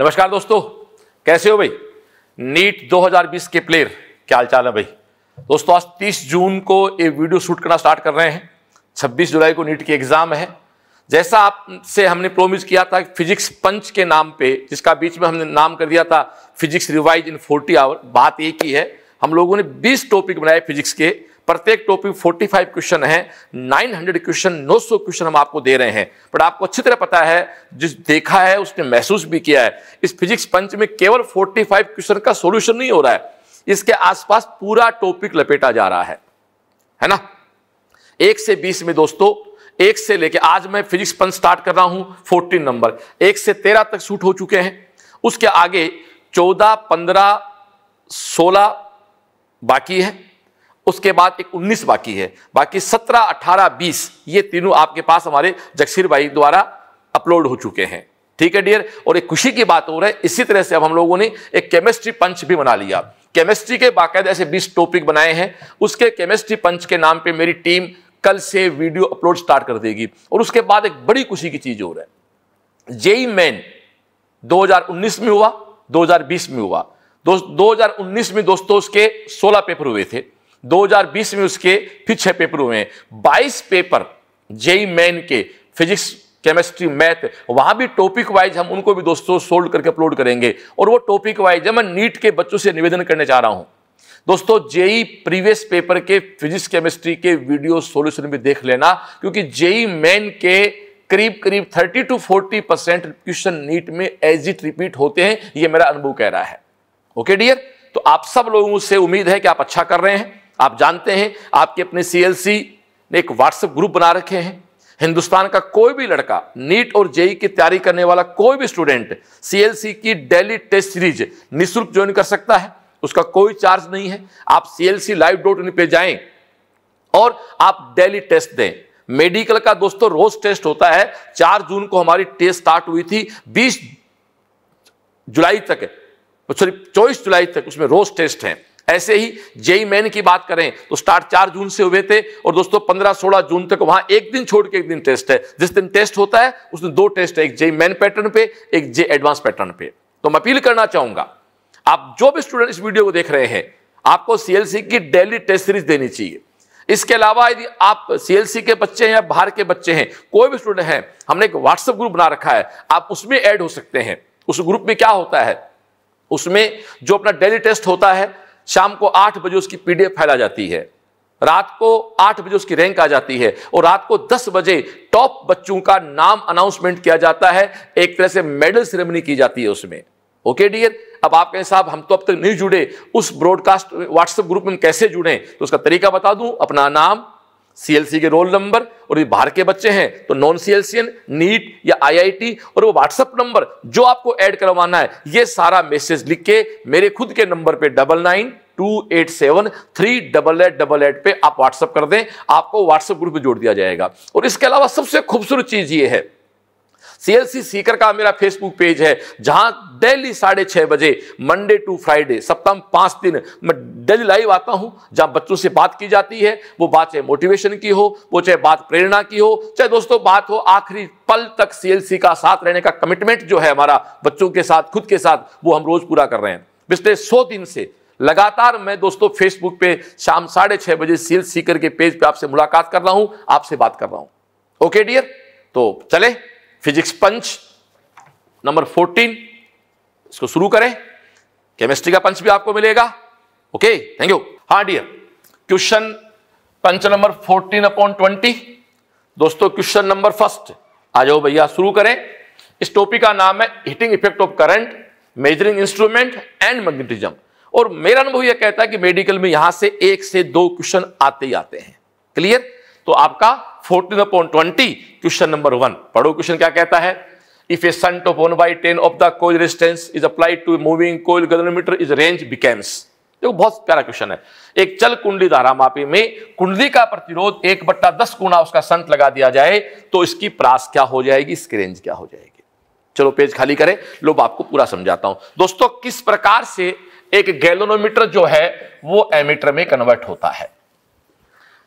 नमस्कार दोस्तों कैसे हो भाई नीट 2020 के प्लेयर क्या हाल चाल है भाई दोस्तों आज 30 जून को ये वीडियो शूट करना स्टार्ट कर रहे हैं 26 जुलाई को नीट की एग्ज़ाम है जैसा आपसे हमने प्रोमिस किया था फिजिक्स पंच के नाम पे जिसका बीच में हमने नाम कर दिया था फिजिक्स रिवाइज इन 40 आवर बात एक ही है हम लोगों ने 20 टॉपिक बनाए फिजिक्स के प्रत्येक टॉपिक 45 क्वेश्चन है 900 क्वेश्चन 900 क्वेश्चन हम आपको दे रहे हैं बट आपको अच्छी तरह पता है जिस देखा है उसने महसूस भी किया है इस फिजिक्स पंच में केवल 45 क्वेश्चन का सॉल्यूशन नहीं हो रहा है इसके आसपास पूरा टॉपिक लपेटा जा रहा है है ना एक से बीस में दोस्तों एक से लेके आज मैं फिजिक्स पंच स्टार्ट कर रहा हूं फोर्टीन नंबर एक से तेरह तक शूट हो चुके हैं उसके आगे चौदह पंद्रह सोलह बाकी है उसके बाद एक 19 बाकी है बाकी 17, 18, 20 ये तीनों आपके पास हमारे जगसीर भाई द्वारा अपलोड हो चुके हैं ठीक है डियर और एक खुशी की बात हो रहा है इसी तरह से अब हम लोगों ने एक केमिस्ट्री पंच भी बना लिया केमिस्ट्री के बाकायदे ऐसे 20 टॉपिक बनाए हैं उसके केमिस्ट्री पंच के नाम पर मेरी टीम कल से वीडियो अपलोड स्टार्ट कर देगी और उसके बाद एक बड़ी खुशी की चीज हो रहा है जेई मैन 2019 में हुआ 2020 में हुआ दो, 2019 में दोस्तों उसके 16 पेपर हुए थे 2020 में उसके फिर छह पेपर हुए हैं बाईस पेपर जेई मैन के फिजिक्स केमिस्ट्री मैथ वहां भी टॉपिक वाइज हम उनको भी दोस्तों सोल्व करके अपलोड करेंगे और वो टॉपिक वाइज मैं नीट के बच्चों से निवेदन करने चाह रहा हूं दोस्तों जेई प्रीवियस पेपर के फिजिक्स केमिस्ट्री के वीडियो सोल्यूशन भी देख लेना क्योंकि जेई मेन के करीब करीब 30 टू 40 परसेंट क्वेश्चन नीट में एज इट रिपीट होते हैं ये मेरा अनुभव कह रहा है ओके डियर तो आप सब लोगों से उम्मीद है कि आप अच्छा कर रहे हैं आप जानते हैं आपके अपने सीएलसी ने एक व्हाट्सएप ग्रुप बना रखे हैं हिंदुस्तान का कोई भी लड़का नीट और जेई की तैयारी करने वाला कोई भी स्टूडेंट सीएलसी की डेली टेस्ट सीरीज निःशुल्क ज्वाइन कर सकता है उसका कोई चार्ज नहीं है आप सीएलसी लाइव डॉट इन पर जाए और आप डेली टेस्ट दें मेडिकल का दोस्तों रोज टेस्ट होता है चार जून को हमारी टेस्ट स्टार्ट हुई थी बीस जुलाई तक सॉरी चौबीस जुलाई तक उसमें रोज टेस्ट है ऐसे ही जेई मैन की बात करें तो स्टार्ट चार जून से हुए थे और दोस्तों पंद्रह सोलह जून तक वहां एक दिन छोड़ के एक दिन टेस्ट है जिस दिन टेस्ट होता है उस दिन दो टेस्ट है एक जेई मैन पैटर्न पे एक जे एडवांस पैटर्न पे तो मैं अपील करना चाहूंगा आप जो भी स्टूडेंट इस वीडियो को देख रहे हैं आपको सीएलसी की डेली टेस्ट सीरीज देनी चाहिए इसके अलावा यदि आप सीएलसी के बच्चे हैं या बाहर के बच्चे हैं कोई भी स्टूडेंट है हमने एक व्हाट्सएप ग्रुप बना रखा है आप उसमें ऐड हो सकते हैं उस ग्रुप में क्या होता है उसमें जो अपना डेली टेस्ट होता है शाम को आठ बजे उसकी पीडीएफ फैला जाती है रात को आठ बजे उसकी रैंक आ जाती है और रात को दस बजे टॉप बच्चों का नाम अनाउंसमेंट किया जाता है एक तरह से मेडल सेरेमनी की जाती है उसमें ओके डियर अब आप कहें साहब हम तो अब तक नहीं जुड़े उस ब्रॉडकास्ट व्हाट्सएप ग्रुप में कैसे जुड़े तो उसका तरीका बता दूं अपना नाम सीएलसी के रोल नंबर और ये बाहर के बच्चे हैं तो नॉन सीएलसीएन नीट या आईआईटी और वो व्हाट्सएप नंबर जो आपको ऐड करवाना है ये सारा मैसेज लिख के मेरे खुद के नंबर पे double nine two eight seven three double eight double eight पे आप व्हाट्सएप कर दें आपको व्हाट्सएप ग्रुप में जोड़ दिया जाएगा और इसके अलावा सबसे खूबसूरत चीज ये है सीएलसी सीकर का मेरा फेसबुक पेज है जहां डेली साढ़े छः बजे मंडे टू फ्राइडे सप्ताह में पांच दिन मैं डेली लाइव आता हूं जहां बच्चों से बात की जाती है वो बात चाहे मोटिवेशन की हो वो चाहे बात प्रेरणा की हो चाहे दोस्तों बात हो आखिरी पल तक सीएलसी का साथ रहने का कमिटमेंट जो है हमारा बच्चों के साथ खुद के साथ वो हम रोज पूरा कर रहे हैं पिछले सौ दिन से लगातार मैं दोस्तों फेसबुक पे शाम साढ़े छह बजे सील सीकर के पेज पे आपसे मुलाकात कर रहा हूं आपसे बात कर रहा हूं ओके डियर तो चले फिजिक्स पंच नंबर 14 इसको शुरू करें केमिस्ट्री का पंच भी आपको मिलेगा ओके थैंक यू हाँ dear question punch number 14 upon 20 दोस्तों क्वेश्चन नंबर फर्स्ट आ जाओ भैया शुरू करें इस टॉपिक का नाम है heating effect of current measuring instrument and magnetism और मेरा अनुभव यह कहता है कि मेडिकल में यहां से एक से दो क्वेश्चन आते ही आते हैं क्लियर तो आपका fourteen upon twenty question number one पढ़ो क्वेश्चन क्या कहता है if a shunt of one by ten of the coil resistance is applied to moving coil galvanometer is range becomes देखो बहुत प्यारा क्वेश्चन है एक चल कुंडली धारा मापी में कुंडली का प्रतिरोध एक बट्टा दस गुना उसका संत लगा दिया जाए तो इसकी प्रास क्या हो जाएगी इसकी रेंज क्या हो जाएगी चलो पेज खाली करें लो आपको पूरा समझाता हूं दोस्तों किस प्रकार से एक गैलोनोमीटर जो है वो एमीटर में कन्वर्ट होता है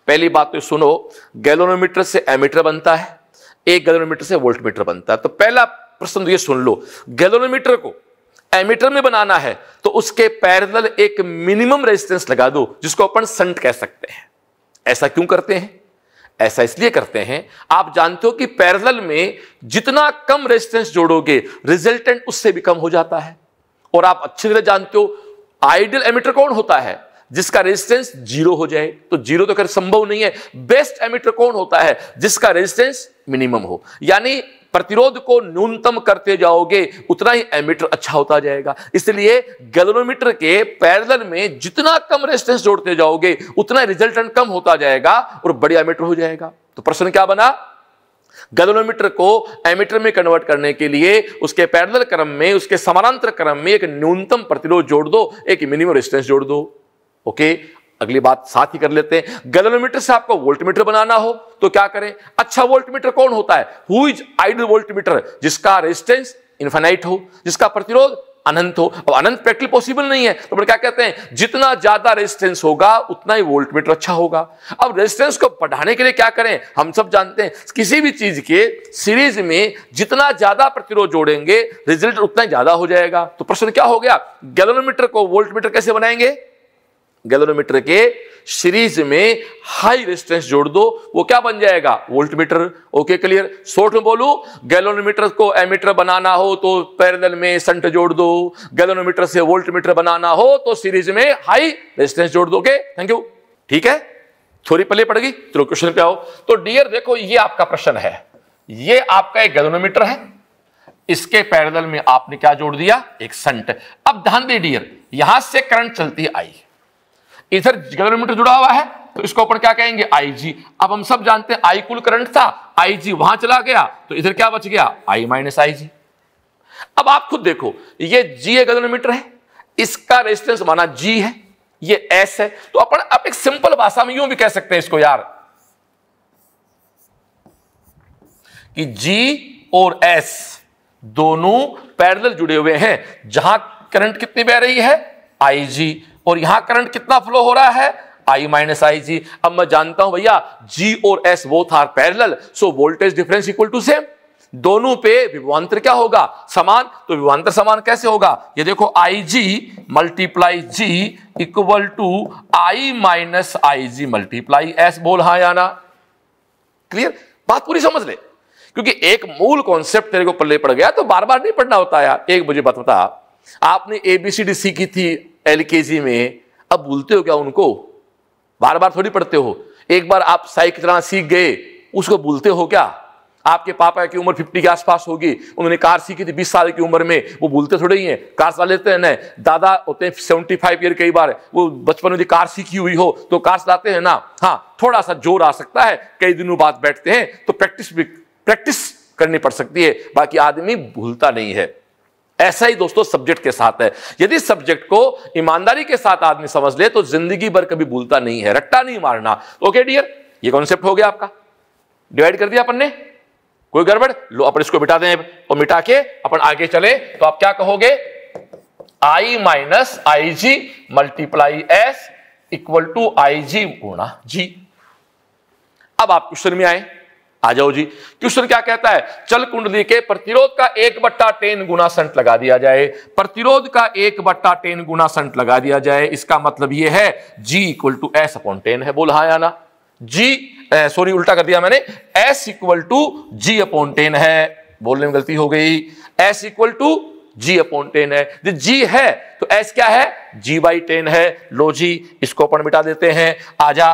पहली बात तो सुनो गैलोनोमीटर से एमीटर बनता है एक गैलोनोमीटर से वोल्ट मीटर बनता है तो पहला प्रश्न तो ये सुन लो गैलोनोमीटर को एमीटर में बनाना है तो उसके पैरेलल एक मिनिमम रेजिस्टेंस लगा दो जिसको अपन संट कह सकते हैं ऐसा क्यों करते हैं ऐसा इसलिए करते हैं आप जानते हो कि पैरेलल में जितना कम रेजिस्टेंस जोड़ोगे रिजल्टेंट उससे भी कम हो जाता है और आप अच्छी तरह जानते हो आइडियल एमीटर कौन होता है जिसका रेजिस्टेंस जीरो हो जाए तो जीरो तो खैर संभव नहीं है बेस्ट एमिटर कौन होता है जिसका रेजिस्टेंस मिनिमम हो यानी प्रतिरोध को न्यूनतम करते जाओगे उतना ही एमिटर अच्छा होता जाएगा इसलिए गैलोमीटर के पैरेलल में जितना कम रेजिस्टेंस जोड़ते जाओगे उतना रिजल्टेंट कम होता जाएगा और बड़ी एमीटर हो जाएगा तो प्रश्न क्या बना गैलोमीटर को एमिटर में कन्वर्ट करने के लिए उसके पैरेलल क्रम में उसके समानांतर क्रम में एक न्यूनतम प्रतिरोध जोड़ दो एक मिनिमम रेजिस्टेंस जोड़ दो ओके अगली बात साथ ही कर लेते हैं गैलोमीटर से आपको वोल्टमीटर बनाना हो तो क्या करें अच्छा वोल्टमीटर कौन होता है हु इज आइडल वोल्टमीटर जिसका रेजिस्टेंस इन्फेनाइट हो जिसका प्रतिरोध अनंत हो अब अनंत प्रैक्टिकली पॉसिबल नहीं है तो क्या कहते हैं जितना ज्यादा रेजिस्टेंस होगा उतना ही वोल्ट मीटर अच्छा होगा अब रेजिस्टेंस को बढ़ाने के लिए क्या करें हम सब जानते हैं किसी भी चीज के सीरीज में जितना ज्यादा प्रतिरोध जोड़ेंगे रिजल्ट उतना ज्यादा हो जाएगा तो प्रश्न क्या हो गया गैलोमीटर को वोल्ट मीटर कैसे बनाएंगे गैलोमीटर के सीरीज में हाई रेजिस्टेंस जोड़ दो वो क्या बन जाएगा voltmeter okay clear short में बोलू गैलोमीटर को एमीटर बनाना हो तो पैरेलल में संट जोड़ दो गैलोमीटर से वोल्ट मीटर बनाना हो तो सीरीज में हाई रेजिस्टेंस जोड़ दो ओके थैंक यू ठीक है थोड़ी पहले पड़ गई क्वेश्चन पे आओ तो डियर देखो ये आपका प्रश्न है ये आपका एक गैलोमीटर है इसके पैरेलल में आपने क्या जोड़ दिया एक संट अब ध्यान दे डियर यहां से करंट चलती आई इधर गैलोमीटर जुड़ा हुआ है तो इसको अपन क्या कहेंगे आईजी अब हम सब जानते हैं आई कुल करंट था आईजी वहां चला गया तो इधर क्या बच गया आई माइनस आईजी अब आप खुद देखो ये जी ए है इसका रेजिस्टेंस माना जी है ये एस है तो अपन आप एक सिंपल भाषा में यूं भी कह सकते हैं इसको यार कि जी और एस दोनों पैरेलल जुड़े हुए हैं जहां करंट कितनी बह रही है आईजी और यहां करंट कितना फ्लो हो रहा है आई माइनस आई जी अब मैं जानता हूं भैया जी और एस वो थार parallel so voltage difference equal to same दोनों पे विभवांतर क्या होगा समान तो विभवांतर समान कैसे होगा ये देखो I G multiply G equal to I minus I G multiply S बोल हा या ना क्लियर बात पूरी समझ ले क्योंकि एक मूल कॉन्सेप्ट तेरे को पल्ले पड़ गया तो बार बार नहीं पढ़ना होता यार एक मुझे बता आपने एबीसीडी सीखी थी जी में अब भूलते हो क्या उनको बार बार थोड़ी पढ़ते हो एक बार आप साइक चलाना सीख गए उसको भूलते हो क्या आपके पापा की उम्र 50 के आसपास होगी उन्होंने कार सीखी थी 20 साल की उम्र में वो भूलते थोड़े ही हैं कार चला लेते हैं ना दादा होते हैं 75 ईयर कई बार वो बचपन में कार सीखी हुई हो तो कार चलाते हैं ना हाँ थोड़ा सा जोर आ सकता है कई दिनों बाद बैठते हैं तो प्रैक्टिस भी प्रैक्टिस करनी पड़ सकती है बाकी आदमी भूलता नहीं है ऐसा ही दोस्तों सब्जेक्ट के साथ है यदि सब्जेक्ट को ईमानदारी के साथ आदमी समझ ले तो जिंदगी भर कभी भूलता नहीं है रट्टा नहीं मारना ओके डियर ये कॉन्सेप्ट हो गया आपका डिवाइड कर दिया अपन ने कोई गड़बड़ लो अपन इसको मिटा दें और मिटा के अपन आगे चले तो आप क्या कहोगे I minus I G multiply S equal to I G गुणा जी अब आप क्वेश्चन में आए आ जाओ जी क्वेश्चन क्या कहता है चल कुंडली के प्रतिरोध का एक बट्टा टेन गुना संट लगा दिया जाए प्रतिरोध का एक बट्टा टेन गुना संट लगा दिया जाए इसका मतलब यह है G equal to S upon ten है बोल हाँ आना जी सॉरी उल्टा कर दिया मैंने S equal to G upon ten है बोलने में गलती हो गई S equal to G upon ten है जो जी है तो एस क्या है जी बाई टेन है लो जी इसको अपन मिटा देते हैं आजा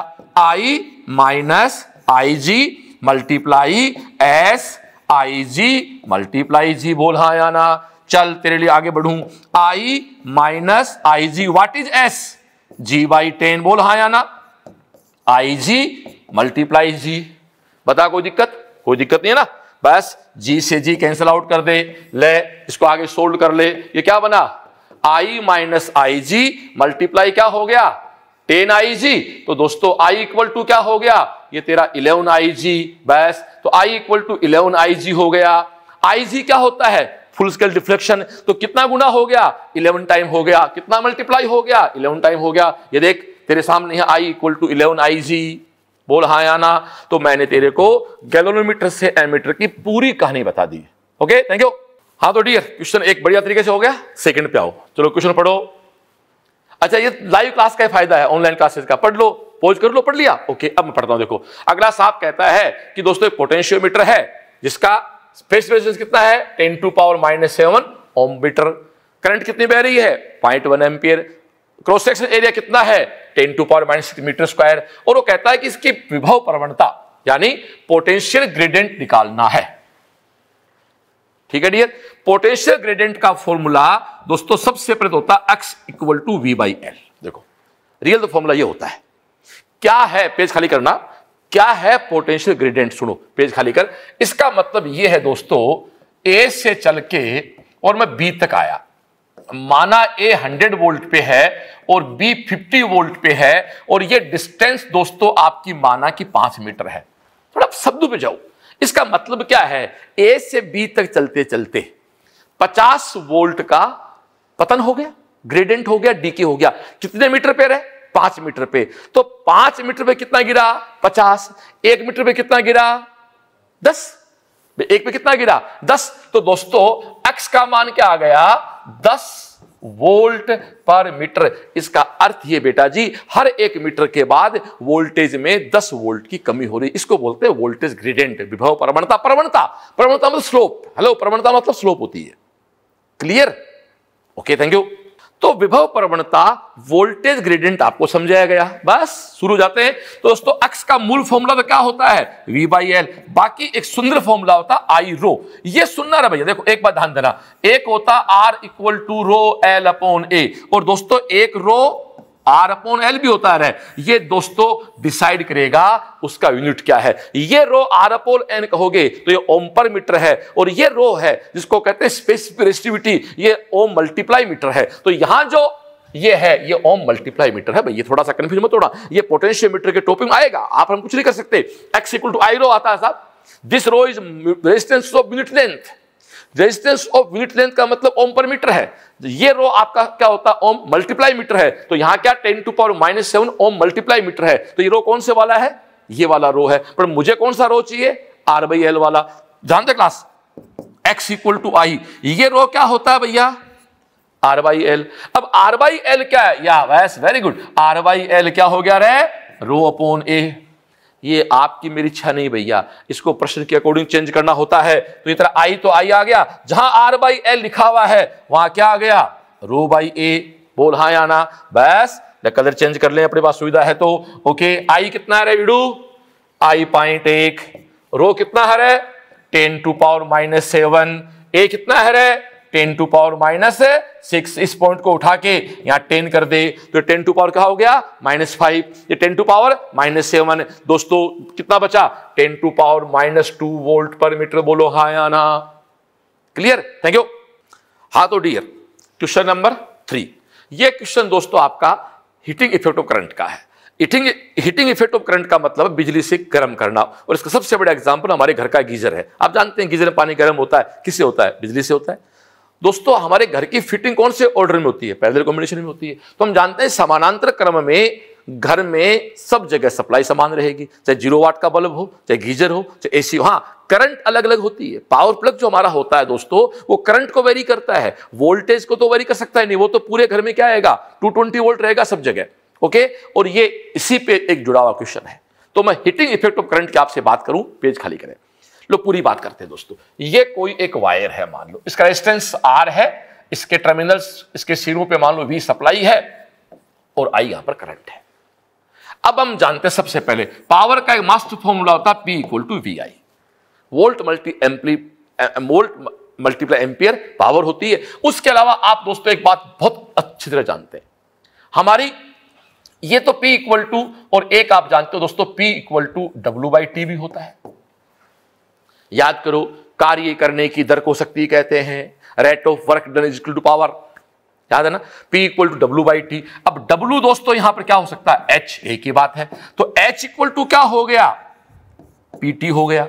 I minus I G multiply S I G multiply G बोल हाँ या ना चल तेरे लिए आगे बढ़ू I minus I G what is S G by ten बोल हाँ या ना आई जी मल्टीप्लाई जी बता कोई दिक्कत कोई दिक्कत नहीं है ना बस जी से जी कैंसिल आउट कर दे ले इसको आगे सोल्व कर ले ये क्या बना आई माइनस आई जी मल्टीप्लाई क्या हो गया टेन आई जी तो दोस्तों आई इक्वल टू क्या हो गया ये तेरा इलेवन आई जी बस तो I equal to eleven I G हो गया आई जी क्या होता है फुल स्केल डिफ्लेक्शन तो कितना गुना हो गया इलेवन टाइम हो गया कितना मल्टीप्लाई हो गया इलेवन टाइम हो गया ये देख तेरे सामने है I equal to eleven I G बोल हाँ आना तो मैंने तेरे को गैलोमीटर से एमीटर की पूरी कहानी बता दी ओके थैंक यू हाँ तो डियर क्वेश्चन एक बढ़िया तरीके से हो गया सेकंड पे आओ चलो क्वेश्चन पढ़ो अच्छा ये लाइव क्लास का फायदा है ऑनलाइन क्लासेस का पढ़ लो पोज कर लो पढ़ लिया ओके अब मैं पढ़ता हूं देखो अगला साहब कहता है कि दोस्तों एक पोटेंशियोमीटर है जिसका फेस रेजिस्टेंस कितना है ten to power minus seven ohm metre current कितनी बह रही है point one ampere cross section area कितना है ten to power minus metre square और वो कहता है कि इसकी विभव प्रवणता यानी पोटेंशियल ग्रेडेंट निकालना है ठीक है डियर पोटेंशियल ग्रेडेंट का फॉर्मूला दोस्तों सबसे प्रेरित तो होता है X equal to V by L देखो रियल तो फॉर्मूला ये होता है क्या है पेज खाली करना क्या है पोटेंशियल ग्रेडियंट सुनो पेज खाली कर इसका मतलब यह है दोस्तों ए से चल के और मैं बी तक आया माना ए 100 वोल्ट पे है और बी 50 वोल्ट पे है और ये डिस्टेंस दोस्तों आपकी माना की पांच मीटर है थोड़ा शब्द पे जाओ इसका मतलब क्या है ए से बी तक चलते चलते 50 वोल्ट का पतन हो गया ग्रेडेंट हो गया डीके हो गया कितने मीटर पे रहे पांच मीटर पे तो पांच मीटर पे कितना गिरा पचास एक मीटर पे कितना गिरा दस एक पे कितना गिरा दस तो दोस्तों एक्स का मान क्या आ गया दस वोल्ट पर मीटर इसका अर्थ ये बेटा जी हर एक मीटर के बाद वोल्टेज में दस वोल्ट की कमी हो रही इसको बोलते हैं वोल्टेज ग्रेडेंट विभव प्रवणता प्रवणता प्रवणता मतलब स्लोप हेलो प्रवणता मतलब स्लोप होती है क्लियर ओके थैंक यू तो विभव प्रवणता वोल्टेज ग्रेडियंट आपको समझाया गया बस शुरू हो जाते हैं तो दोस्तों अक्स का मूल फॉर्मूला तो क्या होता है वी बाई एल बाकी एक सुंदर फॉर्मूला होता है आई रो ये सुनना रहा भैया देखो एक बार ध्यान देना एक होता R equal to rho L upon A और दोस्तों एक रो आर अपॉन एल भी होता है ये दोस्तों डिसाइड करेगा उसका यूनिट क्या है ये रो आर अपॉन एन कहोगे तो ये ओम पर मीटर है और ये रो है जिसको कहते हैं स्पेसिफिक रेस्टिविटी ये ओम मल्टीप्लाई मीटर है तो यहां जो ये है ये ओम मल्टीप्लाई मीटर है भाई ये थोड़ा सा कंफ्यूज मत थोड़ा ये पोटेंशियल मीटर के टॉपिंग आएगा आप हम कुछ नहीं कर सकते X equal to I rho आता है साहब this rho is resistance of unit length resistance of unit length का मतलब ओम पर मीटर है तो ये रो आपका क्या होता है ओम मल्टीप्लाई मीटर है तो यहाँ क्या ten to power minus seven ohm multiply metre है तो ये रो कौन से वाला है ये वाला रो है पर मुझे कौन सा रो चाहिए आर बाई एल वाला जानते class X equal to I ये रो क्या होता है भैया आर बाई एल अब आर बाई एल क्या है या वैस very good R by L क्या हो गया रे रो अपॉन ए ये आपकी मेरी इच्छा नहीं भैया इसको प्रश्न के अकॉर्डिंग चेंज करना होता है तो ये तरह आई तो आई आ गया जहां आर बाई एल लिखा हुआ है वहां क्या आ गया रो बाई ए बोल हाँ आना बस कलर चेंज कर ले अपने पास सुविधा है तो ओके आई कितना है विडू आई पॉइंट एक रो कितना हर है ten to power minus seven A कितना है ten to power minus six इस पॉइंट को उठा के यहाँ टेन कर दे तो टेन टू पावर क्या हो गया माइनस फाइव ये ten to power minus seven दोस्तों कितना बचा ten to power minus two volt पर मीटर बोलो हाँ या ना क्लियर थैंक यू हा तो डियर क्वेश्चन नंबर थ्री ये क्वेश्चन दोस्तों आपका हीटिंग इफेक्ट ऑफ करंट का है heating heating effect of current का मतलब बिजली से गर्म करना और इसका सबसे बड़ा एग्जाम्पल हमारे घर का गीजर है आप जानते हैं गीजर में पानी गर्म होता है किससे होता है बिजली से होता है दोस्तों हमारे घर की फिटिंग कौन से ऑर्डर में होती है पैदल कॉम्बिनेशन तो में होती है तो हम जानते हैं समानांतर क्रम में घर में सब जगह सप्लाई समान रहेगी चाहे जीरो वाट का बल्ब हो चाहे गीजर हो चाहे एसी हो हाँ करंट अलग अलग होती है पावर प्लग जो हमारा होता है दोस्तों वो करंट को वेरी करता है वोल्टेज को तो वेरी कर सकता है नहीं वो तो पूरे घर में क्या आएगा ट्वेंटी वोल्ट रहेगा सब जगह ओके और ये इसी पे एक जुड़ा हुआ क्वेश्चन है तो मैं हिटिंग इफेक्ट ऑफ करंट की आपसे बात करूं पेज खाली करें लो पूरी बात करते हैं दोस्तों ये कोई एक वायर है मान लो इसका रेजिस्टेंस आर है इसके टर्मिनल्स इसके सिरों पे मान लो वी सप्लाई है और आई यहां पर करंट है अब हम जानते हैं सबसे पहले पावर का एक मास्टर फॉर्मूला होता है P equal to V I volt multi एम्पली वोल्ट मल्टीप्लाई एम्पियर पावर होती है उसके अलावा आप दोस्तों एक बात बहुत अच्छी तरह जानते हैं हमारी ये तो P इक्वल टू और एक आप जानते हो दोस्तों P equal to W by T भी होता है याद करो कार्य करने की दर को शक्ति कहते हैं rate of work done is equal to power याद है ना P equal to W by T अब W दोस्तों यहां पर क्या हो सकता है H एक ही बात है तो H इक्वल टू क्या हो गया PT हो गया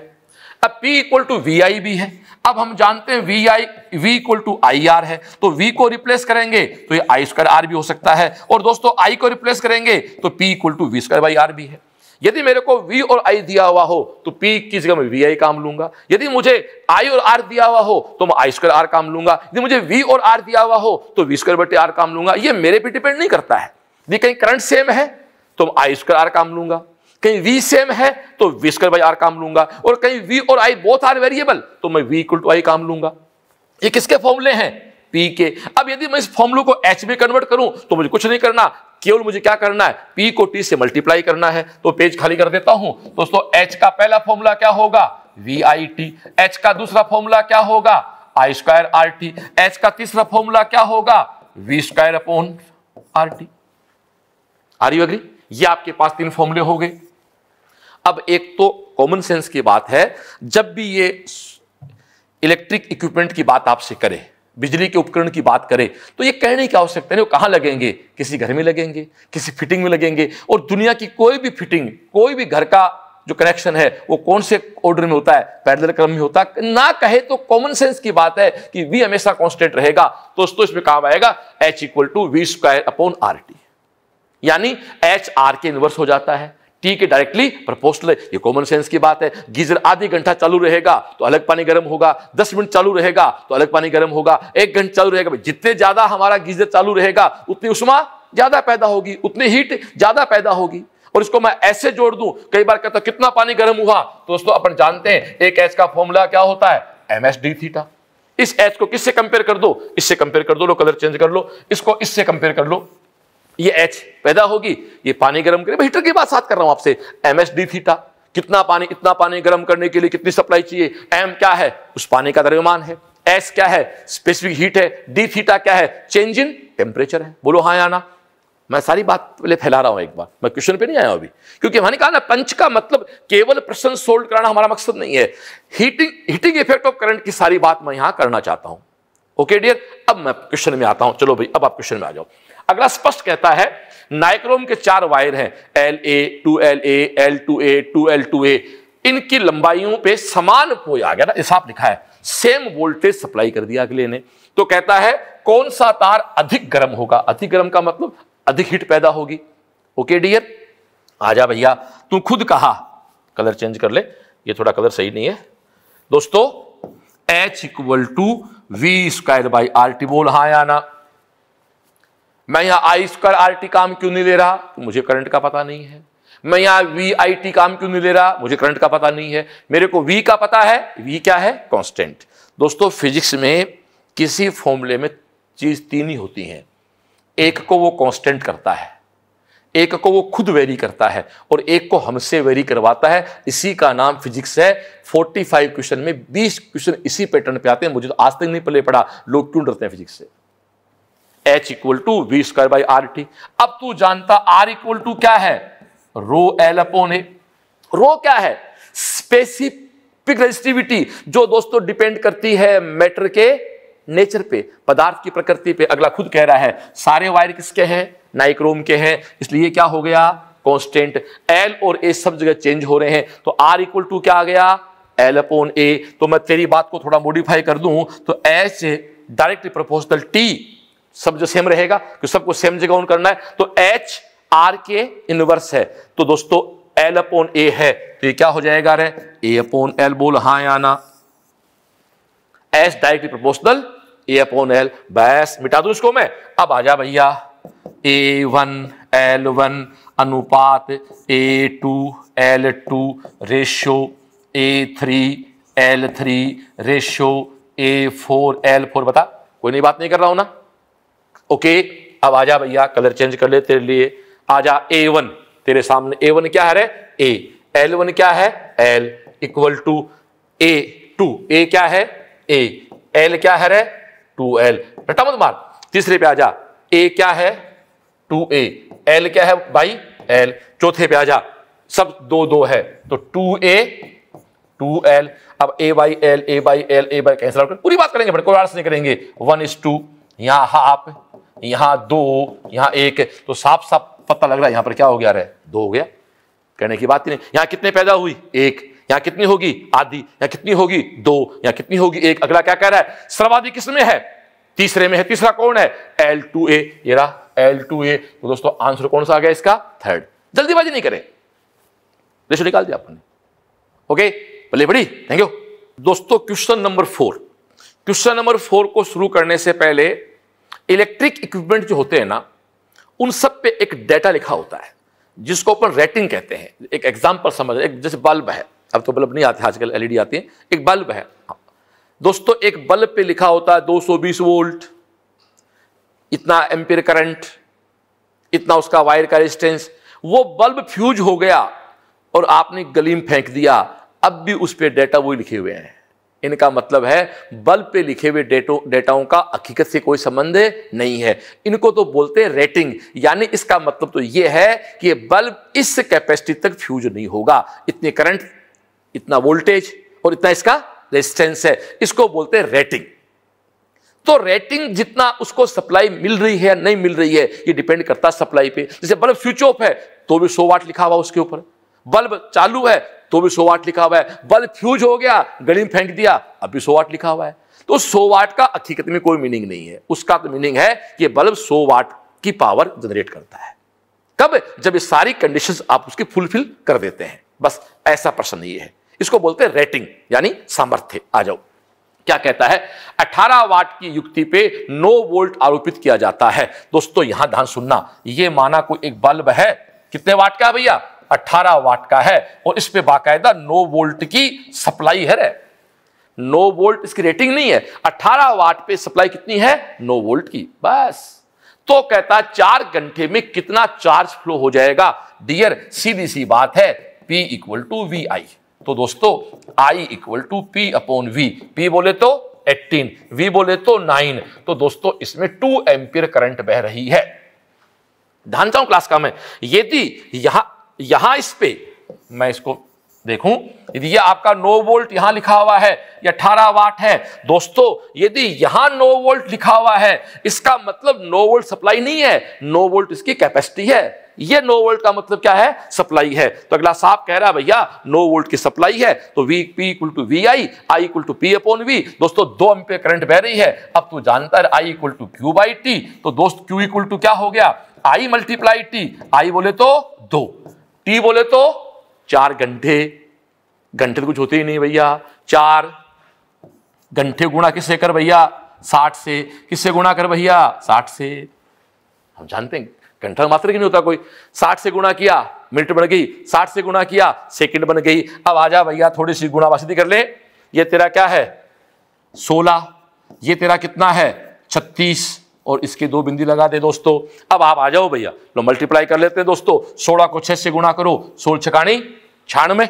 अब P equal to V I भी है अब हम जानते हैं V I V equal to I R है तो V को रिप्लेस करेंगे तो ये आई स्क्वायर आर भी हो सकता है और दोस्तों I को रिप्लेस करेंगे तो P equal to V square by R भी है यदि मेरे को वी और आई दिया हुआ हो तो पी की जगह मैं वी आई काम लूंगा यदि मुझे आई और आर दिया हुआ हो तो मैं आई स्क्वायर आर काम लूंगा यदि मुझे वी और आर दिया हुआ हो तो वी स्क्वायर बटे आर काम लूंगा ये मेरे पे डिपेंड नहीं करता है यदि कहीं करंट सेम है तो मैं आई स्क्वायर आर काम लूंगा कहीं वी सेम है तो वी स्क्वायर बाई आर काम लूंगा और कहीं वी और आई बोथ आर वेरिएबल तो मैं वी इक्वल टू आई काम लूंगा ये किसके फॉर्मूले हैं पी के अब यदि मैं इस फॉर्मूले को एच में कन्वर्ट करूं तो मुझे कुछ नहीं करना केवल मुझे क्या करना है P को T से मल्टीप्लाई करना है तो पेज खाली कर देता हूं दोस्तों H का पहला फॉर्मूला क्या होगा वी आई टी एच का दूसरा फॉर्मूला क्या होगा I square R T H का तीसरा फॉर्मूला क्या होगा V square upon R T are you agree ये आपके पास तीन फॉर्मूले हो गए अब एक तो कॉमन सेंस की बात है जब भी ये इलेक्ट्रिक इक्विपमेंट की बात आपसे करें बिजली के उपकरण की बात करें तो ये कहने की आवश्यकता नहीं वो कहाँ लगेंगे किसी घर में लगेंगे किसी फिटिंग में लगेंगे और दुनिया की कोई भी फिटिंग कोई भी घर का जो कनेक्शन है वो कौन से ऑर्डर में होता है पैदल क्रम में होता है ना कहे तो कॉमन सेंस की बात है कि वी हमेशा कॉन्स्टेंट रहेगा दोस्तों इसमें काम आएगा H equal to V square upon R T यानी एच आर के इनवर्स हो जाता है टी के डायरेक्टली प्रपोस्टल ये कॉमन सेंस की बात है गीजर आधी घंटा चालू रहेगा तो अलग पानी गर्म होगा दस मिनट चालू रहेगा तो अलग पानी गर्म होगा एक घंटा चालू रहेगा जितने ज्यादा हमारा गीजर चालू रहेगा उतनी उष्मा ज्यादा पैदा होगी उतनी हीट ज्यादा पैदा होगी और इसको मैं ऐसे जोड़ दूं कई बार कहता कितना पानी गर्म हुआ तो दोस्तों अपन जानते हैं एक एच का फॉर्मूला क्या होता है एम एस डी थीटा इस एच को किससे कंपेयर कर दो इससे कंपेयर कर दो लो कलर चेंज कर लो इसको इससे कंपेयर कर लो ये एच पैदा होगी ये पानी गर्म करे हीटर की बात साथ कर रहा हूं आपसे एम एस डी थीटा कितना पानी इतना पानी गर्म करने के लिए कितनी सप्लाई चाहिए एम क्या है उस पानी का द्रव्यमान है एस क्या है स्पेसिफिक हीट है डी थीटा क्या है चेंज इन टेम्परेचर है बोलो हाँ आना मैं सारी बात पहले फैला रहा हूं एक बार मैं क्वेश्चन पे नहीं आया अभी क्योंकि मैंने कहा ना पंच का मतलब केवल प्रश्न सोल्व कराना हमारा मकसद नहीं है heating heating effect of current की सारी बात मैं यहां करना चाहता हूं ओके डियर अब मैं क्वेश्चन में आता हूं चलो भाई अब आप क्वेश्चन में आ जाओ अगला स्पष्ट कहता है नाइक्रोम के चार वायर हैं L A two L A L two A two L two A इनकी लंबाइयों पे समान कोई आ गया ना हिसाब लिखा है सेम वोल्टेज सप्लाई कर दिया अगले ने तो कहता है कौन सा तार अधिक गर्म होगा अधिक गर्म का मतलब अधिक हिट पैदा होगी ओके डियर आजा भैया तू खुद कहा कलर चेंज कर ले ये थोड़ा कलर सही नहीं है दोस्तों H equal to V square by R T बोल हाँ या ना मैं यहाँ आई स्क्वायर आर टी काम क्यों नहीं ले रहा तो मुझे करंट का पता नहीं है मैं यहाँ वी आई टी काम क्यों नहीं ले रहा मुझे करंट का पता नहीं है मेरे को वी का पता है वी क्या है कॉन्स्टेंट दोस्तों फिजिक्स में किसी फॉर्मूले में चीज़ तीन ही होती हैं एक को वो कांस्टेंट करता है एक को वो खुद वेरी करता है और एक को हमसे वेरी करवाता है इसी का नाम फिजिक्स है 45 क्वेश्चन में 20 क्वेश्चन इसी पैटर्न पे आते हैं मुझे तो आज तक नहीं पले पड़ा लोग क्यों डरते हैं फिजिक्स से H equal to V square by R T अब तू जानता आर इक्वल टू क्या है रो एल अपोन ए रो क्या है स्पेसिफिक रेजिस्टिविटी जो दोस्तों डिपेंड करती है मैटर के नेचर पे पदार्थ की प्रकृति पे अगला खुद कह रहा है सारे वायर किसके हैं नाइक्रोम के हैं इसलिए क्या हो गया कांस्टेंट एल और ए सब जगह चेंज हो रहे हैं तो आर इक्वल टू क्या आ गया एल अपोन ए तो मैं तेरी बात को थोड़ा मॉडिफाई कर दूं तो एच डायरेक्टली प्रपोजल टी सब जो सेम रहेगा कि सबको सेम जगह ऑन करना है तो एच आर के इनवर्स है तो दोस्तों एल अपोन ए है तो ये क्या हो जाएगा रे ए अपोन एल बोल हाँ आना S directly proportional A upon L बैस मिटा दू इसको मैं अब आ जा भैया ए वन एल वन अनुपात A two L two ratio A three L three ratio A four L four बता कोई नई बात नहीं कर रहा हूं ना ओके अब आजा भैया कलर चेंज कर ले तेरे लिए आजा ए वन तेरे सामने ए वन क्या है ए एल वन क्या है L equal to A two A क्या है ए एल क्या है रे टू एल रटा मत मार तीसरे पे आजा ए क्या है टू ए एल क्या है भाई एल चौथे पे आजा सब दो दो है तो टू ए टू एल अब A by L A by L A by cancel out पूरी बात करेंगे कोई आर्स नहीं करेंगे वन इज टू यहां हाफ यहां दो यहां एक तो साफ साफ पता लग रहा है यहां पर क्या हो गया रहे दो हो गया कहने की बात ही नहीं यहां कितने पैदा हुई एक यहां कितनी होगी आधी यहां कितनी होगी दो यहाँ कितनी होगी एक अगला क्या कह रहा है सर्वाधिक किसमें है तीसरे में है तीसरा कौन है एल टू ए ये रहा एल टू ए तो दोस्तों आंसर कौन सा आ गया इसका थर्ड जल्दीबाजी नहीं करें रेशो निकाल दिया आपने ओके भले बड़ी थैंक यू दोस्तों question number four question number four को शुरू करने से पहले इलेक्ट्रिक इक्विपमेंट जो होते हैं ना उन सब पे एक डेटा लिखा होता है जिसको अपन रेटिंग कहते हैं एक एग्जाम्पल समझ एक जैसे बल्ब है अब तो बल्ब नहीं आते आजकल एल e आती है एक बल्ब है हाँ। दोस्तों एक बल्ब पे लिखा होता है 220 वोल्ट इतना एम्पियर करंट इतना उसका वायर का रेजिस्टेंस वो बल्ब फ्यूज हो गया और आपने गलीम फेंक दिया अब भी उस पर डेटा वही लिखे हुए हैं इनका मतलब है बल्ब पे लिखे हुए डेटो डेटाओं का हकीकत से कोई संबंध नहीं है इनको तो बोलते हैं रेटिंग यानी इसका मतलब तो ये है कि ये बल्ब इस कैपेसिटी तक फ्यूज नहीं होगा इतने करंट इतना वोल्टेज और इतना इसका रेजिस्टेंस है इसको बोलते हैं रेटिंग तो रेटिंग जितना उसको सप्लाई मिल रही है या नहीं मिल रही है ये डिपेंड करता है सप्लाई पे जैसे बल्ब स्विच ऑफ है तो भी सो वाट लिखा हुआ उसके ऊपर बल्ब चालू है तो भी सो वाट लिखा हुआ है बल्ब फ्यूज हो गया गली में फेंक दिया अब भी सो वाट लिखा हुआ है तो सो वाट का हकीकत में कोई मीनिंग नहीं है उसका तो मीनिंग है कि बल्ब सो वाट की पावर जनरेट करता है कब जब ये सारी कंडीशन आप उसकी फुलफिल कर देते हैं बस ऐसा प्रश्न ये है इसको बोलते हैं रेटिंग यानी सामर्थ्य आ जाओ क्या कहता है 18 वाट की युक्ति पे 9 वोल्ट आरोपित किया जाता है दोस्तों यहां ध्यान सुनना ये माना कोई एक बल्ब है कितने वाट का है भैया 18 वाट का है और इस पर बाकायदा नो वोल्ट की सप्लाई है नो वोल्ट इसकी रेटिंग नहीं है 18 वाट पे सप्लाई कितनी है नो वोल्ट की बस तो कहता है चार घंटे में कितना चार्ज फ्लो हो जाएगा डियर सीधी सी बात है P equal to V I तो दोस्तों I equal to P upon V P बोले तो 18 वी बोले तो 9 तो दोस्तों इसमें 2 एम्पियर करंट बह रही है ध्यान चाहूं क्लास का मैं यदि यहां यहां इस पे मैं इसको देखूं यदि ये आपका 9 वोल्ट यहां लिखा हुआ है या 18 वाट है दोस्तों यदि यहां 9 वोल्ट लिखा हुआ है इसका मतलब 9 वोल्ट सप्लाई नहीं है 9 वोल्ट इसकी कैपेसिटी है ये 9 वोल्ट का मतलब क्या है सप्लाई है तो अगला साहब कह रहा है भैया 9 वोल्ट की सप्लाई है तो V P equal to V I I equal to P upon V दोस्तों दो एम्पे करंट बह रही है अब तू जानता है I equal to Q by T तो दोस्त क्यू इक्वल टू क्या हो गया आई मल्टीप्लाई टी आई बोले तो दो टी बोले तो चार घंटे घंटे तो कुछ होते ही नहीं भैया चार घंटे गुणा किससे कर भैया साठ से किससे गुणा कर भैया साठ से हम जानते हैं घंटा तो मात्र नहीं होता कोई साठ से गुणा किया मिनट बन गई साठ से गुणा किया सेकंड बन गई अब आ जा भैया थोड़ी सी वासी कर ले ये तेरा क्या है सोलह ये तेरा कितना है छत्तीस और इसके दो बिंदी लगा दे दोस्तों अब आप आ जाओ भैया लो मल्टीप्लाई कर लेते हैं दोस्तों सोलह को छह से गुणा करो सोल छकानी छियानवे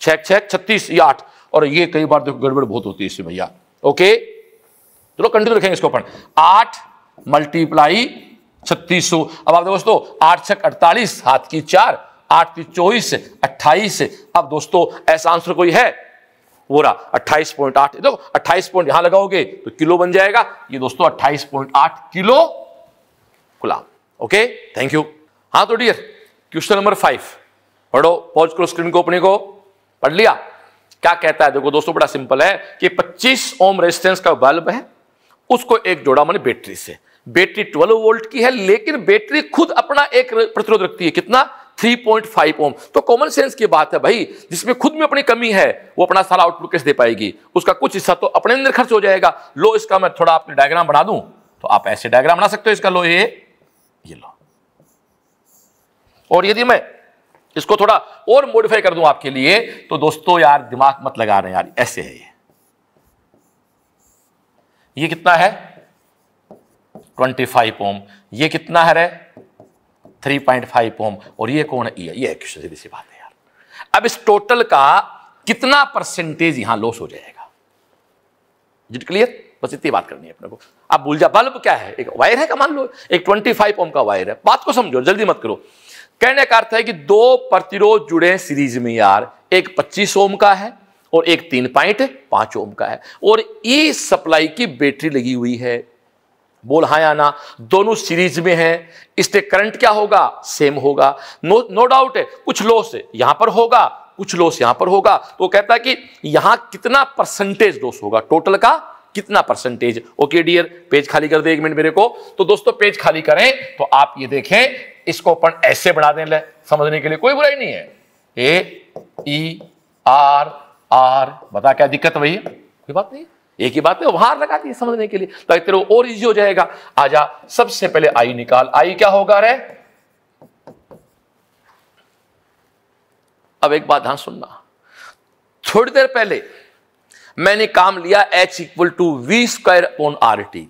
छह छह छत्तीस या आठ और ये कई बार देखो गड़बड़ बहुत होती है इसमें भैया ओके चलो कंटिन्यू रखेंगे इसको अपन आठ मल्टीप्लाई छत्तीस अब आप दोस्तों आठ छक अड़तालीस हाथ की चार आठ की चौबीस अट्ठाईस अब दोस्तों ऐसा आंसर कोई है पूरा 28.8 पॉइंट आठ देखो अट्ठाईस पॉइंट यहां लगाओगे तो किलो बन जाएगा ये दोस्तों अट्ठाईस पॉइंट आठ किलो गुलाम ओके थैंक यू हाँ तो डियर क्वेश्चन नंबर फाइव पढ़ो पॉज करो स्क्रीन को अपने को पढ़ लिया क्या कहता है देखो दोस्तों बड़ा सिंपल है कि 25 ओम रेजिस्टेंस का बल्ब है उसको एक जोड़ा मैंने बैटरी से बैटरी 12 वोल्ट की है लेकिन बैटरी खुद अपना एक प्रतिरोध रखती है कितना 3.5 ओम तो कॉमन सेंस की बात है भाई जिसमें खुद में अपनी कमी है वो अपना सारा आउटपुट कैसे दे पाएगी उसका कुछ हिस्सा तो अपने अंदर खर्च हो जाएगा लो इसका मैं थोड़ा आपने डायग्राम बना दूं तो आप ऐसे डायग्राम बना सकते हो इसका लो ये ये लो और यदि मैं इसको थोड़ा और मॉडिफाई कर दूं आपके लिए तो दोस्तों यार दिमाग मत लगा रहे यार ऐसे है ये ये कितना है 25 ओम ये कितना है रे थ्री पॉइंट फाइव ओम और ये कौन है ये एक सीधी सी बात है यार अब इस टोटल का कितना परसेंटेज यहां लॉस हो जाएगा जिट क्लियर बस इतनी बात करनी है अपने को अब भूल जा बल्ब क्या है एक वायर है का मान लो एक ट्वेंटी फाइव ओम का वायर है बात को समझो जल्दी मत करो कहने का अर्थ है कि दो प्रतिरोध जुड़े सीरीज में यार एक पच्चीस ओम का है और एक तीन पॉइंट पांच ओम का है और ई सप्लाई की बैटरी लगी हुई है बोल हाँ या ना दोनों सीरीज में हैं इससे करंट क्या होगा सेम होगा नो नो डाउट है कुछ लॉस यहां पर होगा कुछ लॉस यहां पर होगा तो कहता है कि यहां कितना परसेंटेज लॉस होगा टोटल का कितना परसेंटेज ओके डियर पेज खाली कर दे एक मिनट मेरे को तो दोस्तों पेज खाली करें तो आप ये देखें इसको अपन ऐसे बढ़ा दें समझने के लिए कोई बुराई नहीं है ए ई आर आर बता क्या दिक्कत वही कोई बात नहीं एक ही बात में उभार लगा दी समझने के लिए ताकि तो तेरे और इजी हो जाएगा आजा सबसे पहले आई निकाल आई क्या होगा रे अब एक बात ध्यान सुनना थोड़ी देर पहले मैंने काम लिया H equal to V square on R T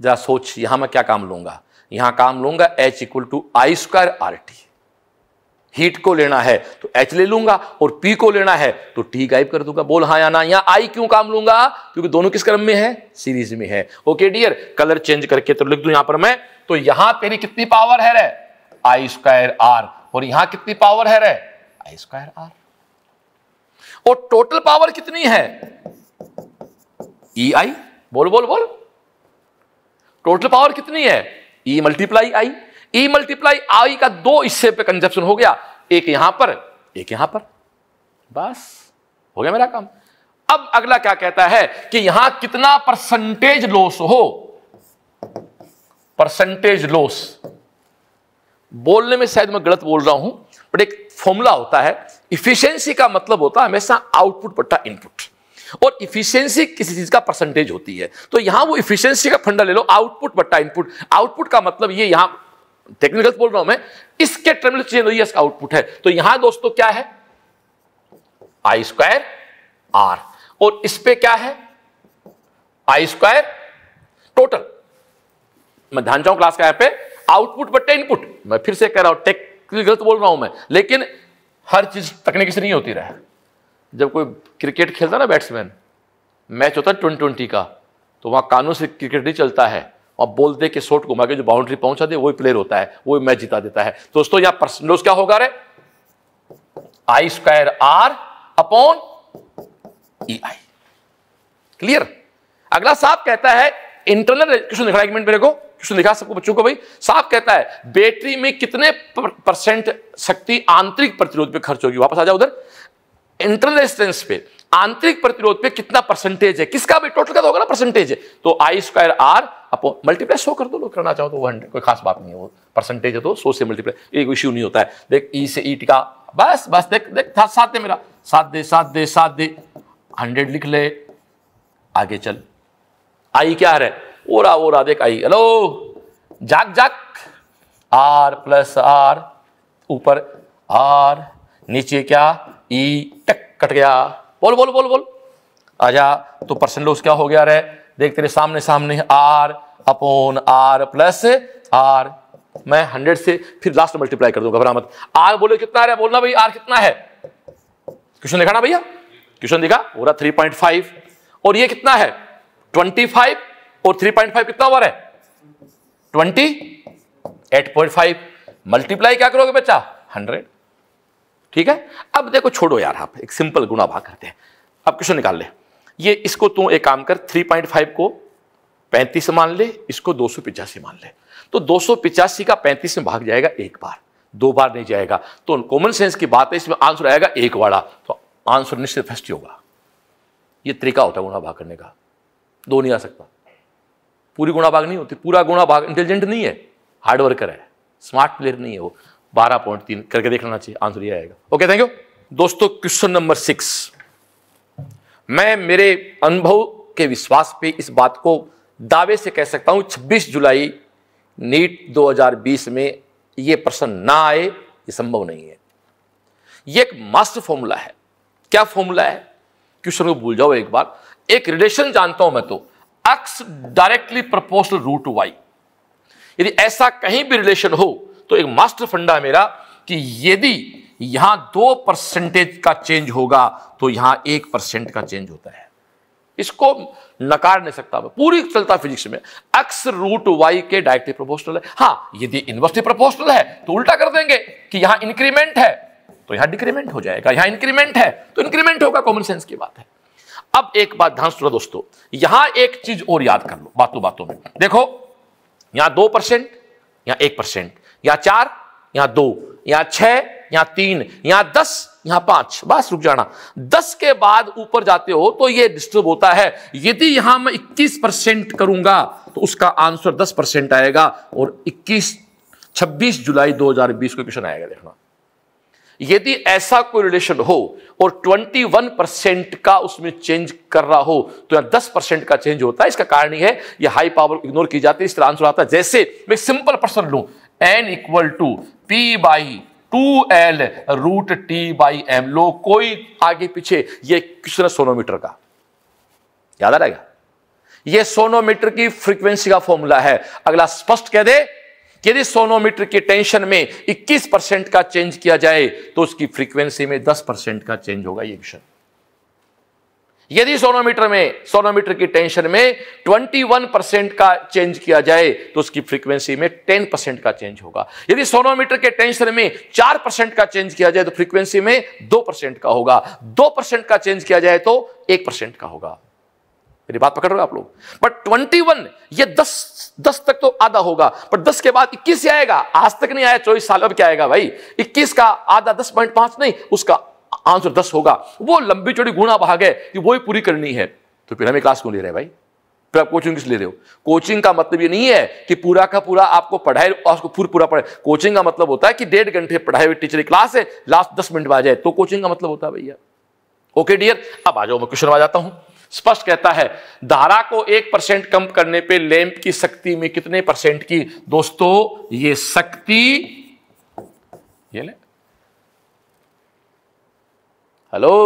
जरा सोच यहां मैं क्या काम लूंगा यहां काम लूंगा H equal to I square R T heat को लेना है तो एच ले लूंगा और पी को लेना है तो टी गाइब कर दूंगा बोल हाँ या ना यहाँ आई क्यों काम लूंगा क्योंकि दोनों किस क्रम में है सीरीज में है ओके डियर कलर चेंज करके तो लिख दू यहां पर मैं तो यहां तेरी कितनी पावर है रे आई स्क्वायर आर और यहां कितनी पावर है रे आई स्क्वायर आर और टोटल पावर कितनी है ई e आई बोल बोल बोल टोटल पावर कितनी है ई मल्टीप्लाई आई ई मल्टीप्लाई आई का दो हिस्से पे कंजप्शन हो गया एक यहां पर एक यहां पर बस हो गया मेरा काम अब अगला क्या कहता है कि यहां कितना परसेंटेज लॉस हो परसेंटेज लॉस बोलने में शायद मैं गलत बोल रहा हूं बट एक फॉर्मूला होता है इफिशियंसी का मतलब होता है हमेशा आउटपुट बट्टा इनपुट और इफिशियंसी किसी चीज का परसेंटेज होती है तो यहां वो इफिशियंसी का फंडा ले लो आउटपुट बट्टा इनपुट आउटपुट का मतलब ये यहां टेक्निकल बोल रहा हूं मैं इसके टर्मिनल चेंज इसका आउटपुट है तो यहां दोस्तों क्या है आई स्क्वायर आर और इस पे क्या है आई स्क्वायर टोटल मैं ध्यान चाहूं क्लास का यहां पे आउटपुट बट इनपुट मैं फिर से कह रहा हूं टेक्निकल तो बोल रहा हूं मैं लेकिन हर चीज तकनीक से नहीं होती रहा जब कोई क्रिकेट खेलता ना बैट्समैन मैच होता है ट्वेंटी ट्वेंटी का तो वहां कानून से क्रिकेट नहीं चलता है और बोल दे के शॉट घुमा के जो बाउंड्री पहुंचा दे वही प्लेयर होता है वही मैच जिता देता है दोस्तों यहां परसेंटेज क्या होगा रे I square R upon E I clear अगला साफ कहता है इंटरनल क्वेश्चन दिखा रहा है मेरे को क्वेश्चन दिखा सबको बच्चों को भाई साफ कहता है बैटरी में कितने परसेंट शक्ति आंतरिक प्रतिरोध पे खर्च होगी वापस आ जाओ उधर इंटरनल रेजिस्टेंस पे आंतरिक प्रतिरोध पे कितना परसेंटेज है किसका भी टोटल का तो होगा ना परसेंटेज है तो आई स्क्वायर आर आप मल्टीप्लाई सो कर दो लोग करना चाहो तो वो हंड्रेड कोई खास बात नहीं है वो परसेंटेज है तो सो से मल्टीप्लाई एक इश्यू नहीं होता है देख ई e से ई e टिका बस बस देख देख था साथ दे मेरा साथ दे साथ दे साथ दे हंड्रेड लिख ले आगे चल आई क्या है ओरा ओरा देख आई हेलो जाग जाग आर प्लस आर ऊपर आर नीचे क्या ई e, टक कट गया बोल बोल बोल बोल आजा तो परसेंट लोस क्या हो गया रे देख तेरे सामने सामने R upon R plus R मैं हंड्रेड से फिर लास्ट मल्टीप्लाई कर दूंगा बरामद आर बोले कितना आ रहा है बोलना भाई आर कितना है क्वेश्चन देखा ना भैया क्वेश्चन देखा हो रहा थ्री पॉइंट फाइव और ये कितना है ट्वेंटी फाइव और थ्री पॉइंट फाइव कितना हो रहा है twenty eight point five multiply क्या करोगे बच्चा हंड्रेड ठीक है अब देखो छोड़ो यार आप एक सिंपल गुणा भाग करते हैं अब क्वेश्चन निकाल ले ये इसको तू एक काम कर थ्री पॉइंट फाइव को पैंतीस मान ले इसको दो मान ले तो दो का पैंतीस में भाग जाएगा एक बार दो बार नहीं जाएगा तो कॉमन सेंस की बात है इसमें आंसर आएगा एक वाला तो आंसर निश्चित फर्स्ट होगा ये तरीका होता है गुणा भाग करने का दो नहीं आ सकता पूरी गुणा भाग नहीं होती पूरा गुणा भाग इंटेलिजेंट नहीं है हार्ड वर्कर है स्मार्ट प्लेयर नहीं है वो बारह पॉइंट तीन करके देख लेना चाहिए आंसर ये आएगा ओके थैंक यू दोस्तों क्वेश्चन नंबर सिक्स मैं मेरे अनुभव के विश्वास पे इस बात को दावे से कह सकता हूं 26 जुलाई नीट 2020 में यह प्रश्न ना आए यह संभव नहीं है यह एक मास्टर फॉर्मूला है क्या फॉर्मूला है क्वेश्चन को भूल जाओ एक बार एक रिलेशन जानता हूं मैं तो X directly proposal root Y यदि ऐसा कहीं भी रिलेशन हो तो एक मास्टर फंडा है मेरा कि यदि यहां दो परसेंटेज का चेंज होगा तो यहां एक परसेंट का चेंज होता है इसको नकार नहीं सकता मैं पूरी चलता फिजिक्स में एक्स रूट वाई के डायरेक्टली प्रोपोर्शनल है हाँ यदि इनवर्सली प्रोपोर्शनल है तो उल्टा कर देंगे कि यहां इंक्रीमेंट है तो यहां डिक्रीमेंट हो जाएगा यहां इंक्रीमेंट है तो इंक्रीमेंट होगा कॉमन सेंस की बात है अब एक बात ध्यान सुनो दोस्तों यहां एक चीज और याद कर लो बातों बातों में देखो यहां दो परसेंट यहां एक परसेंट यहां चार यहां दो यहां छह यहां तीन यहां दस यहां पांच बस रुक जाना दस के बाद ऊपर जाते हो तो ये डिस्टर्ब होता है यदि यहां मैं इक्कीस परसेंट करूंगा तो उसका आंसर दस परसेंट आएगा और इक्कीस छब्बीस जुलाई बीस को क्वेश्चन आएगा देखना यदि ऐसा कोई रिलेशन हो और 21 परसेंट का उसमें चेंज कर रहा हो तो यहां 10 परसेंट का चेंज होता है इसका कारण है यह हाई पावर इग्नोर की जाती है इस तरह आंसर आता है जैसे मैं सिंपल पर्सन लू N equal to P by two L root T by M लो कोई आगे पीछे ये क्वेश्चन सोनोमीटर का याद आ रहेगा ये सोनोमीटर की फ्रीक्वेंसी का फॉर्मूला है अगला स्पष्ट कह दे यदि सोनोमीटर की टेंशन में 21 परसेंट का चेंज किया जाए तो उसकी फ्रीक्वेंसी में 10 परसेंट का चेंज होगा ये क्वेश्चन यदि सोनोमीटर में सोनोमीटर की टेंशन में 21 परसेंट का चेंज किया जाए तो उसकी फ्रीक्वेंसी में 10 परसेंट का चेंज होगा यदि सोनोमीटर के टेंशन में 4 परसेंट का चेंज किया जाए तो फ्रीक्वेंसी में 2 परसेंट का होगा 2 परसेंट का चेंज किया जाए तो 1 परसेंट का होगा मेरी बात पकड़ रहे हो आप लोग बट वन ये दस दस तक तो आधा होगा पर दस के बाद इक्कीस आएगा आज तक नहीं आया चौबीस साल अब क्या आएगा भाई इक्कीस का आधा दस पॉइंट पांच नहीं उसका आंसर दस होगा वो लंबी चौड़ी गुणा भाग है कि वो ही पूरी करनी है तो फिर हमें क्लास क्यों ले रहे हैं भाई फिर आप कोचिंग किस ले रहे हो कोचिंग का मतलब ये नहीं है कि पूरा का पूरा आपको पढ़ाए और उसको पूरा पूरा पढ़ाए कोचिंग का मतलब होता है कि डेढ़ घंटे पढ़ाए हुए टीचर की क्लास है लास्ट दस मिनट में आ जाए तो कोचिंग का मतलब होता है भैया ओके डियर अब आ जाओ मैं क्वेश्चन आ जाता हूं स्पष्ट कहता है धारा को एक परसेंट कम करने पे लैंप की शक्ति में कितने परसेंट की दोस्तों ये शक्ति ये ले हेलो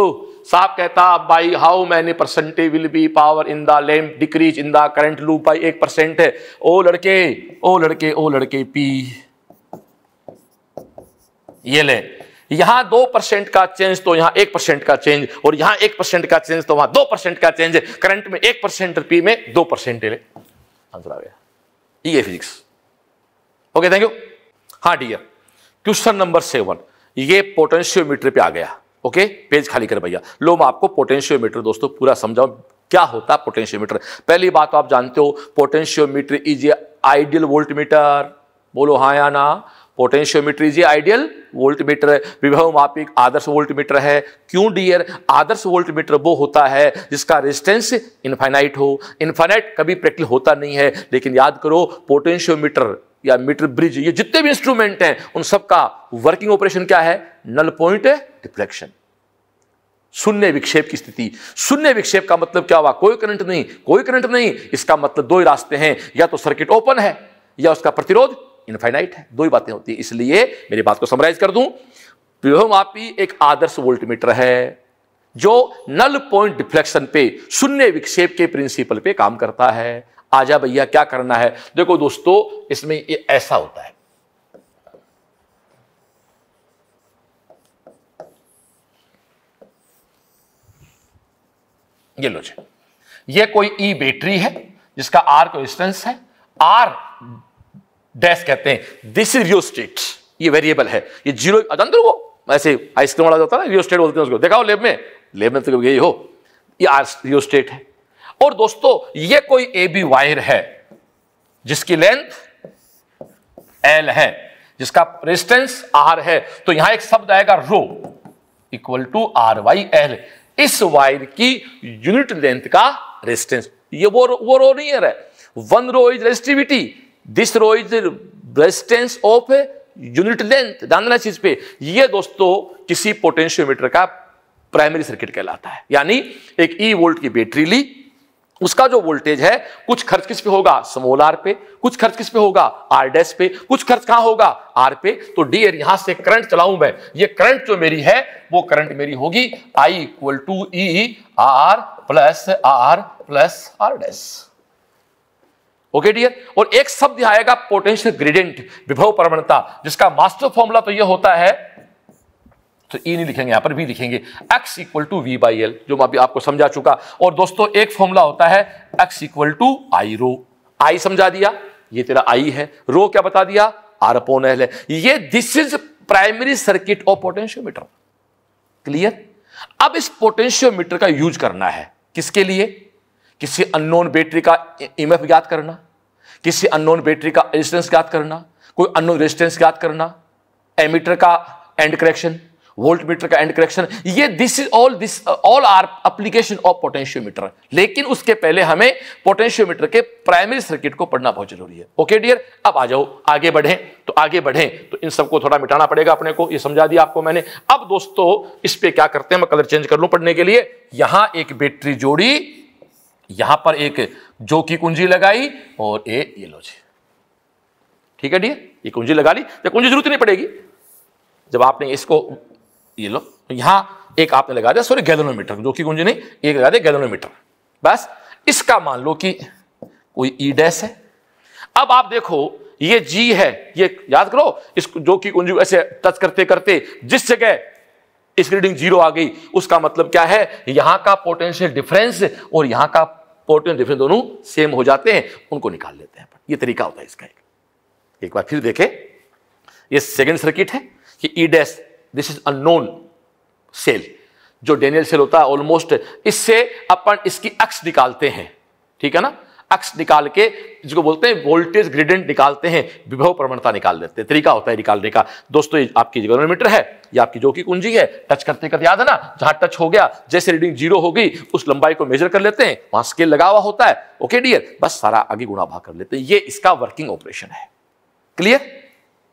साहब कहता by how many percent will be power in the lamp decrease in the current loop by एक परसेंट है ओ लड़के ओ लड़के ओ लड़के पी ये ले यहां दो परसेंट का चेंज तो यहां एक परसेंट का चेंज और यहां एक परसेंट का चेंज तो वहां दो परसेंट का चेंज है करंट में एक परसेंट पी में दो परसेंट ले आंसर आ गया ये फिजिक्स ओके थैंक यू हाँ डियर क्वेश्चन नंबर सेवन ये पोटेंशियोमीटर पे आ गया ओके पेज खाली कर भैया लो मैं आपको पोटेंशियोमीटर दोस्तों पूरा समझाऊं क्या होता है पोटेंशियोमीटर पहली बात तो आप जानते हो potentiometer is a ideal volt meter बोलो हाँ या ना potentiometer is a ideal volt meter विभव मापिक आदर्श वोल्ट मीटर है क्यों डियर आदर्श वोल्ट मीटर वो होता है जिसका रेजिस्टेंस इन्फाइनाइट हो इन्फाइनाइट कभी प्रैक्टिकल होता नहीं है लेकिन याद करो पोटेंशियोमीटर या मीटर ब्रिज ये जितने भी इंस्ट्रूमेंट हैं उन सबका वर्किंग ऑपरेशन क्या है नल पॉइंट डिफ्लेक्शन शून्य विक्षेप की स्थिति शून्य विक्षेप का मतलब क्या हुआ कोई करंट नहीं कोई करंट नहीं इसका मतलब दो ही रास्ते हैं या तो सर्किट ओपन है या उसका प्रतिरोध इनफाइनाइट है दो ही बातें होती है इसलिए मेरी बात को समराइज कर दूं व्योहमापी एक आदर्श वोल्टमीटर है जो नल पॉइंट डिफ्लेक्शन पे शून्य विक्षेप के प्रिंसिपल पे काम करता है आजा भैया क्या करना है देखो दोस्तों इसमें ये ऐसा होता है ये लो जी ये कोई ई बैटरी है जिसका आर को इंस्टेंस है आर डैश कहते हैं दिस इज रियो स्टेट ये वेरिएबल है ये जीरो अंदर वो ऐसे आइसक्रीम वाला होता है ना रियो स्टेट बोलते हैं उसको देखा हो लेब में लेब में तो यही हो ये आर रियो स्टेट है और दोस्तों ये कोई ए बी वायर है जिसकी लेंथ एल है जिसका रेजिस्टेंस आर है तो यहां एक शब्द आएगा rho equal to R Y L इस वायर की यूनिट लेंथ का रेजिस्टेंस ये वो वो रो नहीं है one rho is resistivity this rho is resistance of unit length जानना चीज पे ये दोस्तों किसी पोटेंशियोमीटर का प्राइमरी सर्किट कहलाता है यानी एक ई e वोल्ट की बैटरी ली उसका जो वोल्टेज है कुछ खर्च किस पे होगा स्मॉल आर पे कुछ खर्च किस पे होगा आर डेस पे कुछ खर्च कहां होगा आर पे तो डीएर यहां से करंट चलाऊ मैं ये करंट जो मेरी है वो करंट मेरी होगी I equal to E R plus R plus R dash okay dear और एक शब्द आएगा पोटेंशियल ग्रेडियंट विभव प्रवणता जिसका मास्टर फॉर्मूला तो यह होता है तो ई e नहीं लिखेंगे यहां पर भी लिखेंगे X equal to V by L जो मैं अभी आपको समझा चुका और दोस्तों एक फॉर्मूला होता है X equal to I rho I समझा दिया ये तेरा आई है रो क्या बता दिया आर अपोन एल है ये this is primary circuit of potentiometer clear अब इस पोटेंशियोमीटर का यूज करना है किसके लिए किसी अननोन बैटरी का ईएमएफ e ज्ञात करना किसी अननोन बैटरी का रेजिस्टेंस ज्ञात करना कोई अननोन रेजिस्टेंस ज्ञात करना एमीटर का एंड करेक्शन वोल्ट मीटर का एंड करेक्शन ये this is all this all are application of potentiometer लेकिन उसके पहले हमें पोटेंशियोमीटर के प्राइमरी सर्किट को पढ़ना बहुत जरूरी है ओके डियर अब आ जाओ आगे बढ़े तो आगे बढ़े तो इन सबको थोड़ा मिटाना पड़ेगा अपने को ये समझा दिया आपको मैंने अब दोस्तों इस पर क्या करते हैं मैं कलर चेंज कर लू पढ़ने के लिए यहां एक बैटरी जोड़ी यहां पर एक जो की कुंजी लगाई और ए ये लो जी ठीक है डियर ये कुंजी लगा ली तो कुंजी जरूरत नहीं पड़ेगी जब आपने इसको ये लो तो यहाँ एक आपने लगा दिया सॉरी गैलोनोमीटर जो कि कुंज नहीं एक लगा दिया गैलोनोमीटर बस इसका मान लो कि कोई ई e डैश है अब आप देखो ये जी है ये याद करो इसको जो कि कुंजी ऐसे टच करते करते जिस जगह इस रीडिंग जीरो आ गई उसका मतलब क्या है यहां का पोटेंशियल डिफरेंस और यहां का पोटेंशियल डिफरेंस दोनों सेम हो जाते हैं उनको निकाल लेते हैं ये तरीका होता है इसका एक, एक बार फिर देखें ये सेकंड सर्किट है कि E dash this is unknown cell जो डेनियल सेल होता है ऑलमोस्ट इससे अपन इसकी अक्स निकालते हैं ठीक है ना अक्स निकाल के जिसको बोलते हैं वोल्टेज ग्रेडेंट निकालते हैं विभव प्रवणता निकाल देते हैं तरीका होता है निकालने का दोस्तों ये आपकी गवर्नोमीटर है या आपकी जो की कुंजी है टच करते करते याद है ना जहां टच हो गया जैसे रीडिंग जीरो हो गई उस लंबाई को मेजर कर लेते हैं वहां स्केल लगा हुआ होता है ओके डियर बस सारा आगे गुणा भाग कर लेते हैं ये इसका वर्किंग ऑपरेशन है क्लियर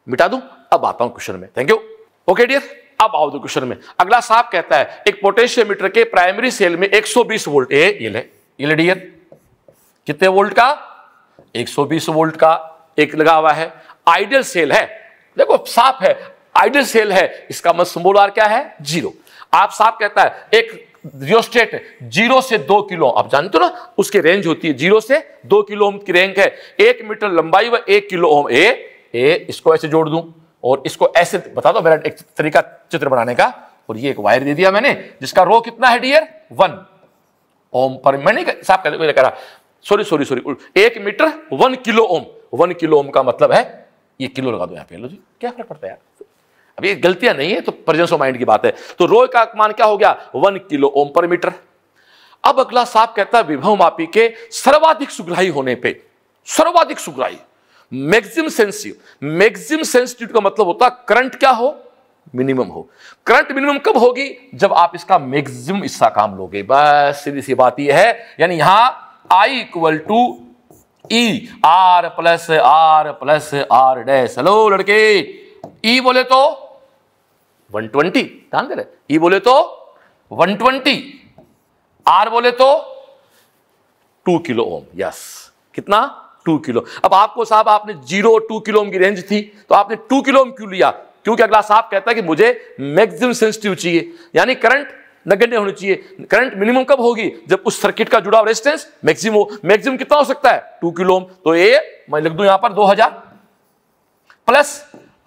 मिटा दू अब आता हूं क्वेश्चन में थैंक यू ओके डियर अब आओ दो क्वेश्चन में अगला साहब कहता है एक पोटेशियोमीटर के प्राइमरी सेल में 120 वोल्ट ए ये ले ये ले डियर कितने वोल्ट का 120 वोल्ट का एक लगा हुआ है आइडियल सेल है देखो साफ है आइडियल सेल है इसका मत सिंबल आर क्या है जीरो आप साफ कहता है एक रियोस्टेट जीरो से दो किलो आप जानते हो ना उसकी रेंज होती है जीरो से दो किलो ओम की रेंज है एक मीटर लंबाई व एक किलो ओम ए ए इसको ऐसे जोड़ दूं और इसको ऐसे बता दो मेरा एक तरीका चित्र बनाने का और ये एक वायर दे दिया मैंने जिसका रो कितना है डियर वन ओम पर मैंने साफ कर मैंने कहा सॉरी सॉरी सॉरी एक meter one kilo ohm one kilo ohm का मतलब है ये किलो लगा दो यहाँ पे लो जी क्या फर्क पड़ता है यार अब ये गलतियां नहीं है तो प्रेजेंस ऑफ माइंड की बात है तो रो का मान क्या हो गया वन किलो ओम पर मीटर अब अगला साफ कहता है विभव मापी के सर्वाधिक सुग्राही होने पे सर्वाधिक सुग्राही मैक्सिमम सेंसिटिव मैक्सिमम सेंसिटिव का मतलब होता है करंट क्या हो मिनिमम हो करंट मिनिमम कब होगी जब आप इसका मैक्सिमम हिस्सा काम लोगे बस सीधी सी बात यह है यानी यहां I equal to E R plus R plus R dash hello लड़के ई e बोले तो 120 ट्वेंटी ध्यान दे e बोले तो 120 आर बोले तो 2 किलो ओम यस कितना टू किलो अब आपको साहब आपने जीरो टू किलो की रेंज थी तो आपने टू किलो क्यों लिया क्योंकि अगला साहब कहता है कि मुझे मैक्सिमम सेंसिटिव चाहिए यानी करंट नगण्य होनी चाहिए करंट मिनिमम कब होगी जब उस सर्किट का जुड़ा रेजिस्टेंस मैक्सिमम हो मैक्सिमम कितना हो सकता है टू किलो तो ये मैं लिख दू यहां पर दो प्लस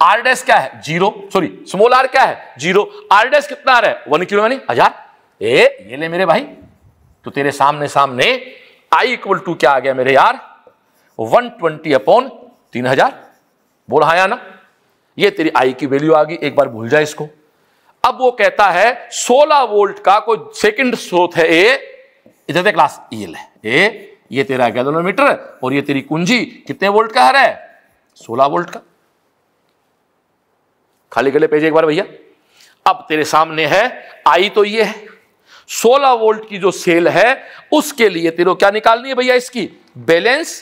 आर डैश क्या है जीरो सॉरी स्मॉल आर क्या है जीरो आर डैश कितना आ रहा है वन किलो यानी हजार ए ये ले मेरे भाई तो तेरे सामने सामने आई इक्वल टू क्या आ गया मेरे यार वन ट्वेंटी अपॉन तीन हजार बोल हाया ना ये तेरी आई की वैल्यू आ गई एक बार भूल जाए इसको अब वो कहता है 16 वोल्ट का कोई सेकंड स्रोत है ए इधर देख क्लास ये e ले ए ये तेरा गैलोमीटर और ये तेरी कुंजी कितने वोल्ट का है 16 वोल्ट का खाली गले पेज एक बार भैया अब तेरे सामने है आई तो ये है 16 वोल्ट की जो सेल है उसके लिए तेरे क्या निकालनी है भैया इसकी बैलेंस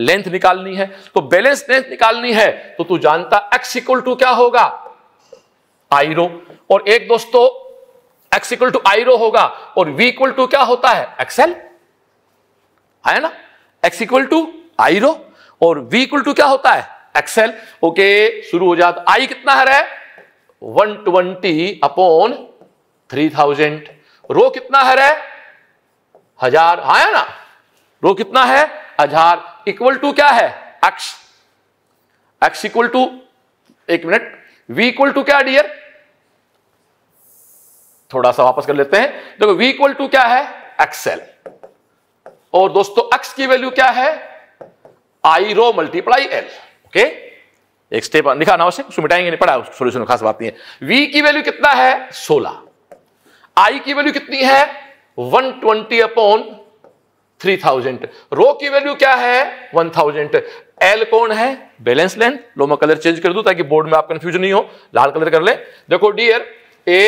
लेंथ निकालनी है तो बैलेंस लेंथ निकालनी है तो तू जानता एक्स इक्वल टू क्या होगा आईरो और एक दोस्तों एक्स इक्वल टू आईरो होगा और वी इक्वल टू क्या होता है एक्सएल है ना एक्स इक्वल टू आईरो और वी इक्वल टू क्या होता है एक्सएल ओके शुरू हो जाता आई कितना है रे twenty upon three thousand rho कितना है रे हजार हाँ ना रो कितना है हजार इक्वल टू क्या है एक्स एक्स इक्वल टू एक मिनट वी इक्वल टू क्या डियर थोड़ा सा वापस कर लेते हैं देखो वी इक्वल टू क्या है एक्सएल और दोस्तों एक्स की वैल्यू क्या है I rho multiply L okay एक स्टेप लिखा ना उसे उसको मिटाएंगे नहीं पढ़ा सोल्यूशन खास बात नहीं है वी की वैल्यू कितना है सोलह आई की वैल्यू कितनी है 120 अपॉन थ्री थाउजेंड रो की वैल्यू क्या है वन थाउजेंड एल कौन है बैलेंस लेंथ लो मैं कलर चेंज कर दू ताकि बोर्ड में आप कंफ्यूज नहीं हो लाल कलर कर ले देखो डियर ए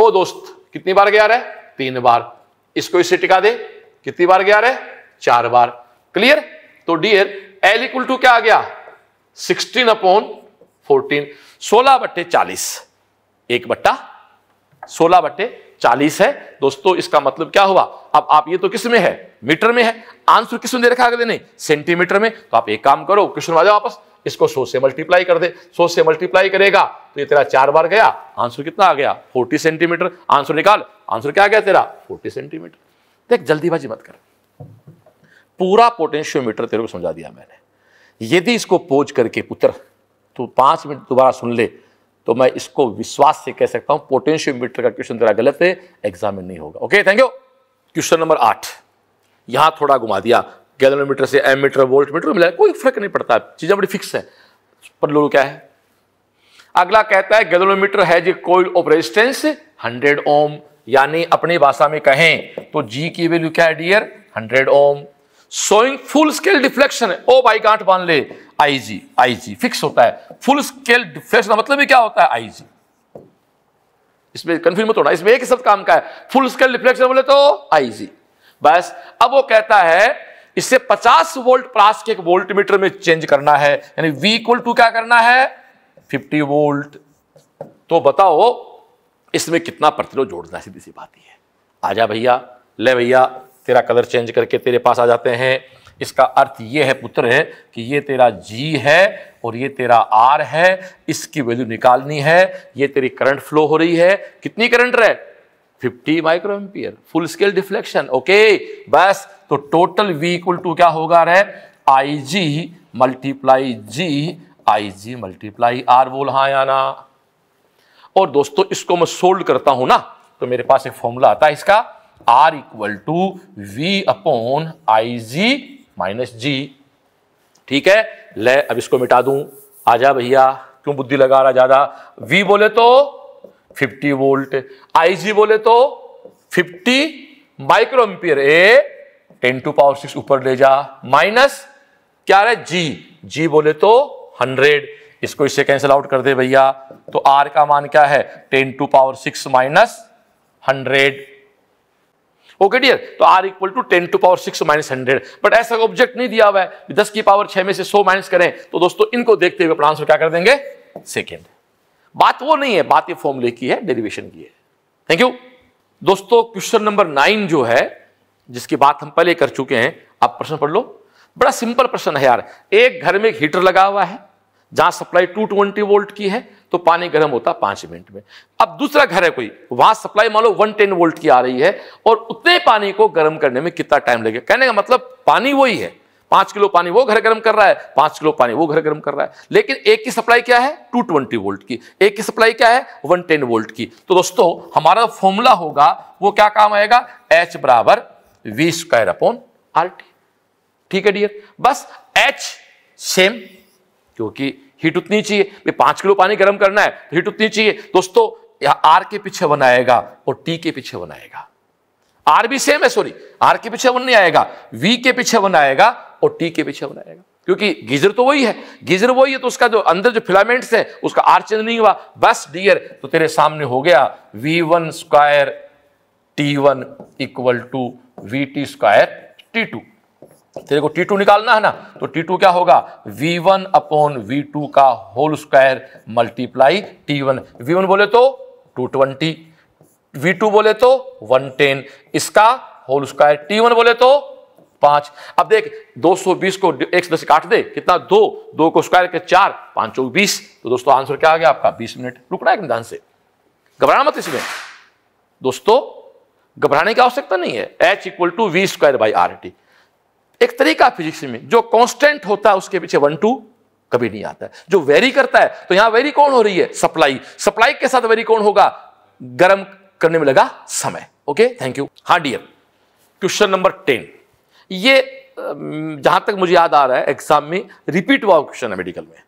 ओ दोस्त कितनी बार गया रहा है तीन बार इसको इससे टिका दे कितनी बार गया रहा है चार बार क्लियर तो डियर एल इक्वल टू क्या आ गया सिक्सटीन अपॉन फोर्टीन सोलह बट्टे चालीस एक बट्टा सोलह बट्टे चालीस है दोस्तों इसका मतलब क्या हुआ अब आप ये तो किस में है मीटर में है आंसर किस में दे रखा अगले नहीं सेंटीमीटर में तो आप एक काम करो क्वेश्चन आ जाओ वापस इसको सो से मल्टीप्लाई कर दे सो से मल्टीप्लाई करेगा तो ये तेरा चार बार गया आंसर कितना आ गया फोर्टी सेंटीमीटर आंसर निकाल आंसर क्या आ गया तेरा फोर्टी सेंटीमीटर देख जल्दीबाजी मत कर पूरा पोटेंशियोमीटर तेरे को समझा दिया मैंने यदि इसको पोज करके पुत्र तो पांच मिनट दोबारा सुन ले तो मैं इसको विश्वास से कह सकता हूं पोटेंशियोमीटर का क्वेश्चन तेरा गलत है एग्जाम में नहीं होगा okay thank you question number आठ यहां थोड़ा घुमा दिया गैलोमीटर से एम मीटर वोल्ट मीटर मिला कोई फर्क नहीं पड़ता चीजें बड़ी फिक्स है पर लोग क्या है अगला कहता है गैलोमीटर है जी कोई ऑफ रेजिस्टेंस हंड्रेड ओम यानी अपनी भाषा में कहें तो जी की वैल्यू क्या है dear hundred ohm showing full scale deflection है ओ भाई गांठ बांध ले आईजी आईजी फिक्स होता है फुल स्केल डिफ्लेक्शन मतलब भी क्या होता है आईजी इसमें कंफ्यूज मत होना इसमें एक ही शब्द काम का है फुल स्केल डिफ्लेक्शन बोले तो आईजी बस अब वो कहता है इससे 50 वोल्ट प्लास के एक वोल्ट मीटर में चेंज करना है यानी V इक्वल टू क्या करना है 50 वोल्ट तो बताओ इसमें कितना प्रतिरोध जोड़ना सीधी सी बात ही है आजा भैया ले भैया तेरा कलर चेंज करके तेरे पास आ जाते हैं इसका अर्थ ये है पुत्र है कि ये तेरा जी है और ये तेरा आर है इसकी वैल्यू निकालनी है ये तेरी करंट फ्लो हो रही है कितनी करंट रहे 50 micro ampere full scale deflection okay बस तो टोटल वी इक्वल टू क्या होगा रे I G multiply G I G multiply R बोल हाँ आना और दोस्तों इसको मैं सोल्ड करता हूं ना तो मेरे पास एक फॉर्मूला आता है इसका R equal to V upon I G minus G ठीक है ले अब इसको मिटा दूं आजा भैया क्यों बुद्धि लगा रहा ज्यादा वी बोले तो 50 वोल्ट जी बोले तो 50 micro ampere a ten to power six ऊपर ले जा माइनस क्या रहा जी जी बोले तो 100 इसको इससे कैंसिल आउट कर दे भैया तो आर का मान क्या है ten to power six minus hundred okay dear तो R equal to ten to power six minus hundred but ऐसा ऑब्जेक्ट नहीं दिया हुआ है दस की पावर छह में से सौ माइनस करें तो दोस्तों इनको देखते हुए अपना आंसर क्या कर देंगे सेकेंड बात वो नहीं है बात ये फॉर्मूले की है डेरिवेशन की है थैंक यू दोस्तों क्वेश्चन नंबर नाइन जो है जिसकी बात हम पहले कर चुके हैं आप प्रश्न पढ़ लो बड़ा सिंपल प्रश्न है यार एक घर में एक हीटर लगा हुआ है जहां सप्लाई 220 वोल्ट की है तो पानी गर्म होता पांच मिनट में अब दूसरा घर है कोई वहां सप्लाई मान लो वन टेन वोल्ट की आ रही है और उतने पानी को गर्म करने में कितना टाइम लगेगा कहने का मतलब पानी वही है पांच किलो पानी वो घर गर्म कर रहा है पांच किलो पानी वो घर गर्म कर रहा है लेकिन एक की सप्लाई क्या है टू ट्वेंटी वोल्ट की एक की सप्लाई क्या है वन टेन वोल्ट की तो दोस्तों हमारा फॉर्मूला होगा वो क्या काम आएगा एच बराबर V square upon R T ठीक है डियर बस एच सेम क्योंकि हीट उतनी चाहिए भाई पांच किलो पानी गर्म करना है तो हीट उतनी चाहिए दोस्तों या आर के पीछे बनाएगा और टी के पीछे बनाएगा आर भी सेम है सॉरी आर के पीछे वन नहीं आएगा वी के पीछे बनाएगा और टी के पीछे बनाएगा क्योंकि गीजर तो वही है गीजर वही है तो उसका जो अंदर जो फिलामेंट्स है उसका आर चेंज नहीं हुआ बस डियर तो तेरे सामने हो गया V one square T one equal to V T square T two तेरे को टी टू निकालना है ना तो टी टू क्या होगा V one upon V two का whole square multiply T one V one बोले तो टू ट्वेंटी वी टू बोले तो वन टेन इसका होल स्क्वायर टी वन बोले तो पांच अब देख 220 को एक से दस काट दे कितना दो दो को स्क्वायर के चार पांच चौक बीस तो दोस्तों आंसर क्या आ गया आपका बीस मिनट रुकना है ध्यान से घबराना मत इसमें दोस्तों घबराने की आवश्यकता नहीं है H equal to V square by R T एक तरीका फिजिक्स में जो कांस्टेंट होता है उसके पीछे वन टू कभी नहीं आता है जो वेरी करता है तो यहां वेरी कौन हो रही है सप्लाई सप्लाई के साथ वेरी कौन होगा गर्म करने में लगा समय ओके थैंक यू हाँ डियर क्वेश्चन नंबर टेन ये जहां तक मुझे याद आ रहा है एग्जाम में रिपीट हुआ क्वेश्चन है मेडिकल में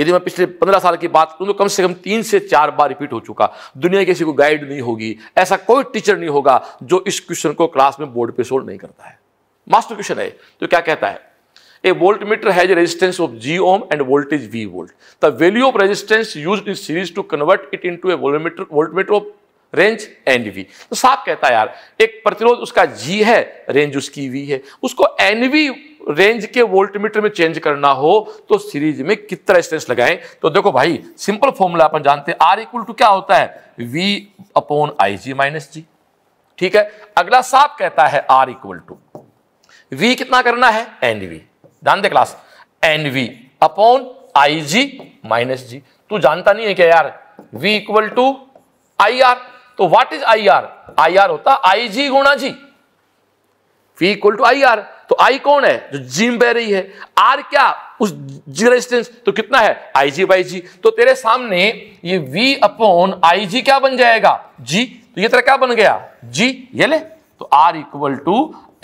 यदि मैं पिछले पंद्रह साल की बात करूं तो कम से कम तीन से चार बार रिपीट हो चुका दुनिया किसी को गाइड नहीं होगी ऐसा कोई टीचर नहीं होगा जो इस क्वेश्चन को क्लास में बोर्ड पे सोल्व नहीं करता है मास्टर क्वेश्चन है तो क्या कहता है a A voltmeter has a resistance of G ohm and voltage V volt. The value of resistance used in series to convert it into a voltmeter of range and V तो साफ कहता है यार एक प्रतिरोध उसका जी है range उसकी वी है उसको एन वी रेंज के वोल्टमीटर में चेंज करना हो तो सीरीज में कितना रेजिस्टेंस लगाएं तो देखो भाई सिंपल फॉर्मूला अपन जानते हैं आर इक्वल टू क्या होता है V upon I G minus G ठीक है अगला साफ कहता है आर इक्वल टू V कितना करना है एन वी ध्यान दे class N V upon I G minus G तू जानता नहीं है क्या यार v equal to I R तो what is I R I R होता आई जी गुणा G v equal to I R तो आई कौन है जो जिम बह रही है आर क्या उस जी रेजिस्टेंस तो कितना है आई जी बाई जी तो तेरे सामने ये v अपॉन आई जी क्या बन जाएगा जी तो ये तेरा क्या बन गया जी ये ले तो R equal to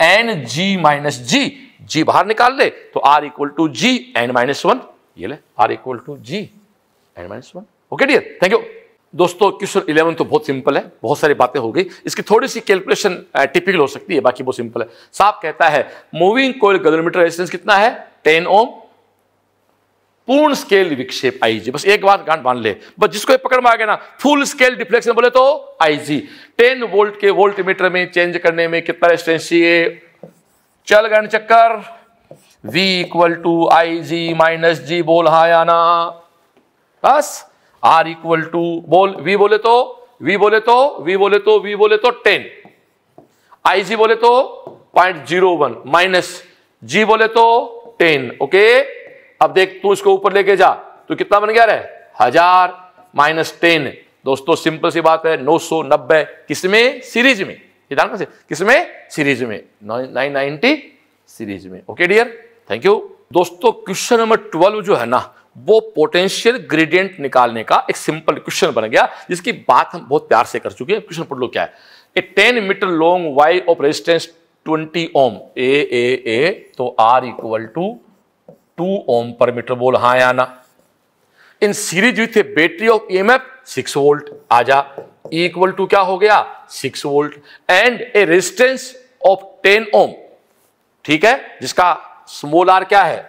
N G minus G G बाहर निकाल ले तो R equal to G N minus one ये ले R equal to G N minus one okay dear thank you दोस्तों क्वेश्चन इलेवन तो बहुत सिंपल है बहुत सारी बातें हो गई इसकी थोड़ी सी कैलकुलेशन टिपिकल हो सकती है बाकी बहुत सिंपल है साफ कहता है मूविंग कोयल गैल्वेनोमीटर रेजिस्टेंस कितना है टेन ओम पूर्ण स्केल विक्षेप आईजी बस एक बात गांठ मान ले बस जिसको पकड़ में आ गया ना फुल स्केल डिफ्लेक्शन बोले तो आईजी 10 वोल्ट के वोल्ट मीटर में चेंज करने में कितना रेस्टेंस चाहिए चल गण चक्कर V equal to I G minus G बोल हा या ना बस R इक्वल टू बोल V बोले तो V बोले तो V बोले तो V बोले तो 10 आई जी बोले तो point zero one minus G बोले तो टेन ओके okay? अब देख तू इसको ऊपर लेके जा तो कितना बन गया रे हजार माइनस टेन दोस्तों सिंपल सी बात है नौ सौ नब्बे किसमें सीरीज में किसमें सीरीज में नाइन नाइनटी सीरीज में ओके डियर थैंक यू दोस्तों क्वेश्चन नंबर ट्वेल्व जो है ना वो पोटेंशियल ग्रेडियंट निकालने का एक सिंपल क्वेश्चन बन गया जिसकी बात हम बहुत प्यार से कर चुके हैं क्वेश्चन पढ़ लो क्या है a ten metre long wire of resistance twenty ohm a a a तो R equal to two ohm per metre बोल हाँ आना in series with a battery of E M F six volt आजा equal to क्या हो गया six volt and a resistance of ten ohm ठीक है जिसका स्मॉल आर क्या है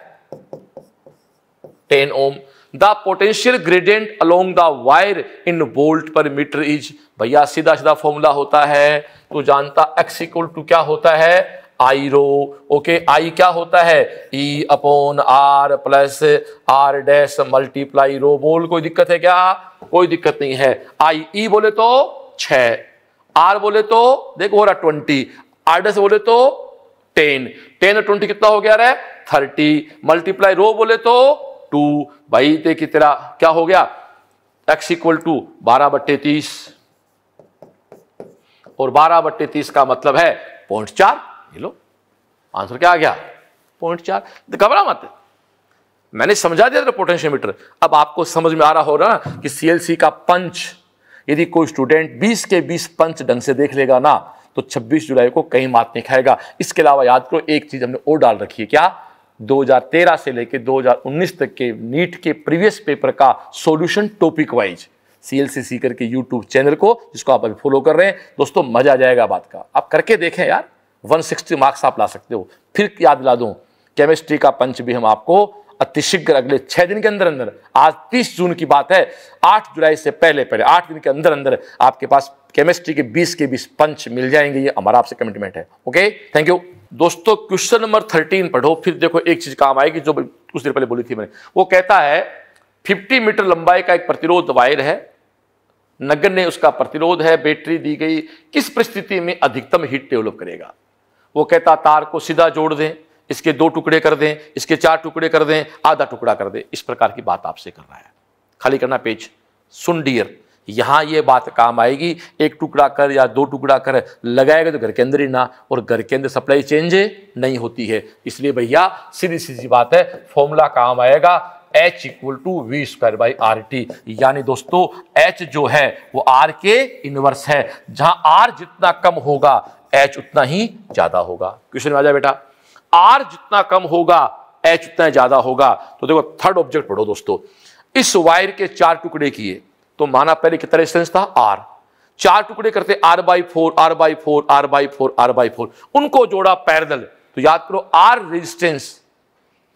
ten ohm the potential gradient along the wire in volt पर मीटर इज भैया सीधा सीधा फॉर्मूला होता है तो जानता एक्स इक्वल टू क्या होता है आई रो ओके आई क्या होता है E upon R plus R dash multiply rho बोल कोई दिक्कत है क्या कोई दिक्कत नहीं है आई ई e बोले तो छ आर बोले तो देखो हो रहा ट्वेंटी आर डैश बोले तो टेन टेन और ट्वेंटी कितना हो गया रे थर्टी मल्टीप्लाई रो बोले तो टू भाई ते की तेरा क्या हो गया एक्स इक्वल टू बारह बट्टे तीस और बारह बट्टे तीस का मतलब है पॉइंट चार ये लो आंसर क्या आ गया पॉइंट चार तो घबरा मत मैंने समझा दिया था पोटेंशियोमीटर अब आपको समझ में आ रहा हो रहा कि सीएलसी का पंच यदि कोई स्टूडेंट 20 के 20 पंच ढंग से देख लेगा ना तो 26 जुलाई को कहीं मात नहीं खाएगा इसके अलावा याद करो एक चीज हमने और डाल रखी है क्या 2013 से लेकर 2019 तक के नीट के प्रीवियस पेपर का solution topic wise CLC Sikar के यूट्यूब चैनल को जिसको आप अभी फॉलो कर रहे हैं दोस्तों मजा आ जाएगा बात का आप करके देखें यार 160 मार्क्स आप ला सकते हो फिर याद दिला दूँ केमिस्ट्री का पंच भी हम आपको अतिशीघ्र अगले छह दिन के अंदर अंदर आज तीस जून की बात है आठ जुलाई से पहले पहले आठ दिन के अंदर अंदर आपके पास केमिस्ट्री के बीस के बीस पंच मिल जाएंगे ये हमारा आपसे कमिटमेंट है ओके थैंक यू दोस्तों क्वेश्चन नंबर थर्टीन पढ़ो फिर देखो एक चीज काम आएगी जो कुछ देर पहले बोली थी मैंने वो कहता है फिफ्टी मीटर लंबाई का एक प्रतिरोध वायर है नगर ने उसका प्रतिरोध है बैटरी दी गई किस परिस्थिति में अधिकतम हीट डेवलप करेगा वो कहता तार को सीधा जोड़ दें इसके दो टुकड़े कर दें इसके चार टुकड़े कर दें आधा टुकड़ा कर दें इस प्रकार की बात आपसे कर रहा है खाली करना पेज सुन डियर यहाँ ये बात काम आएगी एक टुकड़ा कर या दो टुकड़ा कर लगाएगा तो घर के अंदर ही ना और घर के अंदर सप्लाई चेंज नहीं होती है इसलिए भैया सीधी सीधी बात है फॉर्मूला काम आएगा H equal to V square by R T यानी दोस्तों एच जो है वो आर के इनवर्स है जहां आर जितना कम होगा एच उतना ही ज्यादा होगा क्वेश्चन में आ जाए बेटा आर जितना कम होगा एच उतना ज्यादा होगा तो देखो थर्ड ऑब्जेक्ट पढ़ो दोस्तों इस वायर के चार टुकड़े किए तो माना पहले कितना रेजिस्टेंस था आर चार टुकड़े करते R by four R by four R by four R by four उनको जोड़ा पैरल तो याद करो आर रेजिस्टेंस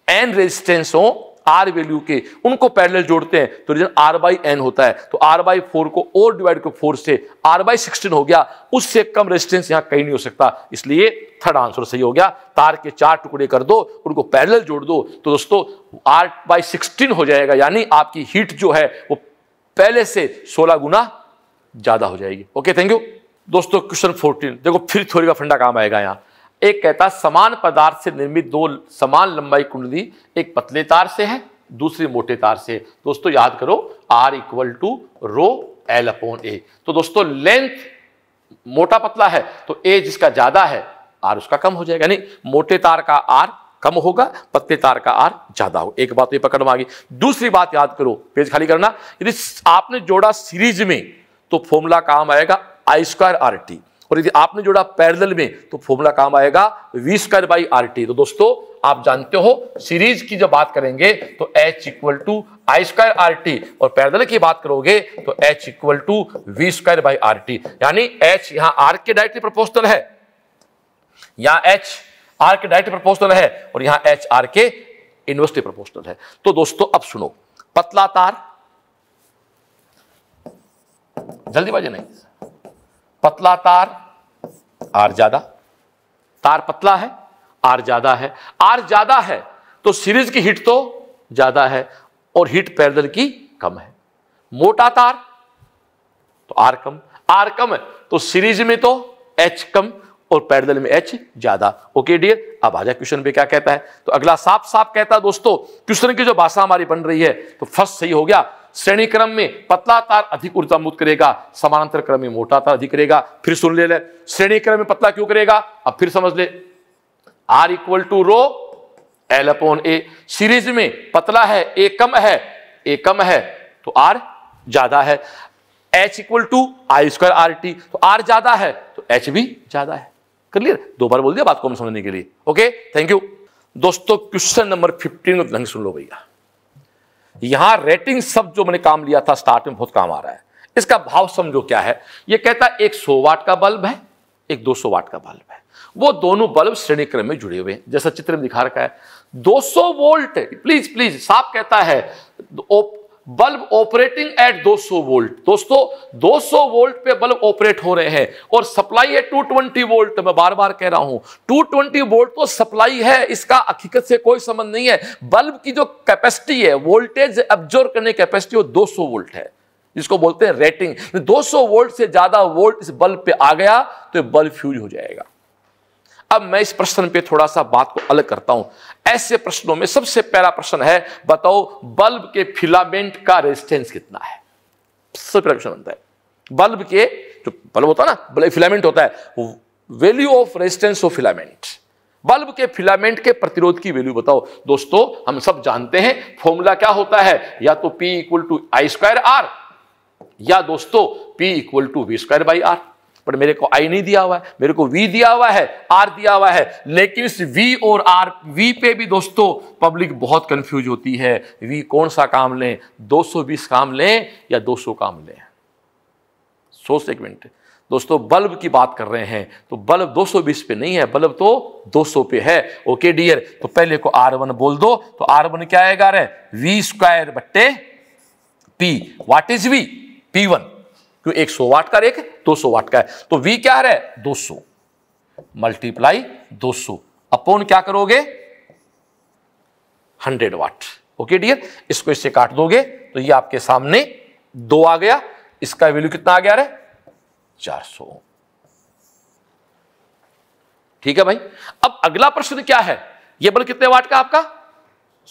एन रेजिस्टेंस हो आर वैल्यू के उनको पैरेलल जोड़ते हैं तो रीजन आर बाई एन होता है तो आर बाई फोर को और डिवाइड को फोर से आर बाई सिक्सटीन हो गया उससे कम रेजिस्टेंस यहाँ कहीं नहीं हो सकता इसलिए थर्ड आंसर सही हो गया तार के चार टुकड़े कर दो उनको पैरेलल जोड़ दो तो दोस्तों आर बाई सिक्सटीन हो जाएगा यानी आपकी हीट जो है वो पहले से सोलह गुना ज़्यादा हो जाएगी ओके थैंक यू दोस्तों क्वेश्चन फोर्टीन देखो फिर थोड़ी का फंडा काम आएगा यहाँ एक कहता समान पदार्थ से निर्मित दो समान लंबाई कुंडली एक पतले तार से है दूसरी मोटे तार से दोस्तों याद करो R equal to rho L upon A तो दोस्तों लेंथ मोटा पतला है तो ए जिसका ज्यादा है आर उसका कम हो जाएगा नहीं मोटे तार का आर कम होगा पतले तार का आर ज्यादा हो एक बात तो ये पकड़ में आ गई दूसरी बात याद करो पेज खाली करना यदि आपने जोड़ा सीरीज में तो फॉर्मूला काम आएगा आई स्क्वायर आर टी और यदि आपने जोड़ा पैरेलल में तो फॉर्मूला काम आएगा V square by R T तो दोस्तों आप जानते हो सीरीज की जब बात करेंगे तो H equal to I square R T और पैरेलल की बात करोगे तो H equal to V square by R T यानी एच यहां आर के डायरेक्टली प्रपोस्टल है यहां एच आर के डायरेक्ट प्रपोस्टल है और यहां एच आर के इन्वर्सली प्रपोस्टल है तो दोस्तों अब सुनो पतला तार जल्दीबाजी नहीं पतला तार आर ज्यादा तार पतला है आर ज्यादा है आर ज्यादा है तो सीरीज की हिट तो ज्यादा है और हिट पैरल की कम है मोटा तार तो आर कम आर कम है तो सीरीज में तो एच कम और पैरदल में एच ज्यादा ओके डियर अब आजा क्वेश्चन पे क्या कहता है तो अगला साफ साफ कहता है दोस्तों क्वेश्चन की जो भाषा हमारी बन रही है तो फर्स्ट सही हो गया श्रेणी क्रम में पतला तार अधिक ऊर्जा मुक्त करेगा समानांतर क्रम में मोटा तार अधिक करेगा फिर सुन ले, ले। श्रेणी क्रम में पतला क्यों करेगा अब फिर समझ ले R equal to rho L upon A series में पतला है ए कम है ए कम है तो आर ज्यादा है H equal to I square R T तो आर ज्यादा है तो एच भी ज्यादा है क्लियर दो बार बोल दिया बात को हम समझने के लिए ओके थैंक यू दोस्तों क्वेश्चन नंबर फिफ्टीन ढंग सुन लो भैया यहां रेटिंग सब जो मैंने काम लिया था स्टार्ट में बहुत काम आ रहा है इसका भाव समझो क्या है ये कहता है एक सौ वाट का बल्ब है एक दो सौ वाट का बल्ब है वो दोनों बल्ब श्रेणी क्रम में जुड़े हुए हैं जैसा चित्र में दिखा रखा है 200 वोल्ट प्लीज प्लीज साफ कहता है बल्ब ऑपरेटिंग एट 200 वोल्ट दोस्तों 200 वोल्ट पे बल्ब ऑपरेट हो रहे हैं और सप्लाई है 220 वोल्ट मैं बार बार कह रहा हूं 220 वोल्ट तो सप्लाई है इसका हकीकत से कोई संबंध नहीं है बल्ब की जो कैपेसिटी है वोल्टेज एब्जॉर्व करने की कैपेसिटी वो 200 वोल्ट है जिसको बोलते हैं रेटिंग 200 तो वोल्ट से ज्यादा वोल्ट इस बल्ब पे आ गया तो बल्ब फ्यूज हो जाएगा अब मैं इस प्रश्न पे थोड़ा सा बात को अलग करता हूं ऐसे प्रश्नों में सबसे पहला प्रश्न है बताओ बल्ब के फिलामेंट का रेजिस्टेंस कितना है सबसे पहला प्रश्न बनता है बल्ब के जो बल्ब होता है ना बल्ब फिलामेंट होता है value of resistance of filament bulb के फिलामेंट के प्रतिरोध की वैल्यू बताओ दोस्तों हम सब जानते हैं फॉर्मूला क्या होता है या तो P equal to I square R या दोस्तों P equal to V square by R पर मेरे को आई नहीं दिया हुआ है मेरे को वी दिया हुआ है आर दिया हुआ है लेकिन इस वी और आर वी पे भी दोस्तों पब्लिक बहुत कंफ्यूज होती है वी कौन सा काम लें 220 काम लें या 200 काम लें 100 सेगमेंट दोस्तों बल्ब की बात कर रहे हैं तो बल्ब 220 पे नहीं है बल्ब तो 200 पे है ओके डियर तो पहले को आर वन बोल दो तो आर वन क्या आएगा वी स्क्वायर बट्टे P what is V P one क्यों एक सौ वाट का है दो सौ वाट का है तो वी क्या है दो सौ मल्टीप्लाई दो सौ अपोन क्या करोगे हंड्रेड वाट ओके डियर इसको इससे काट दोगे तो ये आपके सामने दो आ गया इसका वैल्यू कितना आ गया रे चार सौ ठीक है भाई अब अगला प्रश्न क्या है ये बल कितने वाट का आपका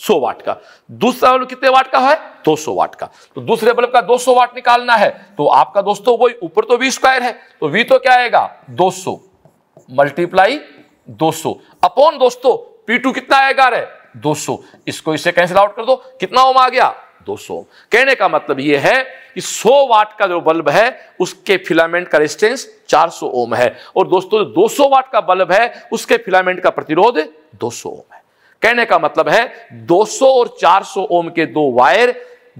100 वाट का दूसरा बल्ब कितने वाट का है 200 वाट का तो दूसरे बल्ब का 200 वाट निकालना है तो आपका दोस्तों वही ऊपर तो वी स्क्वायर है तो वी तो क्या आएगा 200 सौ मल्टीप्लाई दो अपॉन दोस्तों पी टू कितना आएगा रे 200 इसको इसे कैंसिल आउट कर दो कितना ओम आ गया 200 कहने का मतलब यह है कि 100 वाट का जो बल्ब है उसके फिलामेंट का रेजिस्टेंस 400 ओम है और दोस्तों 200 वाट का बल्ब है उसके फिलामेंट का प्रतिरोध 200 ओम है कहने का मतलब है 200 और 400 ओम के दो वायर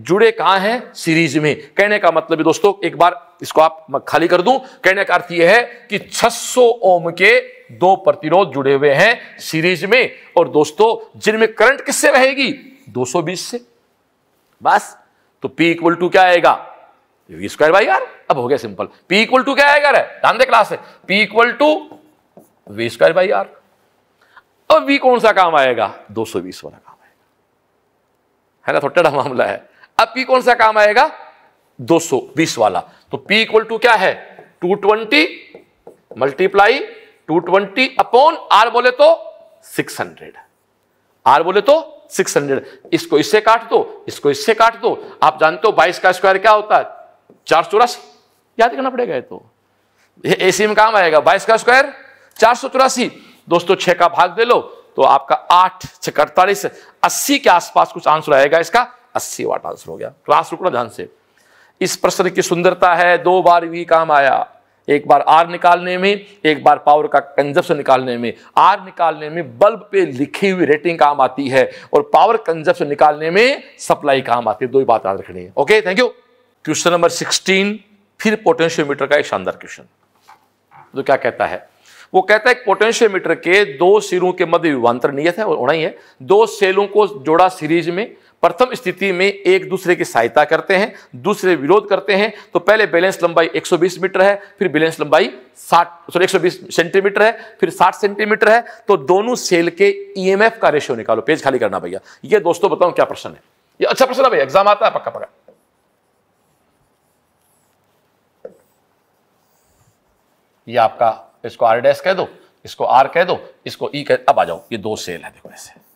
जुड़े कहां हैं सीरीज में कहने का मतलब दोस्तों एक बार इसको आप खाली कर दूं कहने का अर्थ यह है कि 600 ओम के दो प्रतिरोध जुड़े हुए हैं सीरीज में और दोस्तों जिनमें करंट किससे रहेगी 220 से बस तो पी इक्वल टू क्या आएगा वी स्क्वायर बाई आर अब हो गया सिंपल पी इक्वल टू क्या आएगा ध्यान दे क्लास है P equal to V square by R अब वी कौन सा काम आएगा 220 वाला काम आएगा है ना थोड़ा टेढ़ा मामला है अब पी कौन सा काम आएगा 220 वाला तो पी इक्वल टू क्या है 220 मल्टीप्लाई ट्वेंटी अपॉन आर बोले तो 600 आर बोले तो 600 इसको इससे काट दो इसको इससे काट दो आप जानते हो 22 का स्क्वायर क्या होता है चार चौरासी याद करना पड़ेगा तो एसी में काम आएगा 22 का स्क्वायर चार सौ चौरासी दोस्तों छः का भाग दे लो तो आपका आठ छतालीस अड़तालीस अस्सी के आसपास कुछ आंसर आएगा इसका अस्सी वाट आंसर हो गया क्लास रुकना ध्यान से इस प्रश्न की सुंदरता है दो बार वी काम आया एक बार आर निकालने में एक बार पावर का कंजप्शन निकालने में आर निकालने में बल्ब पे लिखी हुई रेटिंग काम आती है और पावर कंजप्शन निकालने में सप्लाई काम आती है दो ही बात याद रखनी है okay thank you question number sixteen फिर पोटेंशियोमीटर का एक शानदार क्वेश्चन तो क्या कहता है वो कहता है पोटेंशियोमीटर के दो सिरों के मध्य विभांतर नियत है होना ही है दो सेलों को जोड़ा सीरीज में प्रथम स्थिति में एक दूसरे की सहायता करते हैं दूसरे विरोध करते हैं तो पहले बैलेंस लंबाई 120 मीटर है फिर बैलेंस लंबाई 60 सॉरी 120 सेंटीमीटर है फिर 60 सेंटीमीटर है तो दोनों सेल के ईएमएफ e का रेशियो निकालो पेज खाली करना भैया ये दोस्तों बताओ क्या प्रश्न है ये अच्छा प्रश्न है भैया एग्जाम आता है पक्का पक्का ये आपका इसको आर डैश कह दो इसको आर कह दो इसको ई e कह अब आ जाओ ये दो सेल है देखो ऐसे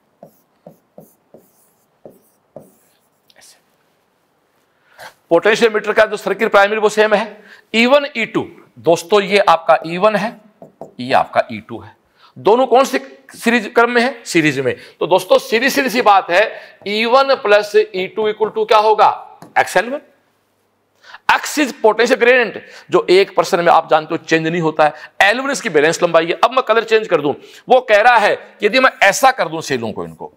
पोटेंशियल मीटर का जो सर्किट प्राइमरी वो सेम है ई वन ई टू दोस्तों ये आपका ई e वन है ये आपका ई e टू है दोनों कौन से सीरीज क्रम में है सीरीज में तो दोस्तों सीरीज सीरीज सी बात है E one plus E two equal to क्या होगा X L one X is potential gradient जो एक पर्सन में आप जानते हो चेंज नहीं होता है एल्यूमिनियस की बैलेंस लंबाई है अब मैं कलर चेंज कर दूं वो कह रहा है यदि मैं ऐसा कर दूं सेलों को इनको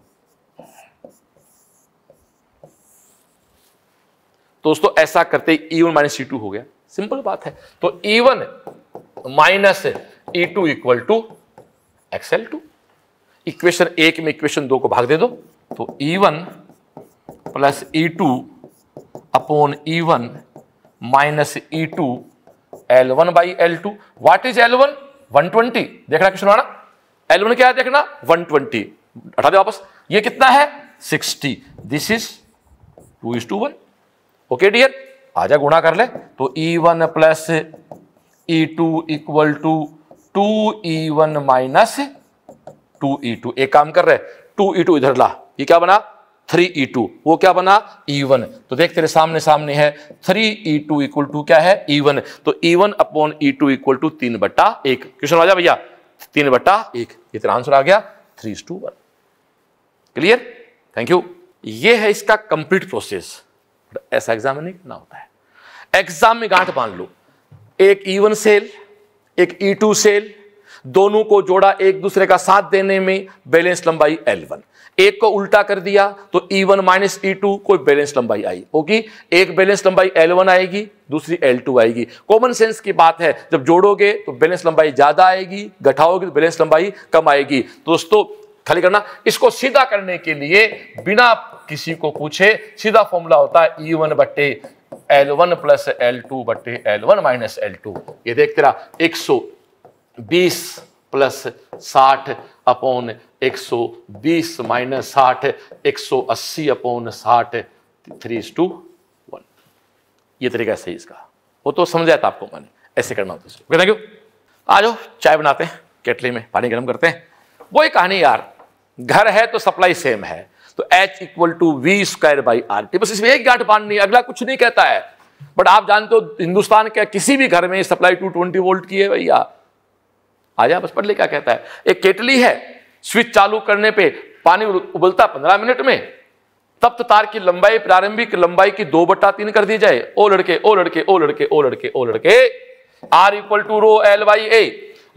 तो दोस्तों ऐसा करते E one minus E two हो गया सिंपल बात है तो E one minus E two equal to X L two equation एक में इक्वेशन दो को भाग दे दो तो E one plus E two upon E one minus E two L one by L two what is L one one twenty देखना Kishan Rana L one क्या है देखना वन ट्वेंटी हटा दे वापस ये कितना है sixty this is two is two one okay dear जा गुणा कर ले तो E one plus E two equal to two E one minus two E two एक काम कर रहे टू ई टू इधर ला ये क्या बना थ्री ई टू वो क्या बना ई e वन तो देख तेरे सामने सामने है three E two equal to क्या है ई e वन तो E one upon E two equal to तीन बट्टा एक क्वेश्चन जा भैया तीन बट्टा एक ये तेरा आंसर आ गया three two one clear thank you ये है इसका कंप्लीट प्रोसेस ऐसा एग्जाम में नहीं करना होता है एग्जाम में गांठ बांध लो एक ई वन सेल एक ई टू सेल दोनों को जोड़ा एक दूसरे का साथ देने में बैलेंस लंबाई एल वन एक को उल्टा कर दिया तो E e one minus E e two कोई बैलेंस लंबाई आई होगी एक बैलेंस लंबाई एल वन आएगी दूसरी एल टू आएगी कॉमन सेंस की बात है जब जोड़ोगे तो बैलेंस लंबाई ज्यादा आएगी घटाओगे तो बैलेंस लंबाई कम आएगी तो दोस्तों खाली करना इसको सीधा करने के लिए बिना किसी को पूछे सीधा फॉर्मूला होता है ई e वन बट्टे L one plus L two बट्टे L one minus L two ये देखते रहा एक सौ बीस प्लस साठ अपॉन एक सौ बीस माइनस साठ एक सौ अस्सी अपॉन साठ थ्री टू वन ये तरीका सही इसका वो तो समझ आया था आपको मैंने ऐसे करना होता है थैंक यू आ जाओ चाय बनाते हैं केटली में पानी गर्म करते हैं वो एक कहानी यार घर है तो सप्लाई सेम है तो H equal to V square by R T बस इसमें एक गांठ बांधनी अगला कुछ नहीं कहता है बट आप जानते हो हिंदुस्तान के किसी भी घर में सप्लाई टू ट्वेंटी वोल्ट की है भैया आज आप स्पष्ट क्या कहता है एक केटली है स्विच चालू करने पे पानी उबलता पंद्रह मिनट में तप्त तो तार की लंबाई प्रारंभिक लंबाई की दो बट्टा तीन कर दी जाए ओ लड़के ओ लड़के ओ लड़के ओ लड़के ओ लड़के R equal to rho L by A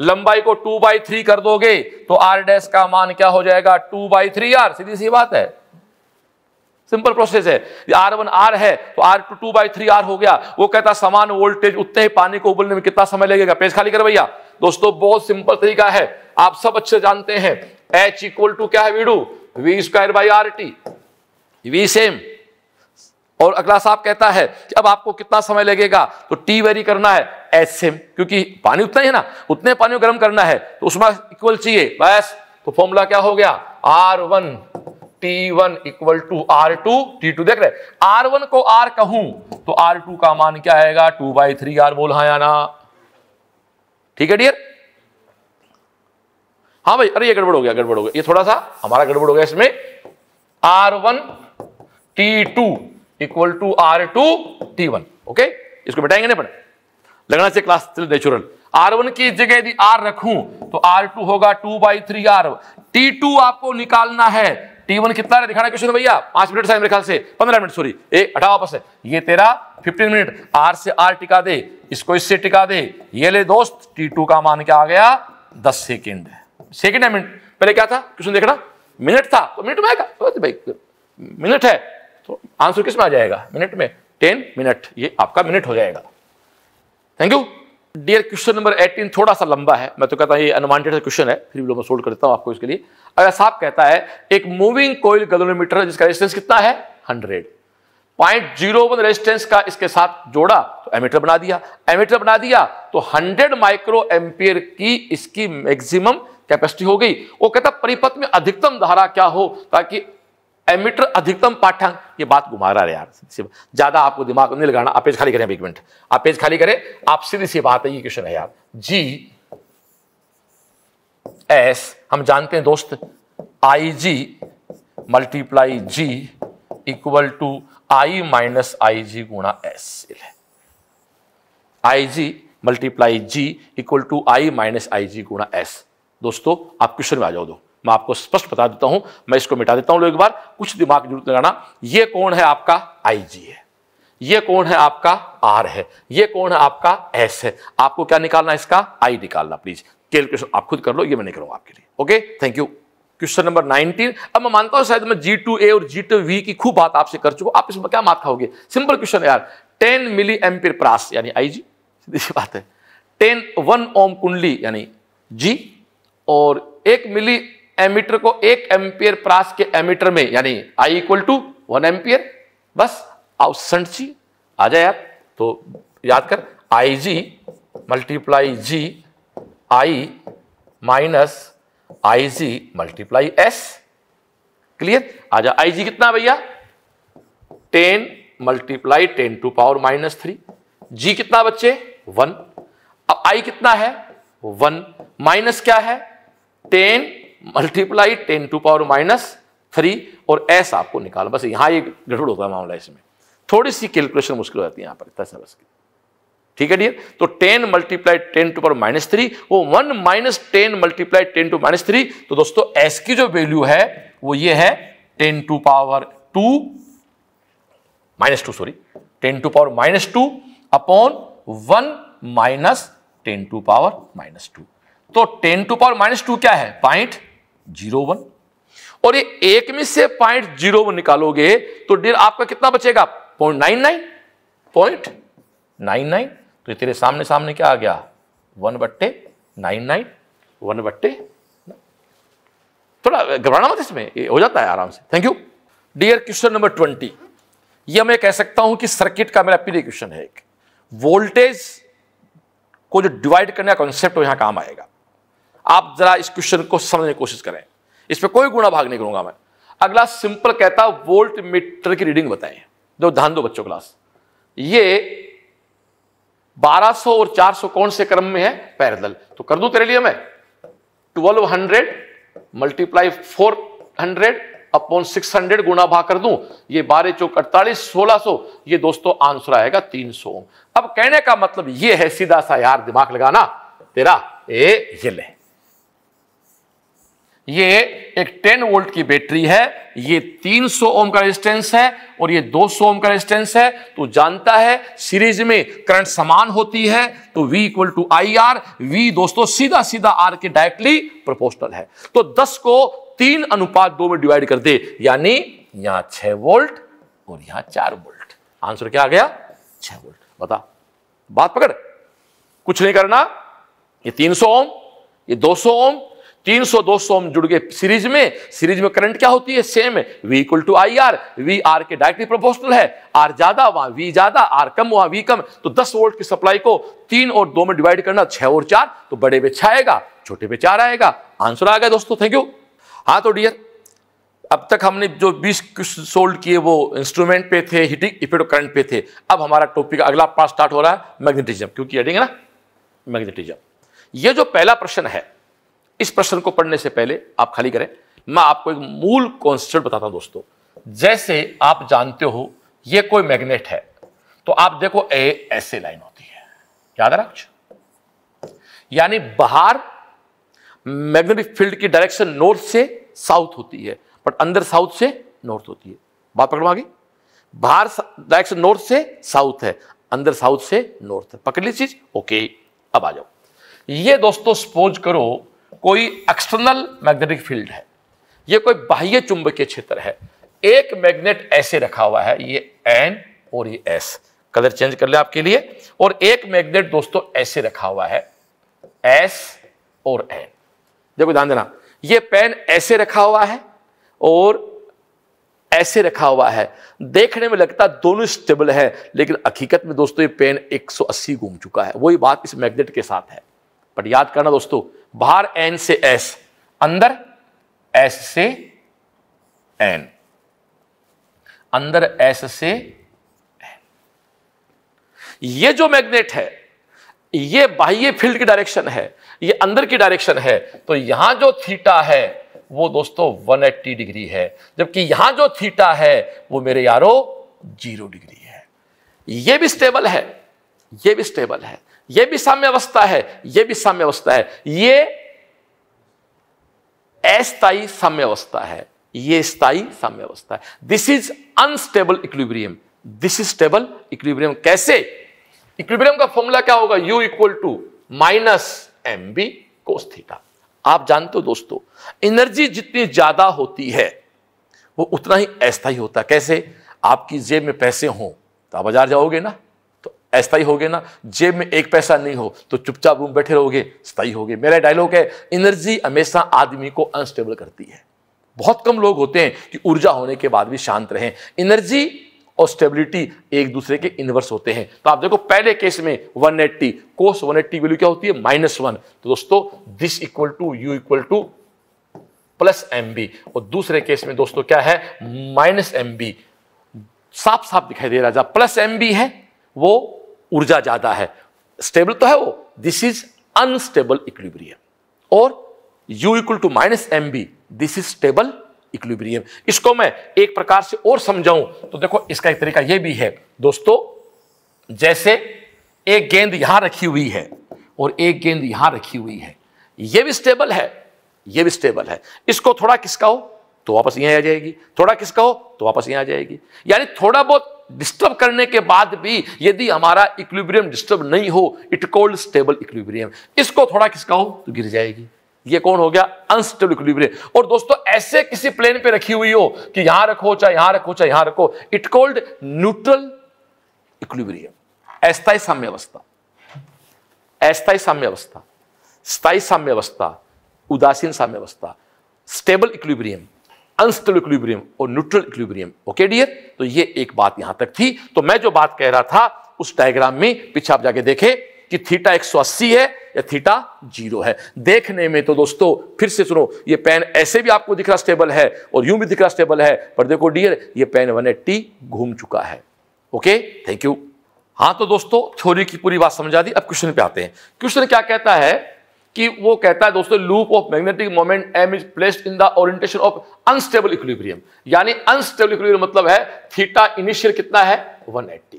लंबाई को टू बाई थ्री कर दोगे तो आर डैश का मान क्या हो जाएगा टू बाई थ्री आर सीधी सी बात है सिंपल प्रोसेस है आर वन आर है तो R two two by three R हो गया वो कहता समान वोल्टेज उतने ही पानी को उबलने में कितना समय लगेगा पेज खाली कर भैया दोस्तों बहुत सिंपल तरीका है आप सब अच्छे जानते हैं एच इक्वल टू क्या है V square by R T V same और अगला साहब कहता है कि अब आपको कितना समय लगेगा तो टी वेरी करना है एच सेम क्योंकि पानी उतना ही है ना उतने पानी को गर्म करना है तो उसमें इक्वल चाहिए बस तो फॉर्मूला क्या हो गया R one T one equal to R two T two देख रहे आर वन को आर कहूं तो आर टू का मान क्या आएगा टू बाई थ्री आर बोल हाँ या ना ठीक है डियर हाँ भाई अरे ये गड़बड़ हो गया गड़बड़ हो गया ये थोड़ा सा हमारा गड़बड़ हो गया इसमें R one T two equal to R two T one okay इसको बिठाएंगे ना अपन लगना चाहिए क्लास नेचुरल आर वन की जगह यदि आर रखूं तो आर टू होगा two by three R T two आपको निकालना है टी वन कितना है दिखाना क्वेश्चन भैया पांच मिनट मेरे ख्याल से पंद्रह मिनट सॉरी ए हटा वापस है ये तेरा फिफ्टीन मिनट आर से आर टिका दे इसको इससे टिका दे ये ले दोस्त टी टू का मान क्या आ गया दस सेकेंड सेकेंड है मिनट पहले क्या था क्वेश्चन देखना मिनट था तो मिनट में आएगा तो भाई मिनट है तो आंसर किस में आ जाएगा मिनट में टेन मिनट ये आपका मिनट हो जाएगा thank you dear question number 18 थोड़ा सा लंबा है मैं तो कहता हूँ ये अनवांटेड सा क्वेश्चन है फिर भी लोग मैं सोल्व करता हूँ आपको इसके लिए अगर साहब कहता है एक मूविंग कोयल गलोमीटर जिसका रेजिस्टेंस कितना है 100 पॉइंट जीरो वन रेजिस्टेंस का इसके साथ जोड़ा तो एमीटर बना दिया एमीटर बना दिया तो हंड्रेड माइक्रो एम्पियर की इसकी मैक्सिमम कैपेसिटी हो गई वो कहता परिपथ में अधिकतम धारा क्या हो ताकि एमिटर अधिकतम पाठ्यांक ये बात घुमा रहा है यार ज्यादा आपको दिमाग नहीं लगाना आप पेज खाली करें एक मिनट आप पेज खाली करें आप सीधी सी बात है ये क्वेश्चन है यार जी एस हम जानते हैं दोस्त I G multiply G equal to I minus I G गुणा S I G multiply G equal to I minus I G गुणा एस दोस्तों आप क्वेश्चन में आ जाओ दो मैं आपको स्पष्ट बता देता हूं मैं इसको मिटा देता हूं लोग एक बार कुछ दिमाग जरूरत लगाना ये कौन है आपका आई जी है ये कौन है आपका आर है ये कौन है आपका एस है आपको क्या निकालना है इसका आई निकालना प्लीज कैलकुलेशन आप खुद कर लो ये मैं निकलूंगा आपके लिए okay thank you question number 19 अब मैं मानता हूं शायद मैं जी टू ए और जी टू वी की खूब बात आपसे कर चुका आप इसमें क्या मात खाओगे सिंपल क्वेश्चन यार 10 मिली एम्पियर प्रास यानी आई जी सीधी बात है 10 वन ओम कुंडली यानी जी और एक मिली एमीटर को एक एम्पियर प्रास के एमीटर में यानी I equal to one ampere बस आउ सी आ जाए आप तो याद कर I G multiply G I minus I G multiply S clear आ जा आई जी कितना भैया ten multiply ten to power minus three G कितना बच्चे वन अब आई कितना है वन माइनस क्या है ten multiply ten to power minus three और एस आपको निकालो बस यहाँ ये गड़बड़ होता है मामला इसमें थोड़ी सी कैलकुलेशन मुश्किल हो जाती है यहाँ पर इतना बस की ठीक है डियर तो ten multiply ten to power minus three वो one minus ten multiply ten to minus three तो दोस्तों एस की जो वैल्यू है वो ये है ten to power two minus two sorry ten to power minus two upon one minus ten to power minus two तो ten to power minus two क्या है पॉइंट जीरो वन और ये एक में से पॉइंट जीरो वन निकालोगे तो डियर आपका कितना बचेगा point nine nine point nine nine तो तेरे सामने सामने क्या आ गया वन बट्टे नाइन नाइन वन बट्टे थोड़ा घबराना मत इसमें हो जाता है आराम से thank you dear question number twenty यह मैं कह सकता हूं कि सर्किट का मेरा प्रिय क्वेश्चन है एक वोल्टेज को जो डिवाइड करने का कॉन्सेप्ट यहां काम आएगा आप जरा इस क्वेश्चन को समझने की कोशिश करें इस पर कोई गुणा भाग नहीं करूंगा मैं अगला सिंपल कहता वोल्ट मीटर की रीडिंग बताएं जो ध्यान दो बच्चों क्लास ये 1200 और 400 कौन से क्रम में है पैरेलल तो कर दूं तेरे लिए मैं 1200 मल्टीप्लाई हंड्रेड अपॉन 600 गुणा भाग कर दूं ये बारह चौक अड़तालीस सोलह सो ये दोस्तों आंसर आएगा 300 अब कहने का मतलब ये है सीधा सा यार दिमाग लगाना तेरा ए ये ले ये एक 10 वोल्ट की बैटरी है ये 300 ओम का रेजिस्टेंस है और ये 200 ओम का रेजिस्टेंस है तो जानता है सीरीज में करंट समान होती है तो V equal to I R V दोस्तों सीधा सीधा आर के डायरेक्टली प्रोपोर्शनल है तो 10 को तीन अनुपात दो में डिवाइड कर दे यानी यहां 6 वोल्ट और यहां 4 वोल्ट आंसर क्या आ गया 6 वोल्ट बता बात पकड़ कुछ नहीं करना ये तीन ओम ये दो ओम दो सौ हम जुड़ गए सीरीज में सीरीज में करंट क्या होती है सेम है V equal to I R V R के डायरेक्टली प्रोपोर्शनल है आर ज्यादा वहां वी ज्यादा आर कम वहां वी कम तो दस वोल्ट की सप्लाई को तीन और दो में डिवाइड करना छह और चार तो बड़े पे छह आएगा छोटे पे चार आएगा आंसर आ गया दोस्तों थैंक यू हाँ तो डियर अब तक हमने जो 20 सोल्ड किए वो इंस्ट्रूमेंट पे थे हीटिंग इफेक्ट करंट पे थे अब हमारा टॉपिक अगला पार्ट स्टार्ट हो रहा है मैग्नेटिज्म क्योंकि ना मैग्नेटिज्म ये जो पहला प्रश्न है इस प्रश्न को पढ़ने से पहले आप खाली करें मैं आपको एक मूल कॉन्सेप्ट बताता हूं दोस्तों जैसे आप जानते हो यह कोई मैग्नेट है तो आप देखो ए ऐसे लाइन होती है याद है राक्ष यानी बाहर मैग्नेटिक फील्ड की डायरेक्शन नॉर्थ से साउथ होती है बट अंदर साउथ से नॉर्थ होती है बात पकड़ आगे बाहर डायरेक्शन नॉर्थ से साउथ है अंदर साउथ से नॉर्थ है पकड़ ली चीज ओके अब आ जाओ ये दोस्तों स्पोज करो कोई एक्सटर्नल मैग्नेटिक फील्ड है ये कोई बाह्य चुंबकीय क्षेत्र है एक मैग्नेट ऐसे रखा हुआ है ये एन और ये एस कलर चेंज कर ले आपके लिए और एक मैग्नेट दोस्तों ऐसे रखा हुआ है एस और एन देखो ध्यान देना ये पेन ऐसे रखा हुआ है और ऐसे रखा हुआ है देखने में लगता दोनों स्टेबल है लेकिन हकीकत में दोस्तों ये पेन 180 घूम चुका है वही बात इस मैग्नेट के साथ है बट याद करना दोस्तों बाहर एन से एस अंदर एस से एन अंदर एस से एन ये जो मैग्नेट है ये बाह्य फील्ड की डायरेक्शन है ये अंदर की डायरेक्शन है तो यहां जो थीटा है वो दोस्तों 180 डिग्री है जबकि यहां जो थीटा है वो मेरे यारो जीरो डिग्री है ये भी स्टेबल है ये भी स्टेबल है यह भी साम्य अवस्था है यह भी साम्य अवस्था है यह अस्थायी साम्य अवस्था है यह स्थायी साम्य अवस्था है this is unstable equilibrium this is stable equilibrium कैसे इक्विब्रियम का फॉर्मूला क्या होगा U equal to minus M B cos theta आप जानते हो दोस्तों एनर्जी जितनी ज्यादा होती है वो उतना ही अस्थायी होता है कैसे आपकी जेब में पैसे हो तो आप बाजार जाओगे ना ऐसा ही हो गए ना जेब में एक पैसा नहीं हो तो चुपचाप रूम बैठे रहोगे स्थाई हो गए मेरा डायलॉग है एनर्जी हमेशा आदमी को अनस्टेबल करती है बहुत कम लोग होते हैं कि ऊर्जा होने के बाद भी शांत रहें एनर्जी और स्टेबिलिटी एक दूसरे के इनवर्स होते हैं तो आप देखो पहले केस में 180 eighty cos one eighty value क्या होती है माइनस वन तो दोस्तों this equal to U equal to plus M B और दूसरे केस में दोस्तों क्या है माइनस एम बी साफ साफ दिखाई दे रहा है प्लस एम बी है वो ऊर्जा ज़्यादा है स्टेबल तो है वो दिस इज अनस्टेबल इक्विब्रियम और U equal to minus M B this is stable equilibrium इसको मैं एक प्रकार से और समझाऊं तो देखो इसका एक तरीका यह भी है दोस्तों जैसे एक गेंद यहां रखी हुई है और एक गेंद यहां रखी हुई है यह भी स्टेबल है यह भी स्टेबल है इसको थोड़ा किसका हो तो वापस यहां आ जाएगी थोड़ा किसका हो तो वापस यहां आ जाएगी यानी थोड़ा बहुत डिस्टर्ब करने के बाद भी यदि हमारा इक्विब्रियम डिस्टर्ब नहीं हो इट कोल्ड स्टेबल इक्विब्रियम इसको थोड़ा खिसकाओ तो गिर जाएगी ये कौन हो गया अनस्टेबल इक्विब्रियम और दोस्तों ऐसे किसी प्लेन पे रखी हुई हो कि यहां रखो चाहे यहां रखो चाहे यहां रखो इट कोल्ड न्यूट्रल इक्विब्रियम अस्थाई साम्य अवस्था साम्यवस्था साम्य अवस्था साम्य अवस्था उदासीन साम्य अवस्था स्टेबल इक्विब्रियम अनस्टेबल इक्विलिब्रियम और न्यूट्रल इक्विलिब्रियम ओके डियर तो ये एक बात यहां तक थी तो मैं जो बात कह रहा था उस डायग्राम में पीछे आप जाके देखें कि थीटा 180 है या थीटा जीरो है देखने में तो दोस्तों फिर से सुनो ये पेन ऐसे भी आपको दिख रहा स्टेबल है और यूं भी दिख रहा स्टेबल है पर देखो डियर ये पेन 180 घूम चुका है ओके थैंक यू हाँ तो दोस्तों थ्योरी की पूरी बात समझा दी अब क्वेश्चन पे आते हैं क्वेश्चन क्या कहता है कि वो कहता है दोस्तों loop of magnetic moment M is placed in the orientation of unstable equilibrium यानी अनस्टेबल इक्विलिब्रियम मतलब है थीटा इनिशियल कितना है 180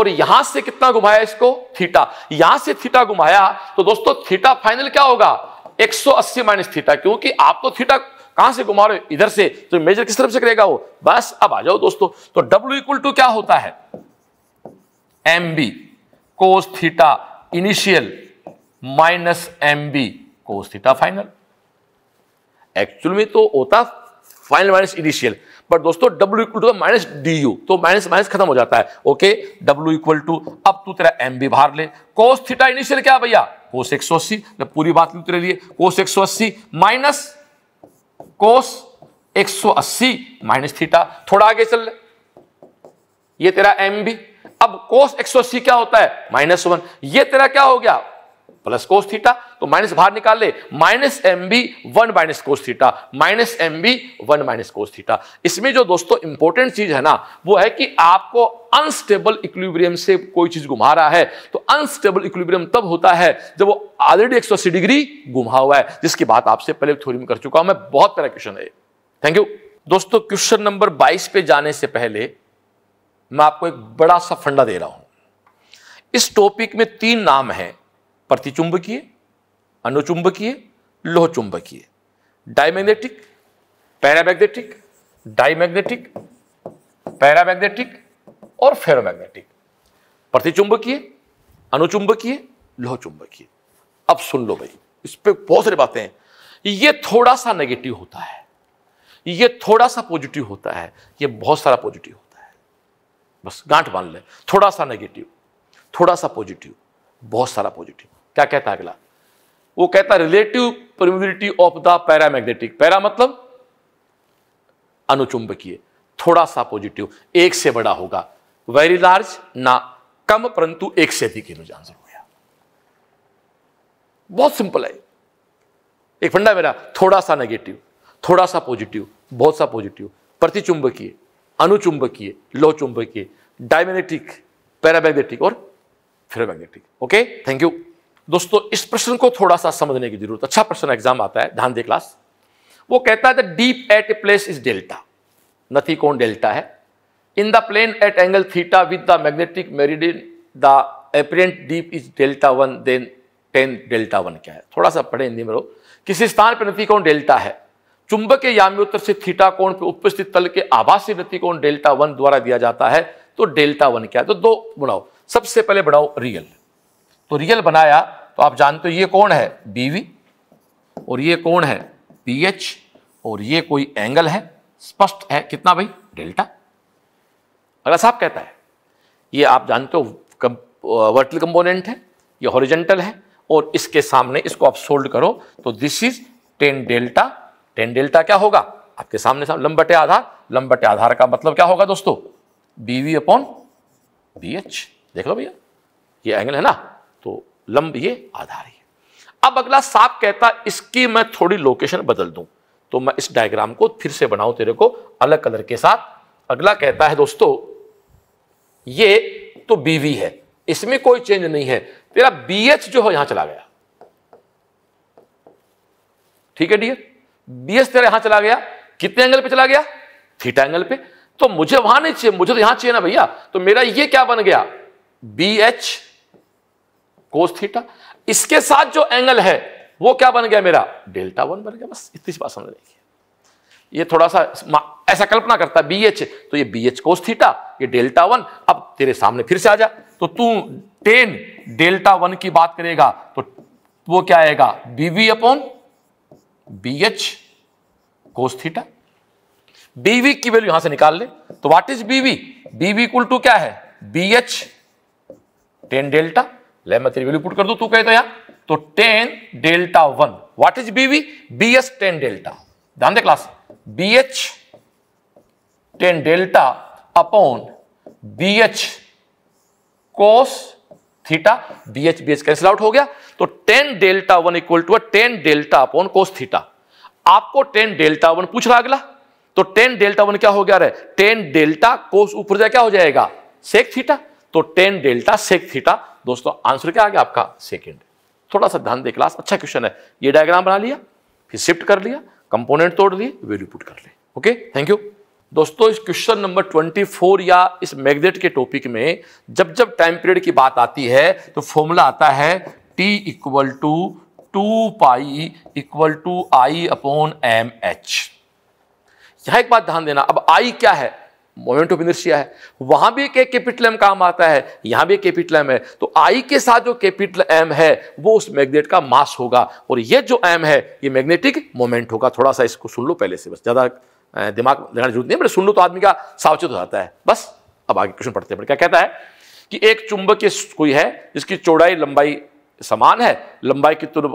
और यहां से कितना घुमाया इसको थीटा यहां से थीटा घुमाया तो दोस्तों थीटा फाइनल क्या होगा 180 माइनस थीटा क्योंकि आप तो थीटा कहां से घुमा रहे इधर से तो मेजर किस तरफ से करेगा वो बस अब आ जाओ दोस्तों तो डब्ल्यू इक्वल टू क्या होता है M B cos theta initial minus M B cos theta final actual में तो होता फाइनल माइनस इनिशियल बट दोस्तों W equal to minus D U तो माइनस माइनस खत्म हो जाता है ओके डब्ल्यू इक्वल टू अब तू तेरा एम बी बाहर ले कोस थीटा इनिशियल क्या भैया कोस एक सौ अस्सी पूरी बात तेरे लिए कोस एक सौ अस्सी माइनस कोस एक सौ अस्सी माइनस थीटा थोड़ा आगे चल ले ये तेरा एम बी अब कोस एक सौ अस्सी क्या होता है माइनस वन ये तेरा क्या हो गया प्लस कोस थीटा तो माइनस बाहर निकाल ले minus M B one minus cos theta minus M B one minus cos theta इसमें जो दोस्तों इंपॉर्टेंट चीज है ना वो है कि आपको अनस्टेबल इक्विलिब्रियम से कोई चीज घुमा रहा है तो अनस्टेबल इक्विलिब्रियम तब होता है जब वो ऑलरेडी अस्सी डिग्री घुमा हुआ है जिसकी बात आपसे पहले थोड़ी में कर चुका हूं मैं बहुत तरह क्वेश्चन है थैंक यू दोस्तों क्वेश्चन नंबर बाईस पे जाने से पहले मैं आपको एक बड़ा सा फंडा दे रहा हूं इस टॉपिक में तीन नाम हैं प्रतिचुंबकीय अनुचुंबकीय लोहचुंबकीय डायमैग्नेटिक पैरामैग्नेटिक डायमैग्नेटिक पैरामैग्नेटिक और फेरोमैग्नेटिक प्रतिचुंबकीय अनुचुंबकीय लोहचुंबकीय अब सुन लो भाई इस पर बहुत सारी बातें हैं ये थोड़ा सा नेगेटिव होता है ये थोड़ा सा पॉजिटिव होता है ये बहुत सारा पॉजिटिव होता है बस गांठ बांध ले थोड़ा सा नेगेटिव थोड़ा सा पॉजिटिव बहुत सारा पॉजिटिव क्या कहता है अगला वो कहता है relative permeability of the paramagnetic para मतलब अनुचुंबकीय थोड़ा सा पॉजिटिव एक से बड़ा होगा वेरी लार्ज ना कम परंतु एक से अधिक आंसर हो गया बहुत सिंपल है एक फंडा मेरा थोड़ा सा नेगेटिव थोड़ा सा पॉजिटिव बहुत सा पॉजिटिव प्रतिचुंबकीय अनुचुंबकीय लो चुंबकीय डायमैग्नेटिक पैरामैग्नेटिक और फेरोमैग्नेटिक ओके थैंक यू दोस्तों इस प्रश्न को थोड़ा सा समझने की जरूरत अच्छा प्रश्न एग्जाम आता है ध्यान दे क्लास वो कहता है the dip at a place is delta नथी कौन डेल्टा है in the plane at angle theta with the magnetic meridian the apparent dip is delta one then tan delta one क्या है थोड़ा सा पढ़े हिंदी में रहो किसी स्थान पर नथी कौन डेल्टा है चुंबक के याम्योत्तर से थीटा कोण पर उपस्थित तल के आभासी नथी कौन डेल्टा वन द्वारा दिया जाता है तो डेल्टा वन क्या है तो दो बनाओ सबसे पहले बनाओ रियल तो रियल बनाया तो आप जानते हो ये कौन है बीवी और ये कौन है पी एच और ये कोई एंगल है स्पष्ट है कितना भाई डेल्टा अगला साहब कहता है ये आप जानते हो कम, वर्टल कंपोनेंट है ये हॉरिजेंटल है और इसके सामने इसको आप सोल्ड करो तो this is tan delta tan delta क्या होगा आपके सामने सामने लंबटे आधार लंबटे आधार का मतलब क्या होगा दोस्तों बीवी अपॉन बी एच देख लो भैया ये एंगल है ना तो लंब ये आधार ही अब अगला सांप कहता इसकी मैं थोड़ी लोकेशन बदल दूं तो मैं इस डायग्राम को फिर से बनाऊं तेरे को अलग कलर के साथ अगला कहता है दोस्तों ये तो बीवी है इसमें कोई चेंज नहीं है तेरा बी एच जो है यहां चला गया ठीक है डियर बी एच तेरा यहां चला गया कितने एंगल पे चला गया थीटा एंगल पे तो मुझे वहां नहीं चाहिए मुझे तो यहां चाहिए ना भैया तो मेरा ये क्या बन गया बी एच कोस थीटा इसके साथ जो एंगल है वो क्या बन गया मेरा डेल्टा वन बन गया बस इतनी सी बात समझ लेंगे ये थोड़ा सा ऐसा कल्पना करता है बी एच तो ये बी एच कोस थीटा ये डेल्टा वन अब तेरे सामने फिर से आ जा तो तू टेन डेल्टा वन की बात करेगा तो वो क्या आएगा B V upon B H cos theta B V की वैल्यू यहां से निकाल ले तो व्हाट इज बीवी बीवी कुल टू क्या है बी एच टेन डेल्टा ले मैं तेरी वैल्यू पुट कर दू तू कहते तो यार तो tan delta one what is B V B H tan delta ध्यान दे class B H tan delta upon B H cos theta B H B H cancel out हो गया तो tan delta one equal to tan delta upon cos theta आपको tan delta one पूछ रहा अगला तो टेन डेल्टा वन क्या हो गया टेन डेल्टा कोस ऊपर क्या हो जाएगा सेक थीटा तो टेन डेल्टा सेक थीटा दोस्तों आंसर क्या आ गया आपका सेकेंड थोड़ा सा ध्यान दे क्लास अच्छा क्वेश्चन है ये डायग्राम बना लिया फिर शिफ्ट कर लिया कंपोनेंट तोड़ लिए वेल्यू पुट कर लिए ओके थैंक यू दोस्तों इस क्वेश्चन नंबर 24 या इस मैग्नेट के टॉपिक में जब जब टाइम पीरियड की बात आती है तो फॉर्मूला आता है T equal to two pi equal to I upon M H यहां एक बात ध्यान देना अब आई क्या है मोमेंट ऑफ इनर्शिया है वहां भी एक कैपिटल एम काम आता है यहां भी एक कैपिटल एम है तो आई के साथ जो कैपिटल एम है वो उस मैग्नेट का मास होगा और ये जो एम है ये मैग्नेटिक मोमेंट होगा थोड़ा सा इसको सुन लो पहले से बस ज्यादा दिमाग लगाने जरूरत नहीं बट सुन लो तो आदमी का सावचेत हो जाता है बस अब आगे क्वेश्चन पढ़ते हैं क्या कहता है कि एक चुंबक कोई है जिसकी चौड़ाई लंबाई समान है लंबाई की तुल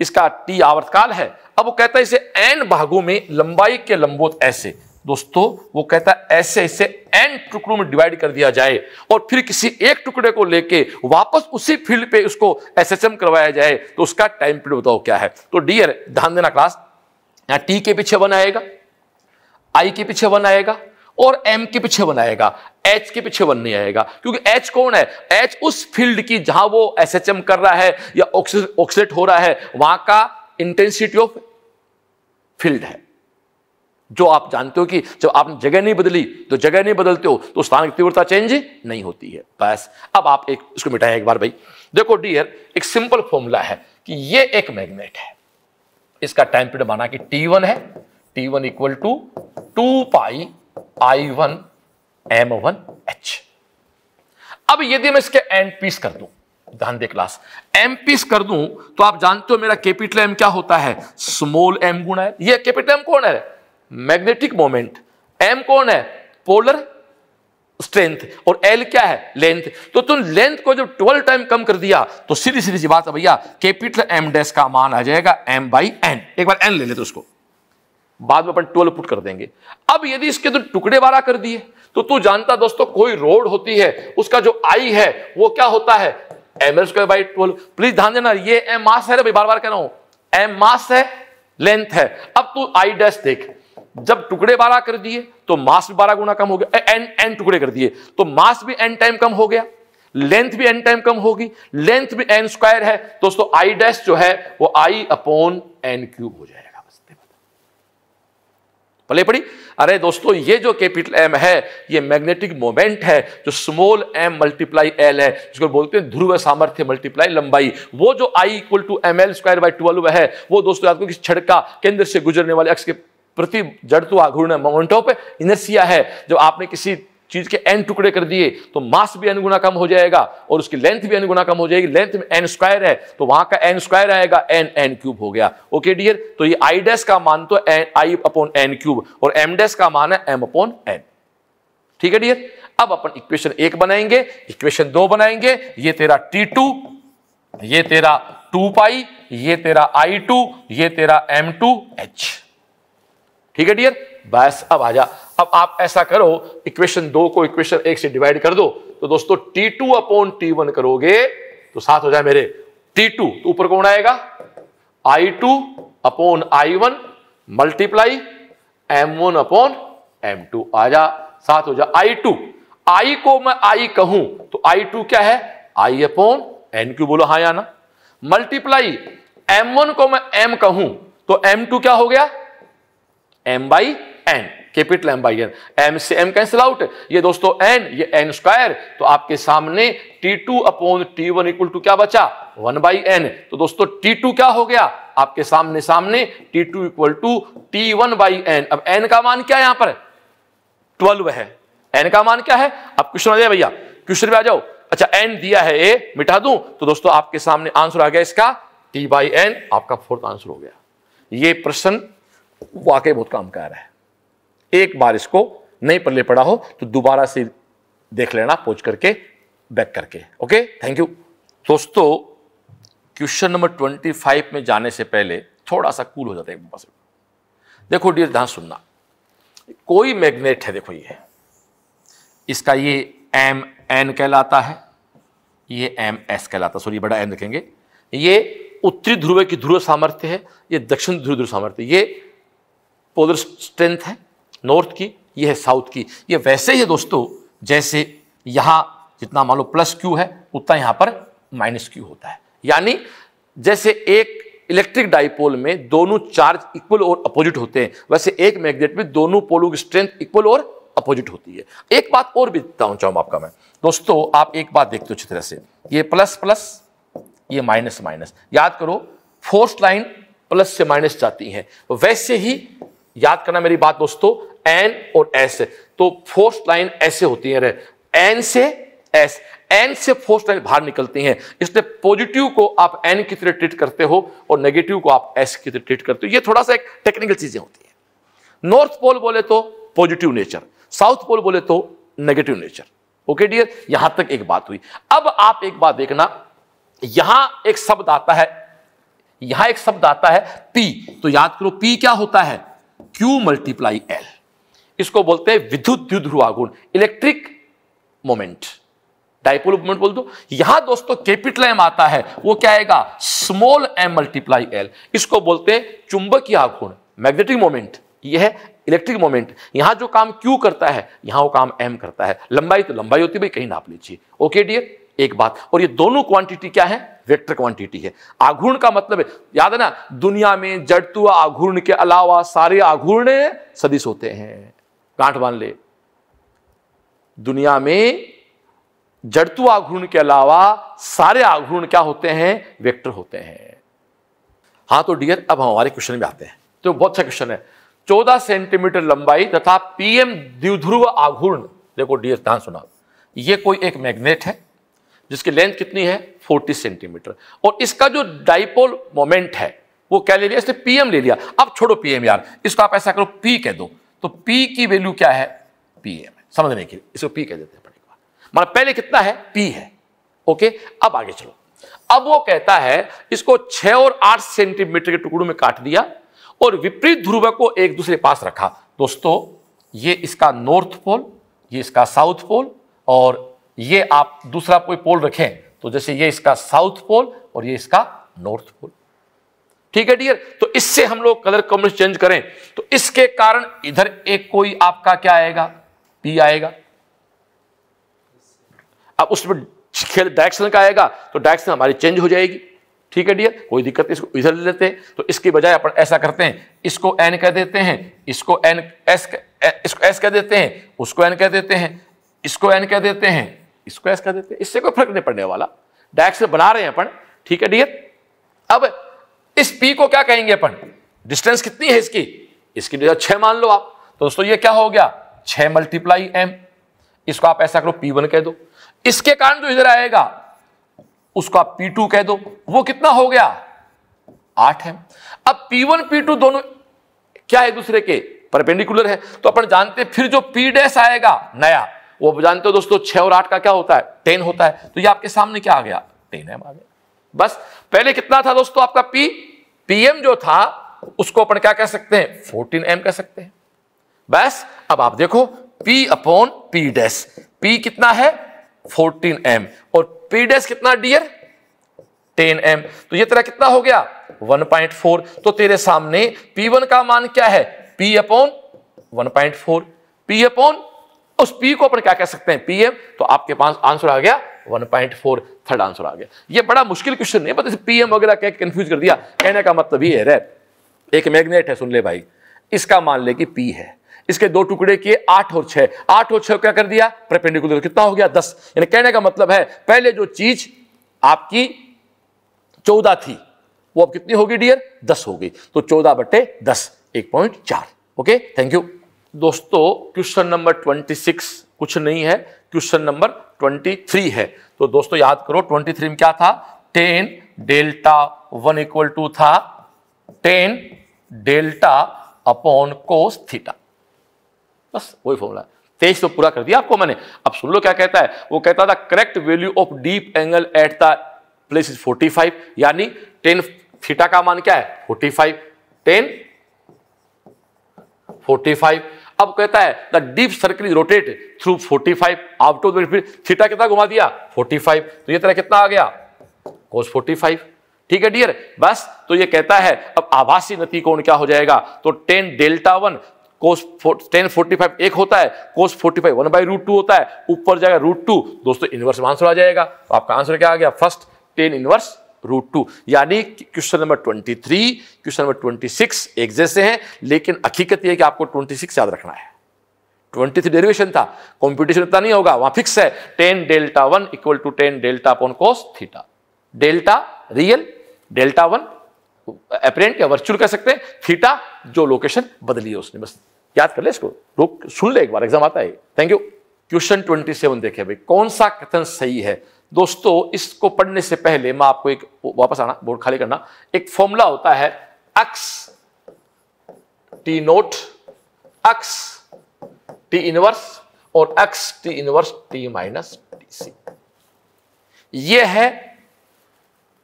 इसका टी आवर्तकाल है अब वो कहता है इसे एन भागों में लंबाई के लंबोत ऐसे दोस्तों वो कहता है ऐसे ऐसे एन टुकड़ों में डिवाइड कर दिया जाए और फिर किसी एक टुकड़े को लेके वापस उसी फील्ड पे उसको एसएसएम करवाया जाए तो उसका टाइम पीरियड बताओ क्या है तो डियर ध्यान देना क्लास यहां टी के पीछे वन आएगा आई के पीछे वन आएगा और एम के पीछे वन आएगा एच के पीछे वन नहीं आएगा क्योंकि एच कौन है एच उस फील्ड की जहां वो एस एच एम कर रहा है या ऑक्सीट हो रहा है वहां का इंटेंसिटी ऑफ फील्ड है जो आप जानते हो कि जब आपने जगह नहीं बदली तो जगह नहीं बदलते हो तो स्थान की तीव्रता चेंज नहीं होती है बस अब आप एक इसको मिटाएं एक बार भाई देखो डियर एक सिंपल फॉर्मूला है कि ये एक मैग्नेट है इसका टाइम पीरियड माना कि टी वन है T one equal to two pi I one M one H अब यदि मैं इसके एंड पीस कर दू ध्यान दे क्लास एम पीस कर दू तो आप जानते हो मेरा कैपिटल एम क्या होता है स्मॉल एम गुणा है ये कैपिटल एम कौन है मैग्नेटिक मोमेंट एम कौन है पोलर स्ट्रेंथ और एल क्या है लेंथ तो तुम लेंथ को जब ट्वेल्व टाइम कम कर दिया तो सीधी सीधी सी बात है भैया कैपिटल एम डैश का मान आ जाएगा एम बाई एन एक बार एन ले लेते उसको बाद में अपन ट्वेल्व पुट कर देंगे अब यदि इसके तो टुकड़े वाला कर दिए तो तू जानता दोस्तों कोई रोड होती है उसका जो आई है वो क्या होता है M L square by twelve please ध्यान देना ये एम मास है बार बार कह रहा हूं एम मास है लेंथ है अब तू आई डैश देख जब टुकड़े बारह कर दिए तो मास भी बारह गुना कम हो गया एन एन टुकड़े कर दिए तो मास भी एन टाइम कम हो गया लेंथ भी एन टाइम कम होगी लेंथ भी एन स्क्वायर है दोस्तों आई डैश जो है वो आई अपॉन एन क्यूब हो जाएगा बस पले पड़ी अरे दोस्तों ये जो कैपिटल एम है ये मैग्नेटिक मोमेंट है जो स्मॉल एम मल्टीप्लाई एल है जिसको बोलते हैं ध्रुव सामर्थ्य मल्टीप्लाई लंबाई वो जो I equal to M L square by twelve है वो दोस्तों याद करो कि छड़का केंद्र से गुजरने वाले अक्ष के प्रति जड़ तो आघूर्ण मोमेंटो पे इनर्सिया है जब आपने किसी चीज के एन टुकड़े कर दिए तो मास भी अनुगुना कम हो जाएगा और उसकी लेंथ भी अनुगुना कम हो जाएगी लेंथ में एन स्क्वायर है तो वहां का एन स्क्वायर आएगा एन एन क्यूब हो गया ओके डियर तो ये आई डेस का मान तो N I upon N cube और एम डेस का मान है एम अपॉन एन ठीक है डियर अब अपन इक्वेशन एक बनाएंगे इक्वेशन दो बनाएंगे ये तेरा टी टू ये तेरा टू पाई ये तेरा आई टू ये तेरा एम टू एच ठीक है डियर बस अब आ जा अब आप ऐसा करो इक्वेशन दो को इक्वेशन एक से डिवाइड कर दो तो दोस्तों T two upon T one करोगे तो साथ हो जाए मेरे टी टू तो ऊपर कौन आएगा I two upon I one multiply M one upon M two आ जा साथ हो जा आई टू आई को मैं आई कहूं तो आई टू क्या है आई अपॉन एन क्यू बोलो हाँ या ना मल्टीप्लाई एम वन को मैं एम कहूं तो एम टू क्या हो गया M by N capital M by N M से एम कैंसिल आउट ये दोस्तों एन ये एन स्क्वायर तो आपके सामने T two upon T one equal to क्या बचा वन बाई एन तो दोस्तों टी टू क्या हो गया आपके सामने सामने T two equal to T one by N अब एन का मान क्या है यहां पर ट्वेल्व है एन का मान क्या है अब क्वेश्चन आ जाए भैया क्वेश्चन पे आ जाओ अच्छा एन दिया है ए मिटा दूं तो दोस्तों आपके सामने आंसर आ गया इसका टी बाई एन आपका फोर्थ आंसर हो गया ये प्रश्न वाकई बहुत काम का रहा है एक बार इसको नहीं पल्ले पड़ा हो तो दोबारा से देख लेना पहुंच करके बैक करके ओके थैंक यू दोस्तों क्वेश्चन नंबर ट्वेंटी फाइव में जाने से पहले थोड़ा सा कूल हो जाता है एक देखो डियर ध्यान सुनना कोई मैग्नेट है देखो ये इसका ये एम एन कहलाता है ये एम एस कहलाता सॉरी बड़ा एन रखेंगे ये उत्तरी ध्रुव की ध्रुव सामर्थ्य है ये दक्षिण ध्रुव ध्रुव सामर्थ्य ये पोलर स्ट्रेंथ है नॉर्थ की ये है साउथ की ये वैसे ही दोस्तों जैसे यहाँ जितना मान लो प्लस क्यू है उतना यहाँ पर माइनस क्यू होता है यानी जैसे एक इलेक्ट्रिक डाइपोल में दोनों चार्ज इक्वल और अपोजिट होते हैं वैसे एक मैग्नेट में दोनों पोलों की स्ट्रेंथ इक्वल और अपोजिट होती है एक बात और भी देता हूँ चाहूँ आपका मैं दोस्तों आप एक बात देखते हो अच्छी तरह से ये प्लस प्लस ये माइनस माइनस याद करो फोर्स लाइन प्लस से माइनस जाती है वैसे ही याद करना मेरी बात दोस्तों एन और एस तो फोर्स्ट लाइन ऐसे होती है एन से एस एन से फोर्स लाइन बाहर निकलती है इसलिए पॉजिटिव को आप एन की तरह ट्रीट करते हो और नेगेटिव को आप एस की तरह ट्रीट करते हो ये थोड़ा सा एक टेक्निकल चीजें होती है नॉर्थ पोल बोले तो पॉजिटिव नेचर साउथ पोल बोले तो नेगेटिव नेचर ओके डियर यहां तक एक बात हुई अब आप एक बात देखना यहां एक शब्द आता है यहां एक शब्द आता है पी तो याद करो पी क्या होता है क्यू मल्टीप्लाई एल इसको बोलते हैं विद्युत ध्रुवागुण इलेक्ट्रिक मोमेंट डाइपोल मोमेंट बोल दो यहां दोस्तों कैपिटल एम आता है वो क्या आएगा स्मॉल एम मल्टीप्लाई एल इसको बोलते हैं चुंबकीय आघूर्ण मैग्नेटिक मोमेंट यह है इलेक्ट्रिक मोमेंट यहां जो काम क्यू करता है यहां वो काम एम करता है लंबाई तो लंबाई होती भाई कहीं नाप लीजिए ओके डियर एक बात और ये दोनों क्वांटिटी क्या है वेक्टर क्वांटिटी है आघूर्ण का मतलब है याद है ना दुनिया में जड़तु आघूर्ण के अलावा सारे आघूर्ण सदिश होते हैं गांठ मान ले दुनिया में जड़तु आघूर्ण के अलावा सारे आघूर्ण क्या होते हैं वेक्टर होते हैं हाँ तो डियर अब हमारे क्वेश्चन में आते हैं तो बहुत अच्छा क्वेश्चन है चौदह सेंटीमीटर लंबाई तथा पीएम द्विध्रुव आघूर्ण देखो डियर ध्यान सुना ये कोई एक मैग्नेट है जिसकी लेंथ कितनी है 40 सेंटीमीटर और इसका जो डाइपोल मोमेंट है वो क्या ले लिया इसने पीएम ले लिया अब छोड़ो पीएम यार इसको आप ऐसा करो पी कह दो तो पी की वैल्यू क्या है पीएम समझने के लिए इसको पी कह देते हैं मान पहले कितना है पी है ओके अब आगे चलो अब वो कहता है इसको छह और आठ सेंटीमीटर के टुकड़ों में काट दिया और विपरीत ध्रुव को एक दूसरे पास रखा दोस्तों ये इसका नॉर्थ पोल ये इसका साउथ पोल और ये आप दूसरा कोई पोल रखें तो जैसे ये इसका साउथ पोल और ये इसका नॉर्थ पोल ठीक है डियर तो इससे हम लोग कलर कॉम्बिनेशन चेंज करें तो इसके कारण इधर एक कोई आपका क्या आएगा पी आएगा अब उसमें खेल डायरेक्शन का आएगा तो डायरेक्शन हमारी चेंज हो जाएगी ठीक है डियर कोई दिक्कत इसको इधर ले लेते हैं तो इसके बजाय अपन ऐसा करते हैं इसको एन कह देते हैं इसको एन एस इसको एस कह देते हैं उसको एन कह देते हैं इसको एन कह देते हैं इसको क्रैश कर देते इससे कोई फर्क नहीं पड़ने वाला डायरेक्शन बना रहे हैं अपन ठीक है डीएल अब इस पी को क्या कहेंगे अपन डिस्टेंस कितनी है इसकी इसकी डिस्टेंस तो छह मान लो आप तो दोस्तों ये क्या हो गया छह मल्टीप्लाई एम इसको आप ऐसा करो पी वन कह दो इसके कारण जो इधर आएगा उसको आप पी टू कह दो वो कितना हो गया आठ है अब पी वन पी टू दोनों क्या है दूसरे के परपेंडिकुलर है तो अपन जानते फिर जो पी डैश आएगा नया वो जानते हो दोस्तों छह और आठ का क्या होता है टेन होता है तो ये आपके सामने क्या आ गया टेन एम आ गया बस पहले कितना था दोस्तों आपका पी पीएम जो था उसको अपन क्या कह सकते हैं फोर्टीन एम कह सकते हैं बस अब आप देखो P upon P dash P कितना है फोर्टीन एम और पी डैश कितना डियर टेन एम तो ये तेरा कितना हो गया वन पॉइंट फोर तो तेरे सामने पी वन का मान क्या है P upon one point four P upon उस पी को अपन क्या कह सकते हैं पीएम तो आपके पास आंसर आ गया 1.4 थर्ड आंसर आ गया ये बड़ा मुश्किल क्वेश्चन नहीं बट पीएम वगैरह कह कंफ्यूज कर दिया कहने का मतलब ये है एक मैग्नेट है सुन ले भाई इसका मान ले कि पी है इसके दो टुकड़े किए आठ और छह आठ और छह क्या कर दिया प्रपेंडिकुलर कितना हो गया दस यानी कहने का मतलब है पहले जो चीज आपकी चौदह थी वो अब कितनी होगी डियर दस होगी तो चौदह बटे दस एक पॉइंट चार ओके थैंक यू दोस्तों क्वेश्चन नंबर 26 कुछ नहीं है क्वेश्चन नंबर 23 है तो दोस्तों याद करो 23 में क्या था tan delta one equal to था tan delta upon cos theta बस वही फॉर्मूला है तेईस तो पूरा कर दिया आपको मैंने अब सुन लो क्या कहता है वो कहता था correct value of dip angle at the place is 45 यानी टेन थीटा का मान क्या है 45 10 45 अब कहता है the dip circle is rotate through 45 five out of फिर थीटा कितना घुमा दिया 45 तो ये तरह कितना आ गया कोस 45 ठीक है डियर बस तो ये कहता है अब आभासी नती कोण क्या हो जाएगा तो tan delta one cos tan forty five एक होता है cos forty five one by root two होता है ऊपर जाएगा रूट टू दोस्तों इनवर्स आंसर आ जाएगा तो आपका आंसर क्या आ गया first tan inverse root two यानी question number twenty three question number twenty six एक जैसे हैं लेकिन हकीकत यह कि आपको ट्वेंटी सिक्स याद रखना है ट्वेंटी थ्री डेरिवेशन था कॉम्पिटिशन इतना नहीं होगा वहां फिक्स है tan delta one equal to tan delta upon cos theta delta real delta one apparent या वर्चुअल कह सकते हैं थीटा जो लोकेशन बदली है उसने बस याद कर ले इसको रोक सुन ले एक बार एग्जाम आता है thank you question twenty seven देखे भाई कौन सा कथन सही है दोस्तों इसको पढ़ने से पहले मैं आपको एक वापस आना बोर्ड खाली करना एक फॉर्मूला होता है X T naught X T inverse और X T inverse T minus T C यह है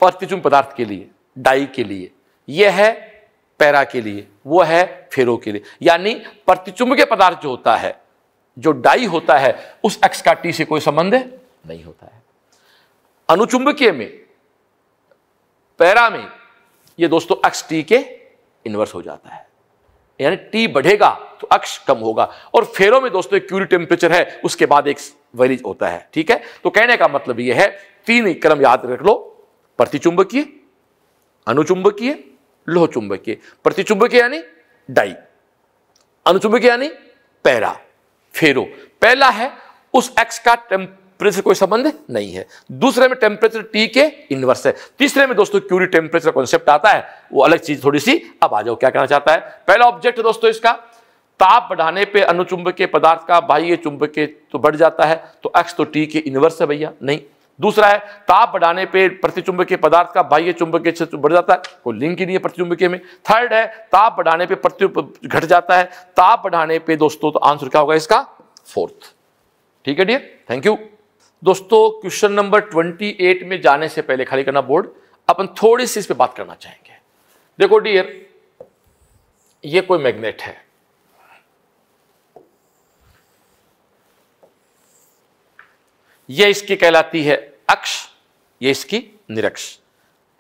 प्रतिचुम पदार्थ के लिए डाई के लिए यह है पैरा के लिए वो है फेरो के लिए यानी प्रतिचुंबकीय पदार्थ जो होता है जो डाई होता है उस एक्स का टी से कोई संबंध नहीं होता है अनुचुंबकीय में पैरा में ये दोस्तों अक्ष टी के इन्वर्स हो जाता है यानी टी बढ़ेगा तो अक्ष कम होगा और फेरों में दोस्तों एक क्यूरी टेम्परेचर है उसके बाद एक वेरिज होता है ठीक है तो कहने का मतलब यह है तीन क्रम याद रख लो प्रतिचुंबकीय अनुचुंबकीय लोह चुंबकीय प्रतिचुंबकीय यानी डाई अनुचुंबकीय यानी पैरा फेरो पहला है उस एक्स का टेम्प टेम्परेचर कोई संबंध नहीं है दूसरे में टेम्परेचर टी के इनवर्स है तीसरे में दोस्तों क्यूरी टेम्परेचर कॉन्सेप्ट आता है वो अलग चीज थोड़ी सी अब आ जाओ क्या कहना चाहता है पहला ऑब्जेक्ट दोस्तों इसका ताप बढ़ाने पे अनुचुंब के पदार्थ का बाह्य चुंब के तो बढ़ जाता है तो एक्स तो टी के इनवर्स है भैया नहीं दूसरा है ताप बढ़ाने पे प्रतिचुंब के पदार्थ का बाह्य चुंब के क्षेत्र बढ़ जाता है कोई लिंक ही नहीं है प्रतिचुंब के में थर्ड है ताप बढ़ाने पे प्रति घट जाता है ताप बढ़ाने पे दोस्तों तो आंसर क्या होगा इसका फोर्थ ठीक है डियर थैंक यू दोस्तों क्वेश्चन नंबर 28 में जाने से पहले खाली करना बोर्ड अपन थोड़ी सी इस पर बात करना चाहेंगे देखो डियर ये कोई मैग्नेट है यह इसकी कहलाती है अक्ष यह इसकी निरक्ष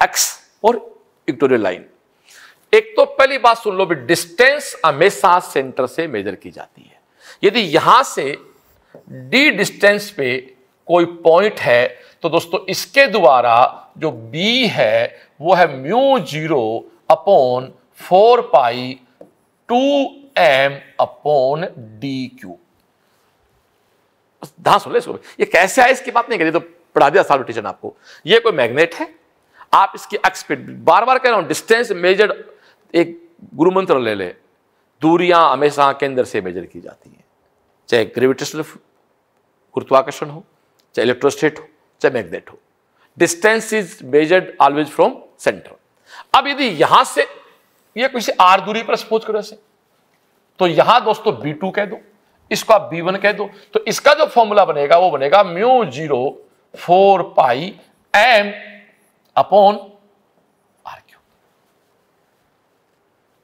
अक्ष और इक्टोरियल लाइन एक तो पहली बात सुन लो भी डिस्टेंस हमेशा सेंटर से मेजर की जाती है यदि यहां से डी डिस्टेंस पे कोई पॉइंट है तो दोस्तों इसके द्वारा जो बी है वो है mu zero upon four pi two M upon D cube धा सुन ले ये कैसे आया इसकी बात नहीं करी तो पढ़ा दिया साल टीचर आपको ये कोई मैग्नेट है आप इसकी एक्सपीड बार बार कह रहा हूं डिस्टेंस मेजर एक गुरु मंत्र ले ले दूरियां हमेशा केंद्र से मेजर की जाती हैं चाहे ग्रेविटेशनल गुरुत्वाकर्षण हो चाहे इलेक्ट्रोस्टेट हो चाहे मैग्नेट हो distance is measured always from centre अब यदि यहां से ये किसी आर दूरी पर सपोज करो ऐसे तो यहां दोस्तों बी टू कह दो इसको आप बी वन कह दो तो इसका जो फॉर्मूला बनेगा वो बनेगा mu zero four pi M upon R cube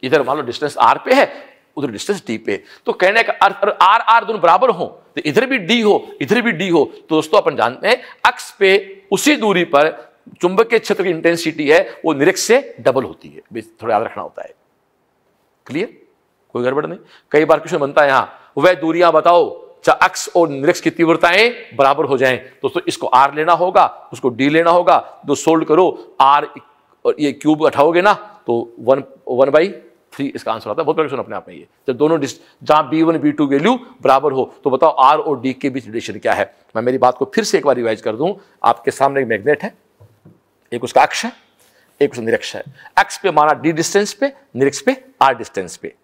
इधर मान लो डिस्टेंस आर पे है उधर डिस्टेंस डी पे तो कहने का अर्थ आर आर दोनों बराबर हो तो इधर भी डी हो इधर भी डी हो तो दोस्तों अपन जानते हैं अक्स पे उसी दूरी पर चुंबक के क्षेत्र की इंटेंसिटी है वो निरक्ष से डबल होती है थोड़ा याद रखना होता है क्लियर कोई गड़बड़ नहीं कई बार क्वेश्चन बनता है यहां वह दूरियां बताओ अक्ष और निरक्ष की तीव्रताएं बराबर हो जाएं दोस्तों इसको आर लेना होगा उसको डी लेना होगा दो सोल्ड करो आर और ये क्यूब उठाओगे ना तो वन वन बाई थ्री इसका आंसर आता है बहुत बड़ा क्वेश्चन अपने आप में ये जब दोनों जहां B one B two value बराबर हो तो बताओ आर और डी के बीच रिलेशन क्या है मैं मेरी बात को फिर से एक बार रिवाइज कर दूं आपके सामने एक मैग्नेट है एक उसका अक्ष है एक उसका निरक्ष है एक्स पे माना डी डिस्टेंस पे निरक्ष पे आर डिस्टेंस पे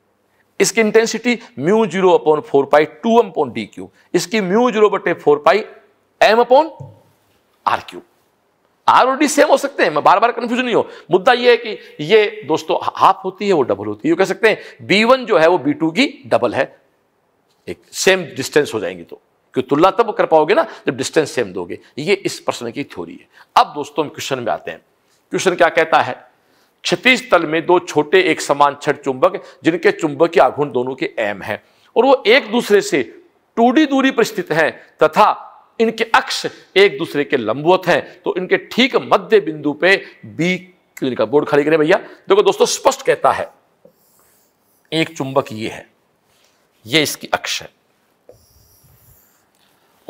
इसकी intensity mu zero upon four pi two M upon D cube इसकी म्यू जीरो बटे four pi M upon R cube R और डी सेम हो सकते हैं मैं बार बार कंफ्यूज नहीं हो मुद्दा यह है कि ये दोस्तों हाफ होती है वो डबल होती है यू कह सकते हैं बी वन जो है वो बी टू की डबल है एक सेम डिस्टेंस हो जाएंगी तो क्योंकि तुलना तब कर पाओगे ना जब डिस्टेंस सेम दोगे ये इस प्रश्न की थ्योरी है अब दोस्तों हम क्वेश्चन में आते हैं क्वेश्चन क्या कहता है क्षतिज तल में दो छोटे एक समान छठ चुंबक जिनके चुंबक की आघूर्ण दोनों के एम है और वो एक दूसरे से टूडी दूरी पर स्थित है तथा इनके अक्ष एक दूसरे के लंबवत हैं तो इनके ठीक मध्य बिंदु पे बी क्लिनिक का बोर्ड खड़ी करें भैया देखो दोस्तों स्पष्ट कहता है एक चुंबक ये है ये इसकी अक्ष है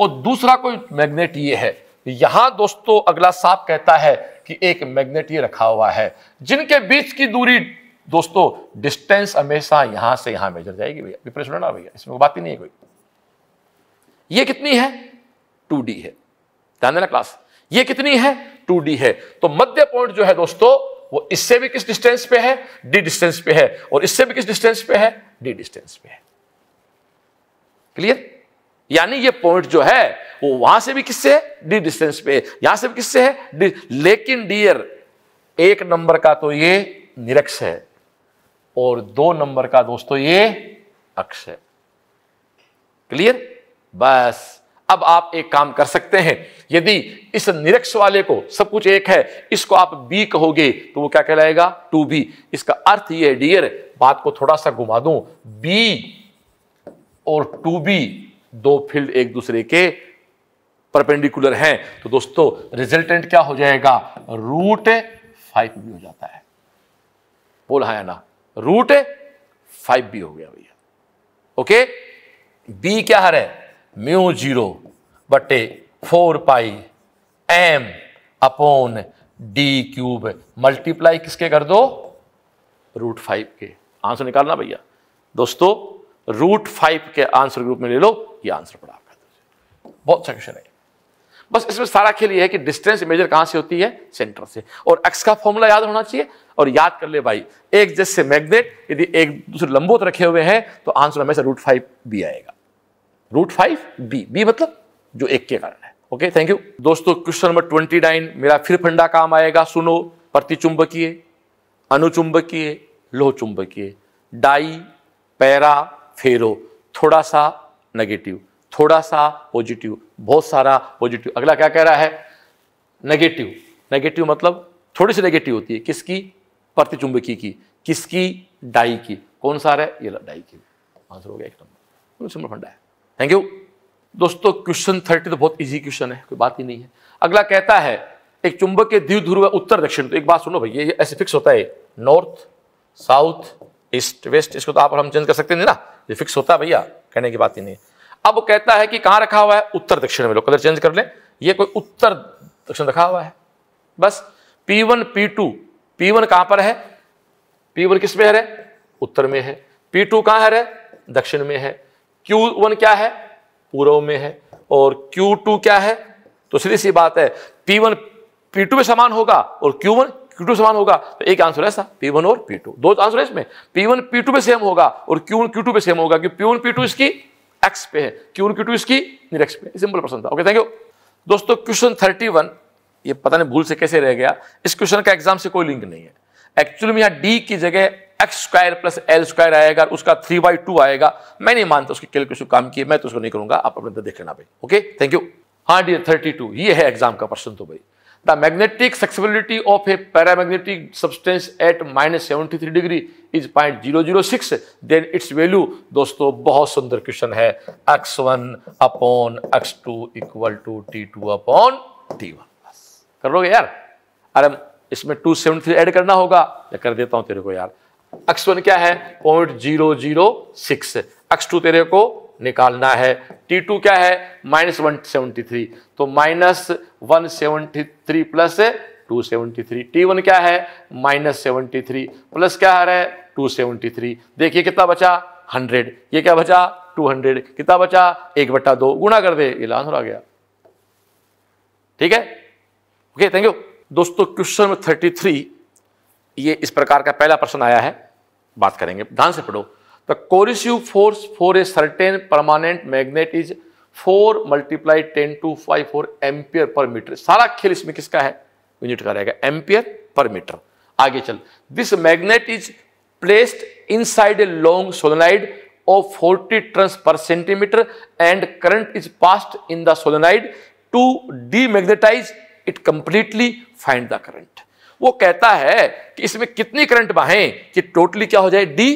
और दूसरा कोई मैग्नेट ये है यहां दोस्तों अगला साफ कहता है कि एक मैग्नेट ये रखा हुआ है जिनके बीच की दूरी दोस्तों डिस्टेंस हमेशा यहां से यहां मेजर जाएगी भैया ना भैया इसमें बात ही नहीं है कोई ये कितनी है टू डी है ध्यान देना क्लास ये कितनी है टू डी है तो मध्य पॉइंट जो है दोस्तों वो इससे भी किस डिस्टेंस पे है डी डिस्टेंस पे है और इससे भी किस डिस्टेंस पे है डी डिस्टेंस पे है क्लियर यानी ये पॉइंट जो है वो वहां से भी किससे है डी डिस्टेंस पे यहां से भी किससे है डी लेकिन डियर एक नंबर का तो ये निरक्ष है और दो नंबर का दोस्तों ये अक्ष है क्लियर बस अब आप एक काम कर सकते हैं यदि इस निरक्ष वाले को सब कुछ एक है इसको आप बी कहोगे तो वो क्या कहलाएगा टू बी इसका अर्थ ये है डियर बात को थोड़ा सा घुमा दूं बी और टू बी दो फील्ड एक दूसरे के परपेंडिकुलर हैं तो दोस्तों रिजल्टेंट क्या हो जाएगा रूट फाइव बी हो जाता है बोल है हाँ ना रूट फाइव बी हो गया भैया ओके बी क्या हर है म्यू जीरो बटे four pi M upon D cube multiply किसके कर दो रूट फाइव के आंसर निकालना भैया दोस्तों रूट फाइव के आंसर ग्रुप में ले लो ये आंसर पड़ा आपका बहुत अच्छा क्वेश्चन है बस इसमें सारा खेल ये है कि डिस्टेंस मेजर कहां से होती है सेंटर से और एक्स का फॉर्मूला याद होना चाहिए और याद कर ले भाई एक जैसे मैग्नेट यदि एक दूसरे लंबोत रखे हुए हैं तो आंसर हमेशा रूट फाइव भी आएगा रूट फाइव बी बी मतलब जो एक के कारण है ओके थैंक यू दोस्तों क्वेश्चन नंबर ट्वेंटी नाइन मेरा फिर फंडा काम आएगा सुनो प्रतिचुंबकीय अनुचुंबकीय लोह चुंबकीय डाई पैरा फेरो थोड़ा सा नेगेटिव थोड़ा सा पॉजिटिव बहुत सारा पॉजिटिव अगला क्या कह रहा है नेगेटिव नेगेटिव मतलब थोड़ी सी नेगेटिव होती है किसकी प्रतिचुंबकीय की किसकी डाई की कौन सा रहा है ये डाई की आंसर हो गया एक नंबर फंडा है थैंक यू दोस्तों क्वेश्चन थर्टी तो बहुत इजी क्वेश्चन है कोई बात ही नहीं है अगला कहता है एक चुंबक के द्वि ध्रुव उत्तर दक्षिण तो एक बात सुनो भैया ये ऐसे फिक्स होता है नॉर्थ साउथ ईस्ट वेस्ट इसको तो आप हम चेंज कर सकते हैं ना ये फिक्स होता है भैया कहने की बात ही नहीं अब कहता है कि कहां रखा हुआ है उत्तर दक्षिण में लोग कलर चेंज कर ले ये कोई उत्तर दक्षिण रखा हुआ है बस P one P two P one कहां पर है पी वन किस में है रहे उत्तर में है पी टू कहां है दक्षिण में है Q1 क्या है पूर्व में है और Q2 क्या है तो सीधी सी बात है P1 P2 में समान होगा और Q1 Q2 समान होगा तो एक आंसर ऐसा P1 और P2 दो आंसर है इसमें P1 P2 में सेम होगा और Q1 Q2 में सेम होगा क्योंकि P1 P2 इसकी एक्स पे है Q1 Q2 इसकी निरक्ष पे सिंपल प्रश्न था ओके थैंक यू दोस्तों क्वेश्चन थर्टी वन ये पता नहीं भूल से कैसे रह गया इस क्वेश्चन का एग्जाम से कोई लिंक नहीं है एक्चुअली में यहाँ डी की जगह X square plus L square आएगा उसका थ्री बाई टू आएगा मैं नहीं मानता उसके किसी काम किए मैं तो उसको नहीं करूंगा आप अपने देख लेना भाई ओके थैंक यू हाँ डी थर्टी टू ये है एग्जाम का प्रश्न तो भाई the magnetic susceptibility of a paramagnetic substance at minus seventy three degree is point zero zero six then its value दोस्तों बहुत सुंदर क्वेश्चन है X one upon X two equal to T two upon T one कर लोगे यार अरे इसमें टू सेवन थ्री एड करना होगा या कर देता हूँ तेरे को यार एक्स वन क्या है point zero zero six X two तेरे को निकालना है टी टू क्या है माइनस वन सेवेंटी थ्री तो minus one seventy three plus two seventy three T one क्या है माइनस सेवेंटी थ्री प्लस क्या आ रहा है टू सेवेंटी थ्री देखिए कितना बचा हंड्रेड ये क्या बचा टू हंड्रेड कितना बचा एक बट्टा दो गुणा कर दे ये हो गया ठीक है ओके थैंक यू दोस्तों क्वेश्चन नंबर थर्टी थ्री ये इस प्रकार का पहला प्रश्न आया है बात करेंगे ध्यान से पढ़ो the coercive force for a certain permanent magnet is four multiply ten to five four ampere per metre सारा खेल इसमें किसका है यूनिट का रहेगा एम्पियर पर मीटर आगे चल this magnet is placed inside a long solenoid of forty 40 per centimetre and current is is in the solenoid to demagnetise it completely find the current वो कहता है कि इसमें कितनी current बहें कि totally क्या हो जाए डी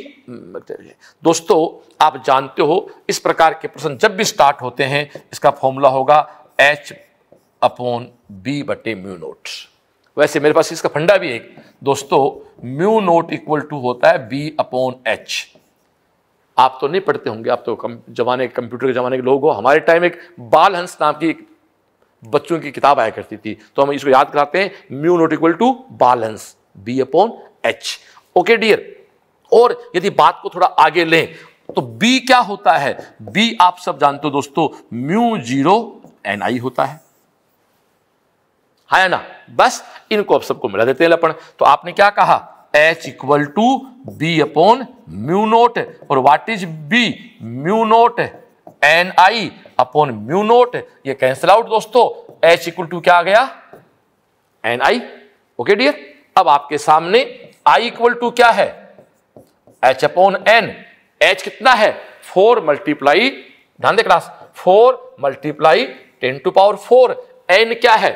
दोस्तों आप जानते हो इस प्रकार के प्रश्न जब भी स्टार्ट होते हैं इसका फॉर्मूला होगा एच अपॉन बी बटे म्यू नोट वैसे मेरे पास इसका फंडा भी एक दोस्तों म्यू नोट इक्वल टू होता है बी अपॉन एच आप तो नहीं पढ़ते होंगे आप तो कम जमाने कंप्यूटर के जमाने के लोग हो हमारे टाइम एक बाल हंस नाम की बच्चों की किताब आया करती थी तो हम इसको याद कराते हैं mu naught equal to balance B upon H okay dear और यदि बात को थोड़ा आगे लें तो बी क्या होता है बी आप सब जानते हो दोस्तों म्यू जीरो एन आई होता है ना बस इनको आप सबको मिला देते हैं लपन तो आपने क्या कहा H equal to B upon mu naught और what is B mu naught N I upon mu naught ये कैंसिल आउट दोस्तों एच इक्वल टू क्या आ गया एन आई ओके डियर अब आपके सामने आई इक्वल टू क्या है एच अपॉन एन एच कितना है फोर मल्टीप्लाई ध्यान दे class four multiply ten to power four N क्या है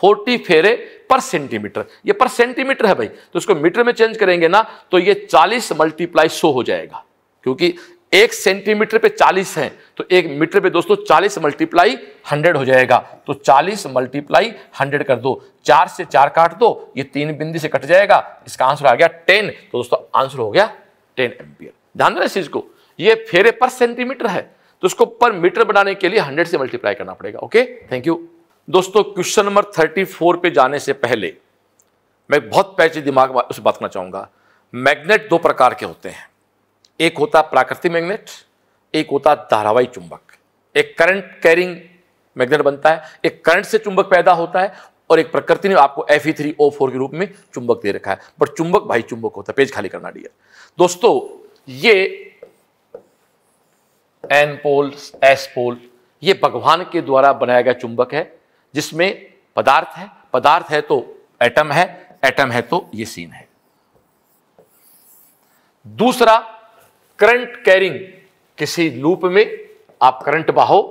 फोर्टी फेरे पर सेंटीमीटर ये पर सेंटीमीटर है भाई तो इसको मीटर में चेंज करेंगे ना तो ये चालीस मल्टीप्लाई सो हो जाएगा क्योंकि एक सेंटीमीटर पे 40 है तो एक मीटर पे दोस्तों 40 मल्टीप्लाई 100 हो जाएगा तो 40 मल्टीप्लाई 100 कर दो चार से चार काट दो ये तीन बिंदी से कट जाएगा इसका आंसर आ गया 10 तो दोस्तों आंसर हो गया 10 एम्पियर ध्यान देना इस चीज को ये फेरे पर सेंटीमीटर है तो इसको पर मीटर बनाने के लिए हंड्रेड से मल्टीप्लाई करना पड़ेगा ओके थैंक यू दोस्तों क्वेश्चन नंबर थर्टी फोर पे जाने से पहले मैं बहुत पैचे दिमाग उसे बात करना चाहूंगा मैग्नेट दो प्रकार के होते हैं एक होता प्राकृतिक मैग्नेट एक होता धारावाही चुंबक एक करंट कैरिंग मैग्नेट बनता है एक करंट से चुंबक पैदा होता है और एक प्रकृति ने आपको F E three O four के रूप में चुंबक दे रखा है पर चुंबक भाई चुंबक होता है पेज खाली करना डियर दोस्तों ये एन पोल एस पोल ये भगवान के द्वारा बनाया गया चुंबक है जिसमें पदार्थ है पदार्थ है तो एटम है एटम है तो ये सीन है दूसरा करंट कैरिंग किसी लूप में आप करंट बहाओ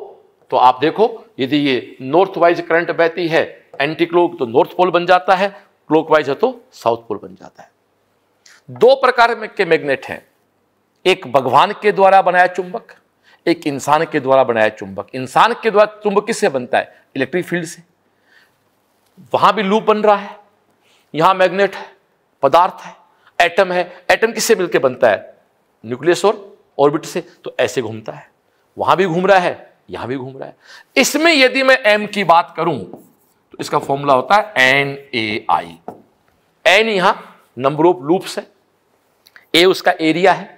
तो आप देखो यदि ये नॉर्थ वाइज करंट बहती है एंटी क्लोक तो नॉर्थ पोल बन जाता है क्लोक वाइज है तो साउथ पोल बन जाता है दो प्रकार के मैग्नेट हैं एक भगवान के द्वारा बनाया चुंबक एक इंसान के द्वारा बनाया चुंबक इंसान के द्वारा चुंबक किससे बनता है इलेक्ट्रिक फील्ड से वहां भी लूप बन रहा है यहां मैग्नेट है पदार्थ है एटम है एटम किससे मिलकर बनता है न्यूक्लियस और ऑर्बिट से तो ऐसे घूमता है वहां भी घूम रहा है यहां भी घूम रहा है इसमें यदि मैं एम की बात करूं तो इसका फॉर्मूला होता है एन ए आई एन यहां नंबर ऑफ लूप्स है ए उसका एरिया है